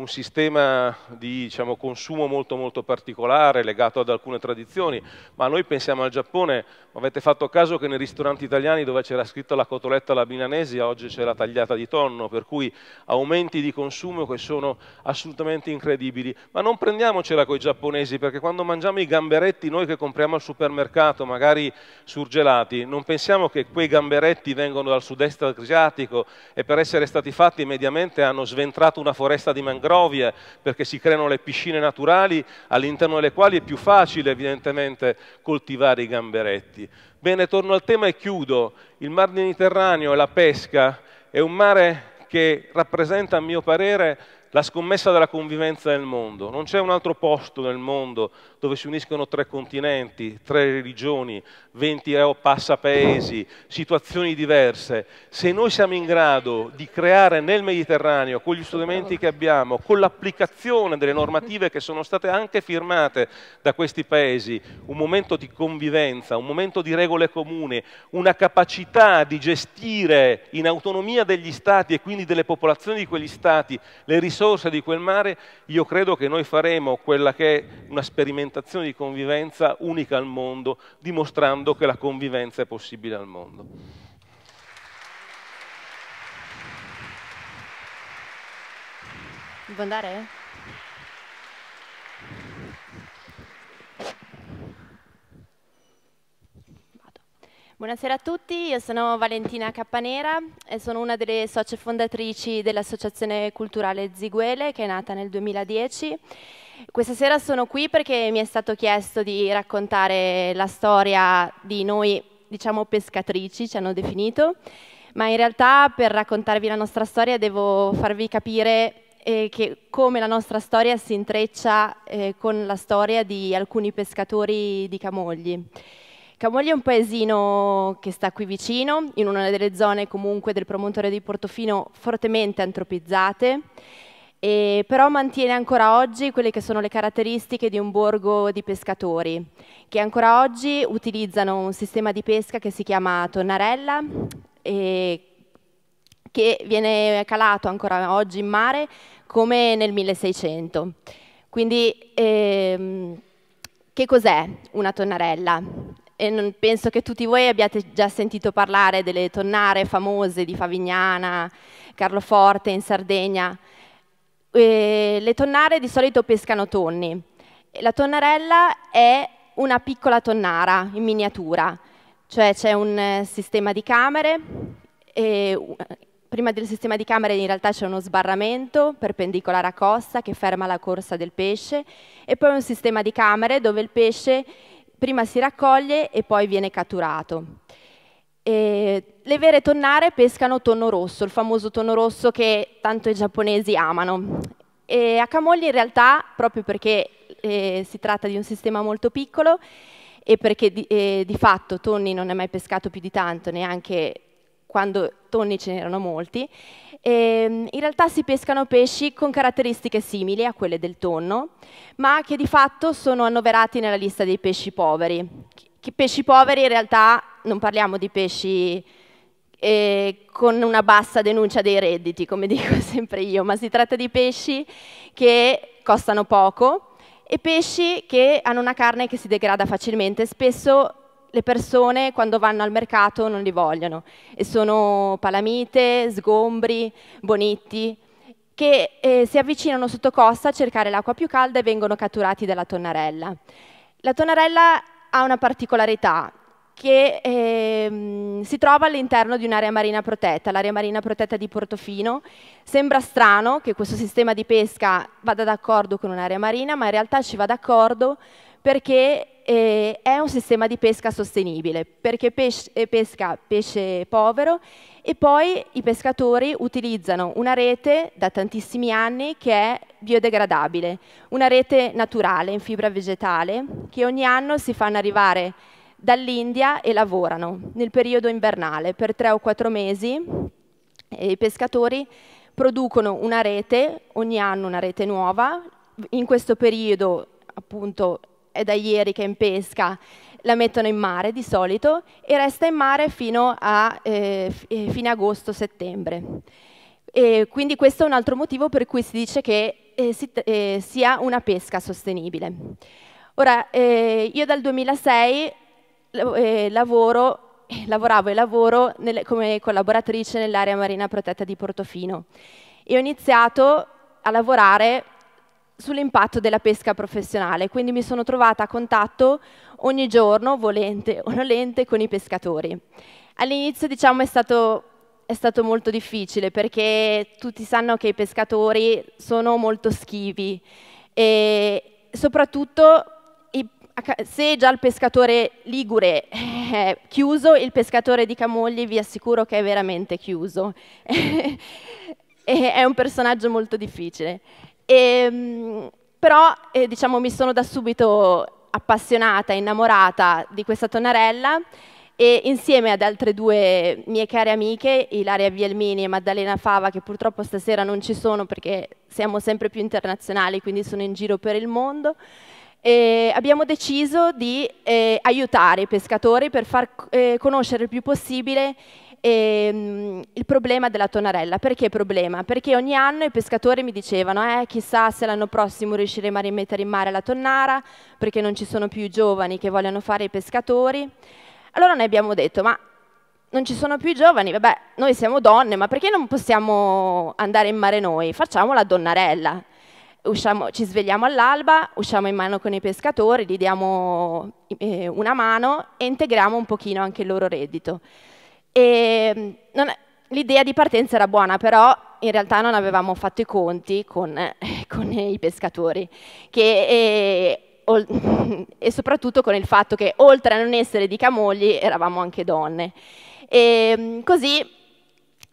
Speaker 11: un sistema di diciamo, consumo molto molto particolare legato ad alcune tradizioni, ma noi pensiamo al Giappone, avete fatto caso che nei ristoranti italiani dove c'era scritta la cotoletta alla milanese oggi c'è la tagliata di tonno, per cui aumenti di consumo che sono assolutamente incredibili, ma non prendiamocela con i giapponesi perché quando mangiamo i gamberetti noi che compriamo al supermercato, magari surgelati, non pensiamo che quei gamberetti vengono dal sud-est asiatico e per essere stati fatti mediamente hanno sventrato una foresta di mangrovie microvie perché si creano le piscine naturali all'interno delle quali è più facile evidentemente coltivare i gamberetti. Bene, torno al tema e chiudo. Il Mar Mediterraneo e la pesca è un mare che rappresenta, a mio parere, la scommessa della convivenza nel mondo. Non c'è un altro posto nel mondo dove si uniscono tre continenti, tre religioni, 20 passapaesi, situazioni diverse. Se noi siamo in grado di creare nel Mediterraneo, con gli strumenti che abbiamo, con l'applicazione delle normative che sono state anche firmate da questi paesi, un momento di convivenza, un momento di regole comuni, una capacità di gestire in autonomia degli stati e quindi delle popolazioni di quegli stati le risorse risorse di quel mare, io credo che noi faremo quella che è una sperimentazione di convivenza unica al mondo, dimostrando che la convivenza è possibile al mondo.
Speaker 12: Vuoi andare? Buonasera a tutti, io sono Valentina Cappanera e sono una delle socie fondatrici dell'Associazione Culturale Ziguele che è nata nel 2010. Questa sera sono qui perché mi è stato chiesto di raccontare la storia di noi, diciamo pescatrici, ci hanno definito, ma in realtà per raccontarvi la nostra storia devo farvi capire eh, che, come la nostra storia si intreccia eh, con la storia di alcuni pescatori di Camogli. Camoglia è un paesino che sta qui vicino, in una delle zone comunque del promontorio di Portofino fortemente antropizzate, però mantiene ancora oggi quelle che sono le caratteristiche di un borgo di pescatori, che ancora oggi utilizzano un sistema di pesca che si chiama tonnarella, che viene calato ancora oggi in mare come nel 1600. Quindi ehm, che cos'è una tonnarella? e penso che tutti voi abbiate già sentito parlare delle tonnare famose di Favignana, Carloforte in Sardegna. E le tonnare di solito pescano tonni. La tonnarella è una piccola tonnara in miniatura, cioè c'è un eh, sistema di camere, e prima del sistema di camere in realtà c'è uno sbarramento perpendicolare a costa che ferma la corsa del pesce e poi un sistema di camere dove il pesce prima si raccoglie e poi viene catturato. E le vere tonnare pescano tonno rosso, il famoso tonno rosso che tanto i giapponesi amano. E a Camogli in realtà, proprio perché eh, si tratta di un sistema molto piccolo e perché di, eh, di fatto tonni non è mai pescato più di tanto, neanche quando tonni ce n'erano molti, e ehm, in realtà si pescano pesci con caratteristiche simili a quelle del tonno, ma che di fatto sono annoverati nella lista dei pesci poveri. Che pesci poveri in realtà non parliamo di pesci eh, con una bassa denuncia dei redditi, come dico sempre io, ma si tratta di pesci che costano poco e pesci che hanno una carne che si degrada facilmente, spesso le persone quando vanno al mercato non li vogliono e sono palamite, sgombri, bonitti che eh, si avvicinano sotto costa a cercare l'acqua più calda e vengono catturati dalla tonnarella. La tonnarella ha una particolarità che eh, si trova all'interno di un'area marina protetta, l'area marina protetta di Portofino. Sembra strano che questo sistema di pesca vada d'accordo con un'area marina, ma in realtà ci va d'accordo perché eh, è un sistema di pesca sostenibile, perché pesce, eh, pesca pesce povero e poi i pescatori utilizzano una rete da tantissimi anni che è biodegradabile, una rete naturale in fibra vegetale che ogni anno si fanno arrivare dall'India e lavorano nel periodo invernale per tre o quattro mesi eh, i pescatori producono una rete, ogni anno una rete nuova, in questo periodo appunto è da ieri che è in pesca, la mettono in mare di solito e resta in mare fino a eh, eh fine agosto-settembre. quindi questo è un altro motivo per cui si dice che eh, si, eh, sia una pesca sostenibile. Ora, eh, io dal 2006 eh, lavoro, lavoravo e lavoro nelle, come collaboratrice nell'area marina protetta di Portofino e ho iniziato a lavorare sull'impatto della pesca professionale, quindi mi sono trovata a contatto ogni giorno, volente o nolente, con i pescatori. All'inizio diciamo è stato, è stato molto difficile perché tutti sanno che i pescatori sono molto schivi e soprattutto se già il pescatore ligure è chiuso, il pescatore di Camogli vi assicuro che è veramente chiuso. è un personaggio molto difficile. E, ehm, però eh, diciamo, mi sono da subito appassionata, innamorata di questa tonnarella e insieme ad altre due mie care amiche, Ilaria Bielmini e Maddalena Fava, che purtroppo stasera non ci sono perché siamo sempre più internazionali, quindi sono in giro per il mondo, eh, abbiamo deciso di eh, aiutare i pescatori per far eh, conoscere il più possibile e, ehm, il problema della tonnarella. Perché problema? Perché ogni anno i pescatori mi dicevano eh, chissà se l'anno prossimo riusciremo a rimettere in mare la tonnara perché non ci sono più i giovani che vogliono fare i pescatori. Allora noi abbiamo detto ma non ci sono più i giovani, vabbè noi siamo donne ma perché non possiamo andare in mare noi? Facciamo la donnarella. Usciamo, ci svegliamo all'alba, usciamo in mano con i pescatori, gli diamo eh, una mano e integriamo un pochino anche il loro reddito. E ehm, l'idea di partenza era buona, però in realtà non avevamo fatto i conti con, con i pescatori, che, e, eh, e, soprattutto con il fatto che oltre a non essere di Camogli eravamo anche donne. E, ehm, così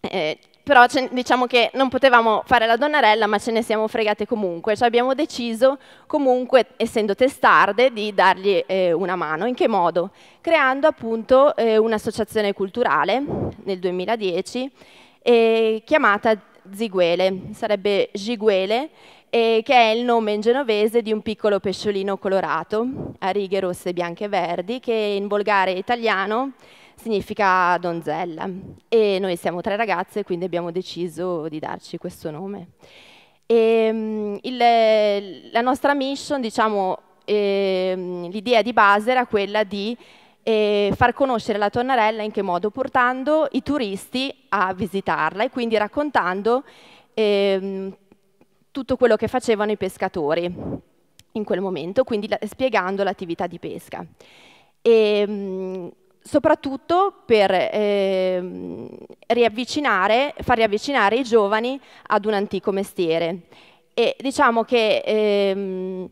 Speaker 12: eh, però diciamo che non potevamo fare la donnarella, ma ce ne siamo fregate comunque. Cioè abbiamo deciso, comunque, essendo testarde, di dargli eh, una mano. In che modo? Creando appunto eh, un'associazione culturale nel 2010 eh, chiamata Ziguele, sarebbe Giguele, eh, che è il nome in genovese di un piccolo pesciolino colorato a righe rosse, bianche e verdi, che in volgare italiano significa donzella e noi siamo tre ragazze quindi abbiamo deciso di darci questo nome. E, ehm, il, la nostra mission, diciamo, ehm, l'idea di base era quella di eh, far conoscere la Tonnarella in che modo? Portando i turisti a visitarla e quindi raccontando ehm, tutto quello che facevano i pescatori in quel momento, quindi la, spiegando l'attività di pesca. E, um, soprattutto per eh, far riavvicinare i giovani ad un antico mestiere. E diciamo che ehm,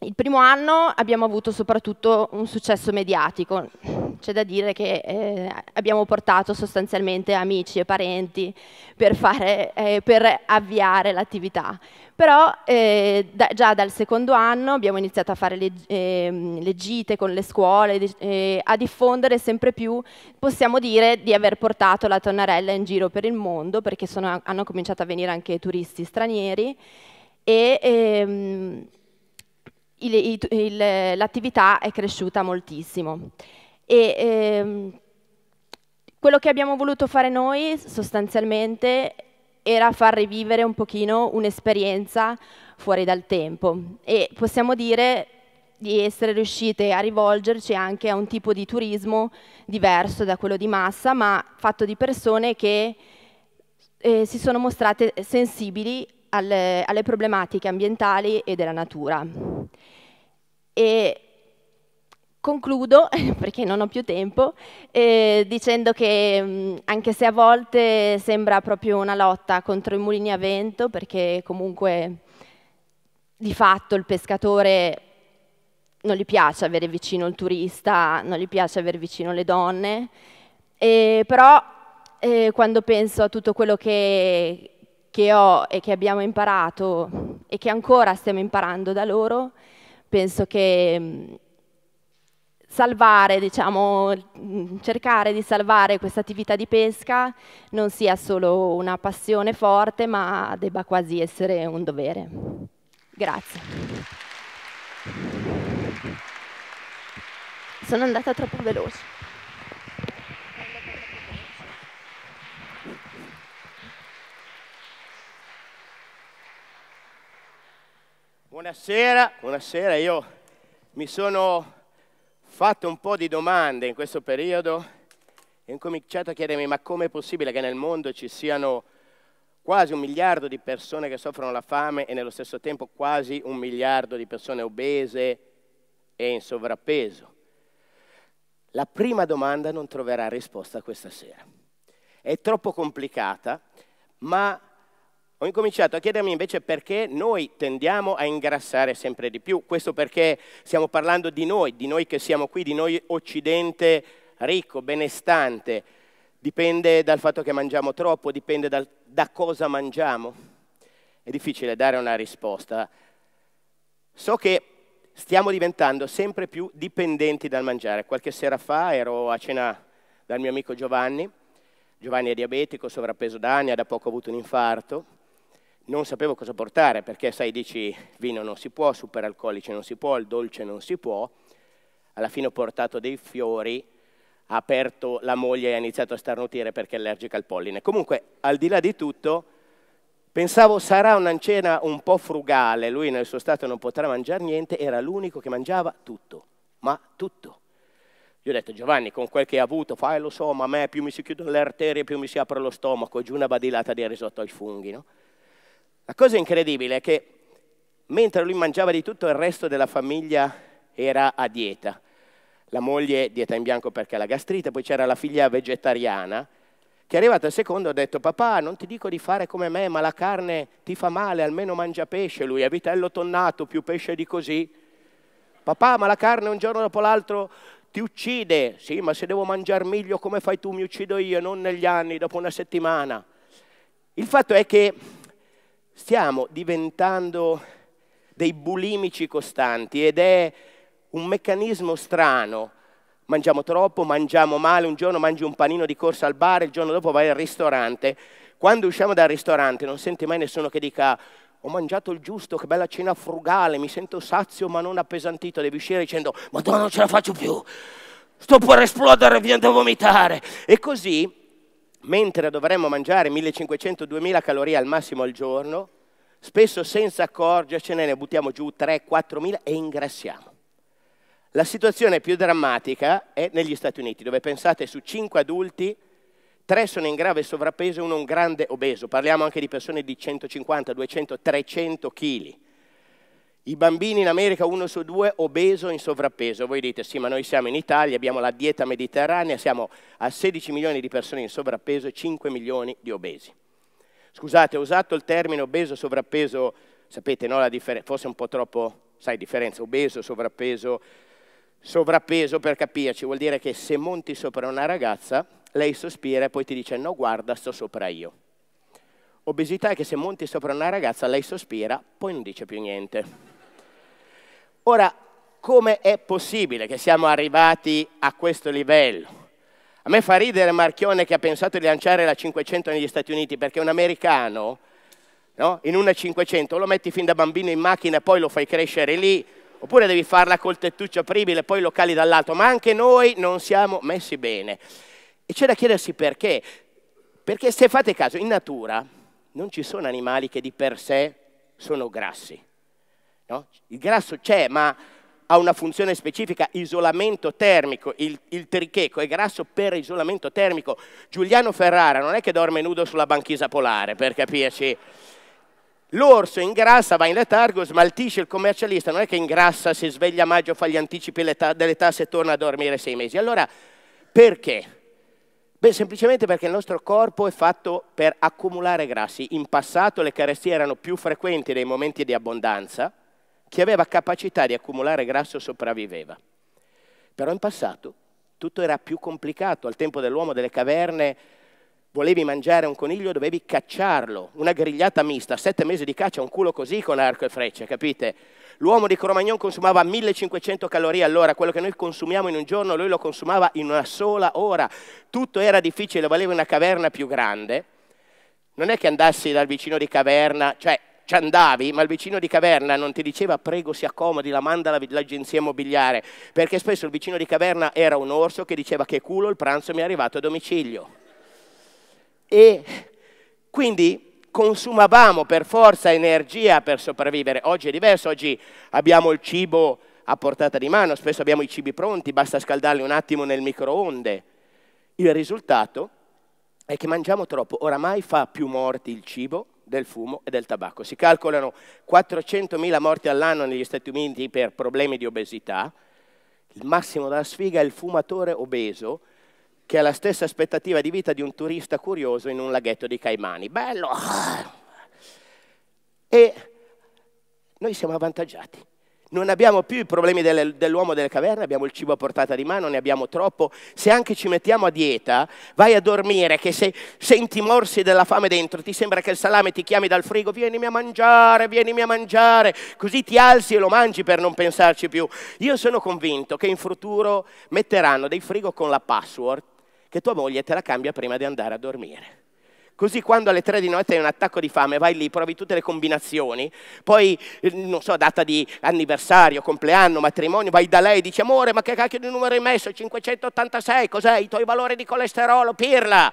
Speaker 12: il primo anno abbiamo avuto soprattutto un successo mediatico, c'è da dire che eh, abbiamo portato sostanzialmente amici e parenti per, fare, eh, per avviare l'attività però eh, da, già dal secondo anno abbiamo iniziato a fare le, eh, le gite con le scuole, eh, a diffondere sempre più, possiamo dire di aver portato la tonnarella in giro per il mondo, perché sono, hanno cominciato a venire anche turisti stranieri, e ehm, l'attività è cresciuta moltissimo. E, ehm, quello che abbiamo voluto fare noi sostanzialmente era far rivivere un pochino un'esperienza fuori dal tempo e possiamo dire di essere riuscite a rivolgerci anche a un tipo di turismo diverso da quello di massa, ma fatto di persone che eh, si sono mostrate sensibili alle, alle problematiche ambientali e della natura. E concludo, perché non ho più tempo, eh, dicendo che mm, anche se a volte sembra proprio una lotta contro i mulini a vento, perché comunque di fatto il pescatore non gli piace avere vicino il turista, non gli piace avere vicino le donne, eh, però eh, quando penso a tutto quello che, che ho e che abbiamo imparato e che ancora stiamo imparando da loro, penso che mm, salvare, diciamo, cercare di salvare questa attività di pesca non sia solo una passione forte, ma debba quasi essere un dovere. Grazie. Sono andata troppo veloce.
Speaker 13: Buonasera, buonasera, io mi sono fatto un po' di domande in questo periodo e ho cominciato a chiedermi ma com'è possibile che nel mondo ci siano quasi un miliardo di persone che soffrono la fame e nello stesso tempo quasi un miliardo di persone obese e in sovrappeso? La prima domanda non troverà risposta questa sera. È troppo complicata, ma ho incominciato a chiedermi invece perché noi tendiamo a ingrassare sempre di più. Questo perché stiamo parlando di noi, di noi che siamo qui, di noi occidente ricco, benestante. Dipende dal fatto che mangiamo troppo, dipende dal, da cosa mangiamo. È difficile dare una risposta. So che stiamo diventando sempre più dipendenti dal mangiare. Qualche sera fa ero a cena dal mio amico Giovanni. Giovanni è diabetico, sovrappeso da anni, ha da poco avuto un infarto non sapevo cosa portare, perché sai, dici vino non si può, superalcolici non si può, il dolce non si può. Alla fine ho portato dei fiori, ha aperto la moglie e ha iniziato a starnutire perché è allergica al polline. Comunque, al di là di tutto, pensavo sarà una cena un po' frugale, lui nel suo stato non potrà mangiare niente, era l'unico che mangiava tutto, ma tutto. Gli ho detto, Giovanni, con quel che hai avuto, fai lo so, ma a me più mi si chiudono le arterie, più mi si apre lo stomaco, giù una badilata di risotto ai funghi, no? La cosa incredibile è che mentre lui mangiava di tutto, il resto della famiglia era a dieta. La moglie dieta in bianco perché ha la gastrite, poi c'era la figlia vegetariana, che è arrivata al secondo e ha detto papà non ti dico di fare come me, ma la carne ti fa male, almeno mangia pesce lui, è vitello tonnato, più pesce di così. Papà ma la carne un giorno dopo l'altro ti uccide, sì ma se devo mangiare miglio come fai tu mi uccido io, non negli anni, dopo una settimana. Il fatto è che Stiamo diventando dei bulimici costanti ed è un meccanismo strano. Mangiamo troppo, mangiamo male, un giorno mangi un panino di corsa al bar, il giorno dopo vai al ristorante. Quando usciamo dal ristorante non senti mai nessuno che dica ho mangiato il giusto, che bella cena frugale, mi sento sazio ma non appesantito, devi uscire dicendo madonna non ce la faccio più, sto per esplodere, vieni a vomitare. E così mentre dovremmo mangiare 1500-2000 calorie al massimo al giorno, spesso senza accorgercene ne buttiamo giù 3-4000 e ingrassiamo. La situazione più drammatica è negli Stati Uniti, dove pensate su 5 adulti, 3 sono in grave sovrappeso e uno un grande obeso. Parliamo anche di persone di 150, 200, 300 kg. I bambini in America, uno su due, obeso in sovrappeso. Voi dite, sì, ma noi siamo in Italia, abbiamo la dieta mediterranea, siamo a 16 milioni di persone in sovrappeso e 5 milioni di obesi. Scusate, ho usato il termine obeso, sovrappeso, sapete, no, la differenza, forse un po' troppo, sai, differenza, obeso, sovrappeso, sovrappeso, per capirci, vuol dire che se monti sopra una ragazza, lei sospira e poi ti dice, no, guarda, sto sopra io. Obesità è che se monti sopra una ragazza, lei sospira, poi non dice più niente. Ora, come è possibile che siamo arrivati a questo livello? A me fa ridere Marchione che ha pensato di lanciare la 500 negli Stati Uniti perché un americano no, in una 500 lo metti fin da bambino in macchina e poi lo fai crescere lì, oppure devi farla col tettuccio apribile e poi lo cali dall'alto, ma anche noi non siamo messi bene. E c'è da chiedersi perché. Perché se fate caso, in natura non ci sono animali che di per sé sono grassi. No? Il grasso c'è, ma ha una funzione specifica, isolamento termico, il, il, tricheco è grasso per isolamento termico. Giuliano Ferrara non è che dorme nudo sulla banchisa polare, per capirci. L'orso ingrassa, va in letargo, smaltisce il commercialista, non è che ingrassa, si sveglia a maggio, fa gli anticipi delle tasse e torna a dormire sei mesi. Allora, perché? Beh, semplicemente perché il nostro corpo è fatto per accumulare grassi. In passato le carestie erano più frequenti nei momenti di abbondanza, chi aveva capacità di accumulare grasso sopravviveva. Però in passato tutto era più complicato. Al tempo dell'uomo delle caverne volevi mangiare un coniglio, dovevi cacciarlo. Una grigliata mista, sette mesi di caccia, un culo così con arco e frecce, capite? L'uomo di Cromagnon consumava 1500 calorie all'ora, quello che noi consumiamo in un giorno lui lo consumava in una sola ora. Tutto era difficile, valeva una caverna più grande. Non è che andassi dal vicino di caverna, cioè ci andavi, ma il vicino di caverna non ti diceva prego si accomodi, la manda l'agenzia immobiliare, perché spesso il vicino di caverna era un orso che diceva che culo il pranzo mi è arrivato a domicilio. E quindi consumavamo per forza energia per sopravvivere. Oggi è diverso, oggi abbiamo il cibo a portata di mano, spesso abbiamo i cibi pronti, basta scaldarli un attimo nel microonde. Il risultato è che mangiamo troppo, oramai fa più morti il cibo del fumo e del tabacco. Si calcolano 400.000 morti all'anno negli Stati Uniti per problemi di obesità. Il massimo della sfiga è il fumatore obeso che ha la stessa aspettativa di vita di un turista curioso in un laghetto di Caimani. Bello! E noi siamo avvantaggiati. Non abbiamo più i problemi dell'uomo delle caverne, abbiamo il cibo a portata di mano, ne abbiamo troppo. Se anche ci mettiamo a dieta, vai a dormire, che se senti morsi della fame dentro, ti sembra che il salame ti chiami dal frigo, vienimi a mangiare, vienimi a mangiare, così ti alzi e lo mangi per non pensarci più. Io sono convinto che in futuro metteranno dei frigo con la password che tua moglie te la cambia prima di andare a dormire. Così quando alle 3 di notte hai un attacco di fame, vai lì, provi tutte le combinazioni, poi, eh, non so, data di anniversario, compleanno, matrimonio, vai da lei, dici amore, ma che cacchio di numero hai messo? 586, cos'è? I tuoi valori di colesterolo, pirla!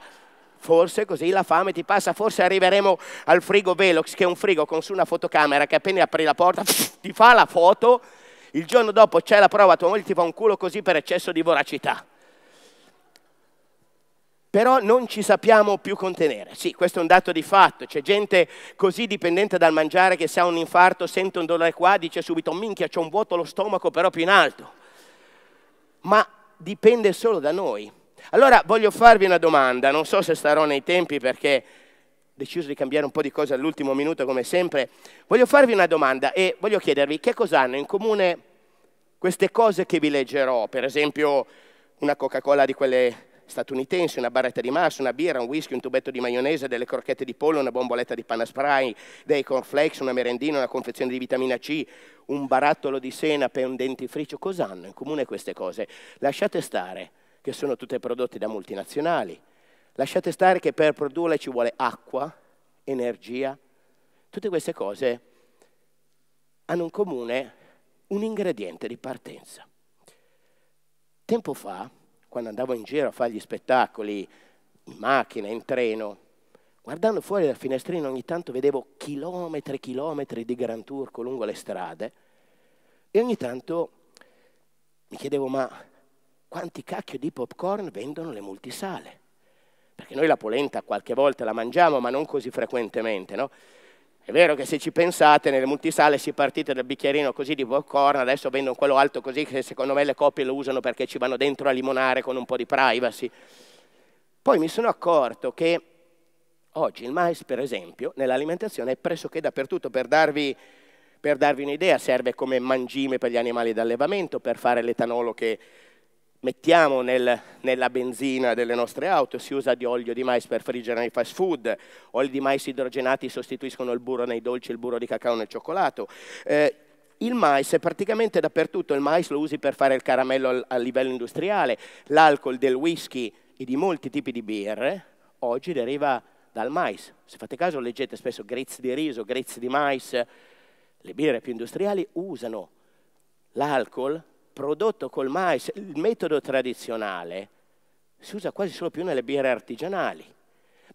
Speaker 13: Forse così la fame ti passa, forse arriveremo al frigo Velox, che è un frigo con su una fotocamera che appena apri la porta ti fa la foto, il giorno dopo c'è la prova, tua moglie ti fa un culo così per eccesso di voracità però non ci sappiamo più contenere. Sì, questo è un dato di fatto, c'è gente così dipendente dal mangiare che se ha un infarto, sente un dolore qua, dice subito minchia, c'è un vuoto allo stomaco però più in alto. Ma dipende solo da noi. Allora voglio farvi una domanda, non so se starò nei tempi perché ho deciso di cambiare un po' di cose all'ultimo minuto come sempre. Voglio farvi una domanda e voglio chiedervi che cosa hanno in comune queste cose che vi leggerò, per esempio una Coca-Cola di quelle statunitense, una barretta di massa, una birra, un whisky, un tubetto di maionese, delle crocchette di pollo, una bomboletta di panna spray, dei cornflakes, una merendina, una confezione di vitamina C, un barattolo di senape, un dentifricio. Cosa hanno in comune queste cose? Lasciate stare che sono tutte prodotte da multinazionali. Lasciate stare che per produrle ci vuole acqua, energia. Tutte queste cose hanno in comune un ingrediente di partenza. Tempo fa quando andavo in giro a fare gli spettacoli, in macchina, in treno, guardando fuori dal finestrino ogni tanto vedevo chilometri e chilometri di Gran Turco lungo le strade e ogni tanto mi chiedevo ma quanti cacchio di popcorn vendono le multisale? Perché noi la polenta qualche volta la mangiamo, ma non così frequentemente, no? È vero che se ci pensate, nelle multisale si partite dal bicchierino così di popcorn, adesso vendono quello alto così che secondo me le coppie lo usano perché ci vanno dentro a limonare con un po' di privacy. Poi mi sono accorto che oggi il mais, per esempio, nell'alimentazione è pressoché dappertutto. Per darvi, per darvi un'idea, serve come mangime per gli animali d'allevamento, per fare l'etanolo che mettiamo nel, nella benzina delle nostre auto, si usa di olio di mais per friggere nei fast food, oli di mais idrogenati sostituiscono il burro nei dolci, il burro di cacao nel cioccolato. Eh, il mais è praticamente dappertutto, il mais lo usi per fare il caramello a livello industriale, l'alcol del whisky e di molti tipi di birre oggi deriva dal mais. Se fate caso leggete spesso grezzi di riso, grezzi di mais, le birre più industriali usano l'alcol prodotto col mais, il metodo tradizionale, si usa quasi solo più nelle birre artigianali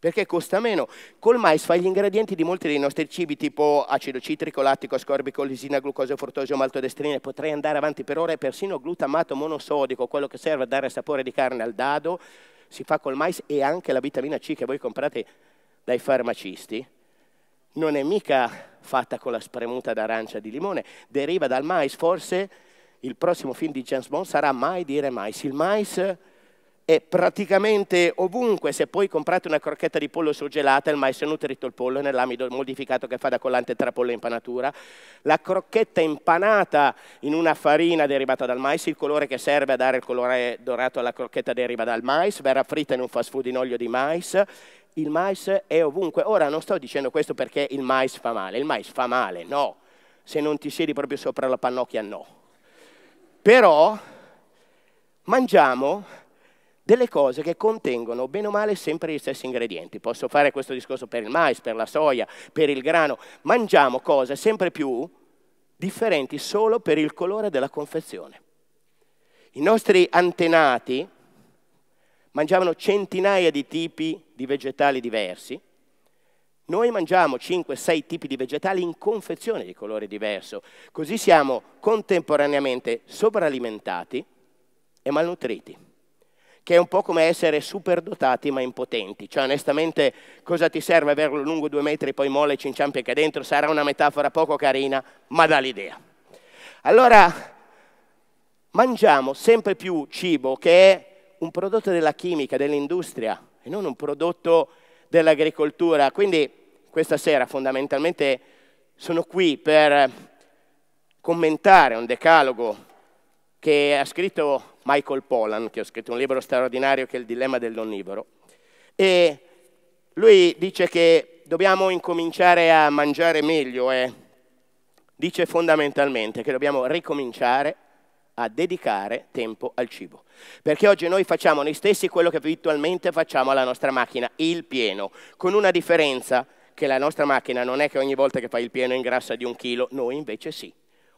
Speaker 13: perché costa meno. Col mais fai gli ingredienti di molti dei nostri cibi, tipo acido citrico, lattico, ascorbico, lisina, glucosio, fruttosio, maltodestrina, potrei andare avanti per ore, persino glutamato monosodico, quello che serve a dare sapore di carne al dado, si fa col mais e anche la vitamina C che voi comprate dai farmacisti, non è mica fatta con la spremuta d'arancia di limone, deriva dal mais, forse il prossimo film di James Bond sarà mai dire mais. Il mais è praticamente ovunque. Se poi comprate una crocchetta di pollo surgelata, il mais è nutrito il pollo nell'amido modificato che fa da collante tra pollo e impanatura. La crocchetta impanata in una farina derivata dal mais, il colore che serve a dare il colore dorato alla crocchetta deriva dal mais, verrà fritta in un fast food in olio di mais. Il mais è ovunque. Ora non sto dicendo questo perché il mais fa male, il mais fa male, no. Se non ti siedi proprio sopra la pannocchia, no però mangiamo delle cose che contengono bene o male sempre gli stessi ingredienti. Posso fare questo discorso per il mais, per la soia, per il grano. Mangiamo cose sempre più differenti solo per il colore della confezione. I nostri antenati mangiavano centinaia di tipi di vegetali diversi, noi mangiamo 5-6 tipi di vegetali in confezione di colore diverso, così siamo contemporaneamente sovralimentati e malnutriti, che è un po' come essere superdotati ma impotenti. Cioè, onestamente, cosa ti serve averlo lungo due metri, e poi molle, ci inciampi che dentro? Sarà una metafora poco carina, ma dà l'idea. Allora, mangiamo sempre più cibo che è un prodotto della chimica, dell'industria, e non un prodotto dell'agricoltura. Quindi questa sera fondamentalmente sono qui per commentare un decalogo che ha scritto Michael Pollan, che ha scritto un libro straordinario che è Il dilemma dell'onnivoro. E lui dice che dobbiamo incominciare a mangiare meglio e dice fondamentalmente che dobbiamo ricominciare a dedicare tempo al cibo. Perché oggi noi facciamo noi stessi quello che abitualmente facciamo alla nostra macchina, il pieno, con una differenza che la nostra macchina non è che ogni volta che fai il pieno ingrassa di un chilo, noi invece sì.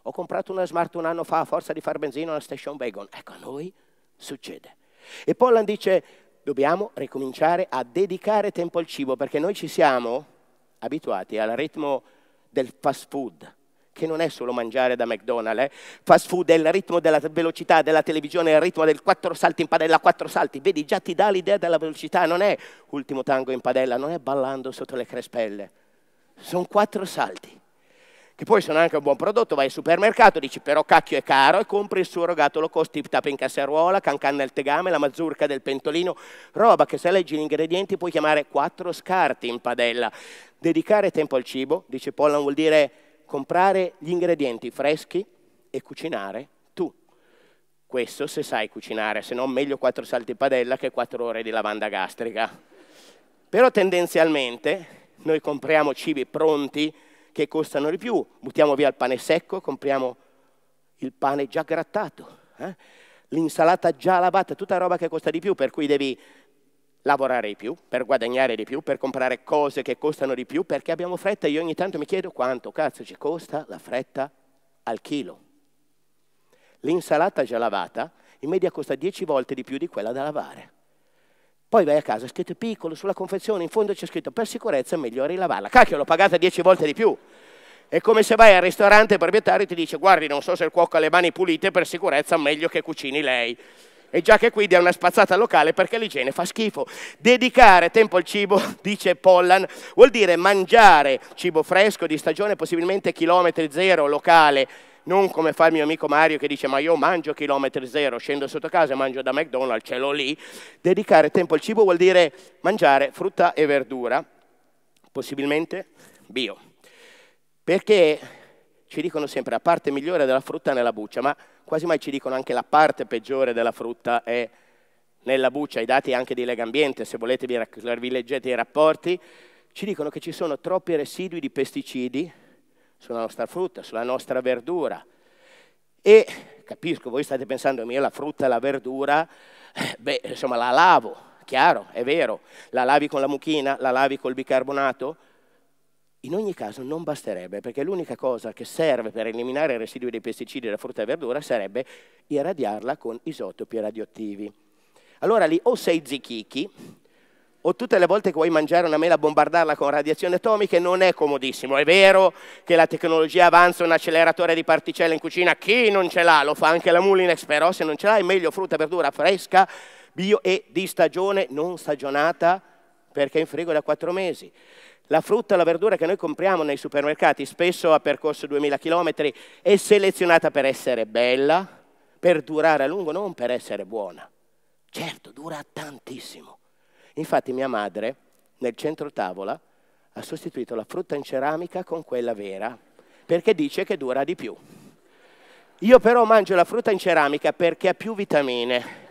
Speaker 13: Ho comprato una Smart un anno fa a forza di far benzina una station wagon. Ecco, a noi succede. E Pollan dice, dobbiamo ricominciare a dedicare tempo al cibo, perché noi ci siamo abituati al ritmo del fast food, che non è solo mangiare da McDonald's, eh? fast food è il ritmo della velocità della televisione, è il ritmo del quattro salti in padella, quattro salti, vedi già ti dà l'idea della velocità, non è ultimo tango in padella, non è ballando sotto le crespelle, sono quattro salti, che poi sono anche un buon prodotto, vai al supermercato, dici però cacchio è caro e compri il suo rogatolo con tip tap in casseruola, cancan nel tegame, la mazzurca del pentolino, roba che se leggi gli ingredienti puoi chiamare quattro scarti in padella. Dedicare tempo al cibo, dice Pollan, vuol dire comprare gli ingredienti freschi e cucinare tu. Questo se sai cucinare, se no meglio quattro salti in padella che quattro ore di lavanda gastrica. Però tendenzialmente noi compriamo cibi pronti che costano di più, buttiamo via il pane secco, compriamo il pane già grattato, eh? l'insalata già lavata, tutta roba che costa di più, per cui devi lavorare di più, per guadagnare di più, per comprare cose che costano di più, perché abbiamo fretta. Io ogni tanto mi chiedo quanto cazzo ci costa la fretta al chilo. L'insalata già lavata in media costa 10 volte di più di quella da lavare. Poi vai a casa, scritto piccolo, sulla confezione, in fondo c'è scritto per sicurezza è meglio rilavarla. Cacchio, l'ho pagata 10 volte di più. È come se vai al ristorante, il proprietario ti dice guardi, non so se il cuoco ha le mani pulite, per sicurezza meglio che cucini lei e già che qui dia una spazzata locale perché l'igiene fa schifo. Dedicare tempo al cibo, dice Pollan, vuol dire mangiare cibo fresco, di stagione, possibilmente chilometri zero, locale, non come fa il mio amico Mario che dice ma io mangio chilometri zero, scendo sotto casa e mangio da McDonald's, ce l'ho lì. Dedicare tempo al cibo vuol dire mangiare frutta e verdura, possibilmente bio. Perché ci dicono sempre la parte migliore della frutta è nella buccia, ma quasi mai ci dicono anche la parte peggiore della frutta è nella buccia. I dati anche di Lega Ambiente, se volete vi leggete i rapporti, ci dicono che ci sono troppi residui di pesticidi sulla nostra frutta, sulla nostra verdura. E capisco, voi state pensando, io la frutta e la verdura, eh, beh, insomma la lavo, chiaro, è vero, la lavi con la mucchina, la lavi col bicarbonato, in ogni caso non basterebbe, perché l'unica cosa che serve per eliminare i residui dei pesticidi dalla frutta e verdura sarebbe irradiarla con isotopi radioattivi. Allora lì o sei zichichi, o tutte le volte che vuoi mangiare una mela bombardarla con radiazioni atomiche non è comodissimo. È vero che la tecnologia avanza, un acceleratore di particelle in cucina, chi non ce l'ha lo fa anche la Mulinex, però se non ce l'ha è meglio frutta e verdura fresca, bio e di stagione, non stagionata, perché è in frigo da quattro mesi la frutta e la verdura che noi compriamo nei supermercati spesso ha percorso 2000 km, è selezionata per essere bella, per durare a lungo, non per essere buona. Certo, dura tantissimo. Infatti mia madre, nel centro tavola, ha sostituito la frutta in ceramica con quella vera, perché dice che dura di più. Io però mangio la frutta in ceramica perché ha più vitamine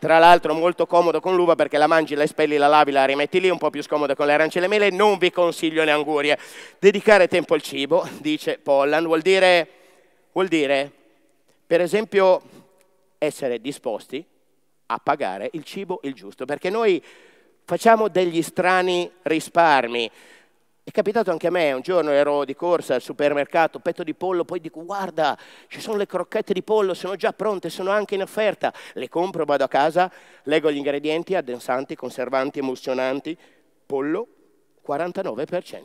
Speaker 13: tra l'altro molto comodo con l'uva perché la mangi, la espelli, la lavi, la rimetti lì, un po' più scomodo con le arance e le mele, non vi consiglio le angurie. Dedicare tempo al cibo, dice Pollan, vuol dire, vuol dire per esempio essere disposti a pagare il cibo il giusto, perché noi facciamo degli strani risparmi. È capitato anche a me, un giorno ero di corsa al supermercato, petto di pollo, poi dico guarda, ci sono le crocchette di pollo, sono già pronte, sono anche in offerta. Le compro, vado a casa, leggo gli ingredienti, addensanti, conservanti, emulsionanti, pollo 49%.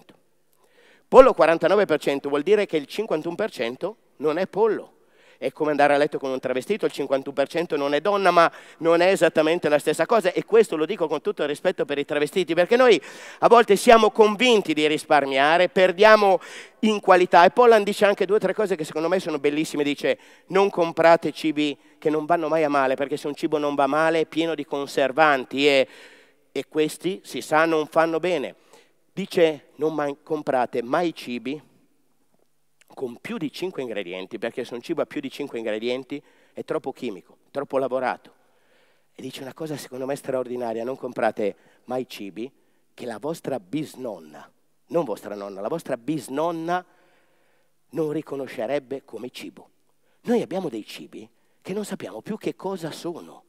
Speaker 13: Pollo 49% vuol dire che il 51% non è pollo. È come andare a letto con un travestito, il 51% non è donna, ma non è esattamente la stessa cosa e questo lo dico con tutto il rispetto per i travestiti, perché noi a volte siamo convinti di risparmiare, perdiamo in qualità e Pollan dice anche due o tre cose che secondo me sono bellissime, dice non comprate cibi che non vanno mai a male, perché se un cibo non va male è pieno di conservanti e, e questi si sa non fanno bene. Dice non man- comprate mai cibi con più di 5 ingredienti, perché se un cibo ha più di 5 ingredienti è troppo chimico, troppo lavorato. E dice una cosa secondo me straordinaria, non comprate mai cibi che la vostra bisnonna, non vostra nonna, la vostra bisnonna non riconoscerebbe come cibo. Noi abbiamo dei cibi che non sappiamo più che cosa sono.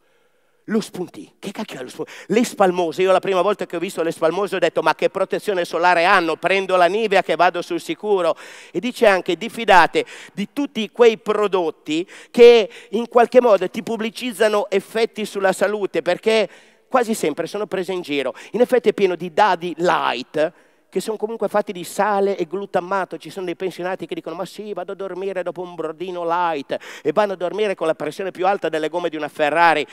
Speaker 13: Lo spuntì, che cacchio è lo spuntì? Le spalmose, io la prima volta che ho visto le spalmose ho detto ma che protezione solare hanno, prendo la Nivea che vado sul sicuro. E dice anche diffidate di tutti quei prodotti che in qualche modo ti pubblicizzano effetti sulla salute perché quasi sempre sono prese in giro. In effetti è pieno di dadi light che sono comunque fatti di sale e glutammato. Ci sono dei pensionati che dicono: Ma sì, vado a dormire dopo un brodino light e vanno a dormire con la pressione più alta delle gomme di una Ferrari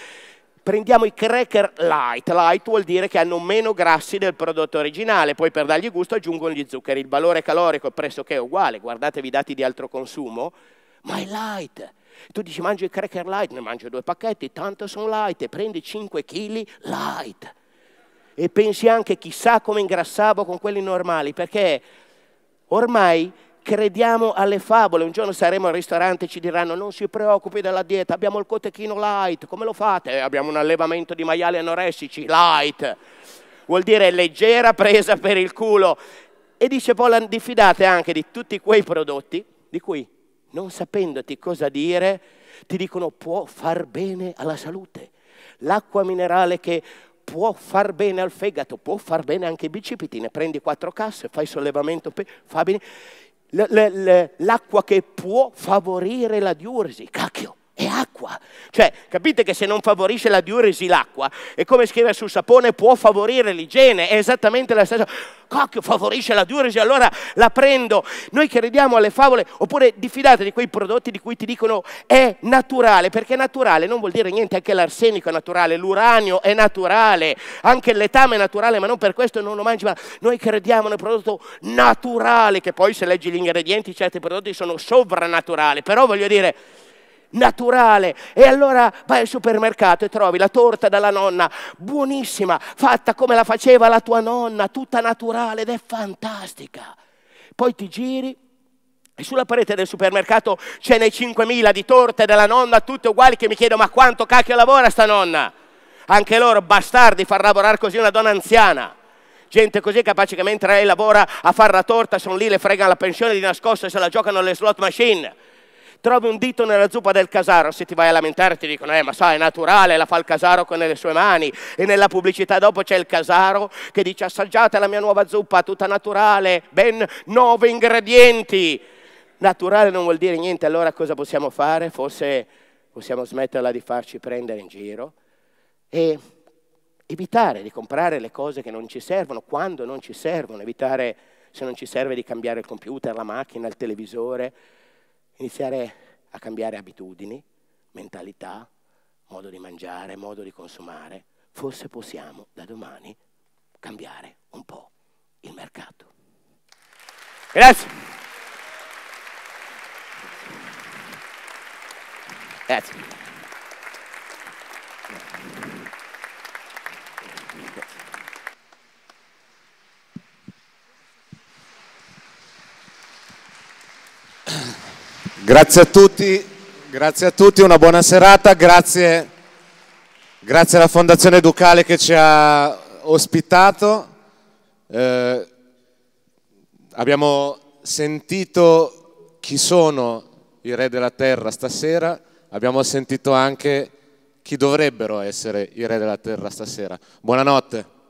Speaker 13: prendiamo i cracker light, light vuol dire che hanno meno grassi del prodotto originale, poi per dargli gusto aggiungono gli zuccheri, il valore calorico è pressoché uguale, guardatevi i dati di altro consumo, ma è light. Tu dici mangio i cracker light, ne mangio due pacchetti, tanto sono light e prendi 5 kg light. E pensi anche chissà come ingrassavo con quelli normali, perché ormai crediamo alle favole. Un giorno saremo al ristorante e ci diranno non si preoccupi della dieta, abbiamo il cotechino light, come lo fate? Eh, abbiamo un allevamento di maiali anoressici, light. Vuol dire leggera presa per il culo. E dice Pollan, diffidate anche di tutti quei prodotti di cui, non sapendoti cosa dire, ti dicono può far bene alla salute. L'acqua minerale che può far bene al fegato, può far bene anche ai bicipiti, ne prendi quattro casse, fai sollevamento, fa bene l'acqua che può favorire la diuresi, cacchio è acqua. Cioè, capite che se non favorisce la diuresi l'acqua, e come scrive sul sapone, può favorire l'igiene, è esattamente la stessa cosa. Cocchio favorisce la diuresi, allora la prendo. Noi crediamo alle favole, oppure diffidate di quei prodotti di cui ti dicono è naturale, perché naturale non vuol dire niente, anche l'arsenico è naturale, l'uranio è naturale, anche il letame è naturale, ma non per questo non lo mangi, ma noi crediamo nel prodotto naturale, che poi se leggi gli ingredienti certi prodotti sono sovrannaturali, però voglio dire naturale. E allora vai al supermercato e trovi la torta dalla nonna, buonissima, fatta come la faceva la tua nonna, tutta naturale ed è fantastica. Poi ti giri e sulla parete del supermercato ce n'è 5.000 di torte della nonna, tutte uguali, che mi chiedo ma quanto cacchio lavora sta nonna? Anche loro bastardi far lavorare così una donna anziana. Gente così capace che mentre lei lavora a fare la torta sono lì, le fregano la pensione di nascosto e se la giocano alle slot machine trovi un dito nella zuppa del Casaro, se ti vai a lamentare ti dicono, eh ma sai, è naturale, la fa il Casaro con le sue mani. E nella pubblicità dopo c'è il Casaro che dice, assaggiate la mia nuova zuppa, tutta naturale, ben nove ingredienti. Naturale non vuol dire niente, allora cosa possiamo fare? Forse possiamo smetterla di farci prendere in giro e evitare di comprare le cose che non ci servono, quando non ci servono, evitare se non ci serve di cambiare il computer, la macchina, il televisore, iniziare a cambiare abitudini, mentalità, modo di mangiare, modo di consumare, forse possiamo da domani cambiare un po' il mercato. Grazie. Grazie.
Speaker 6: Grazie a tutti, grazie a tutti, una
Speaker 11: buona serata, grazie, grazie alla Fondazione Ducale che ci ha ospitato.
Speaker 3: Eh, abbiamo
Speaker 11: sentito chi sono i re della terra stasera, abbiamo
Speaker 3: sentito anche chi dovrebbero essere i re della terra stasera. Buonanotte.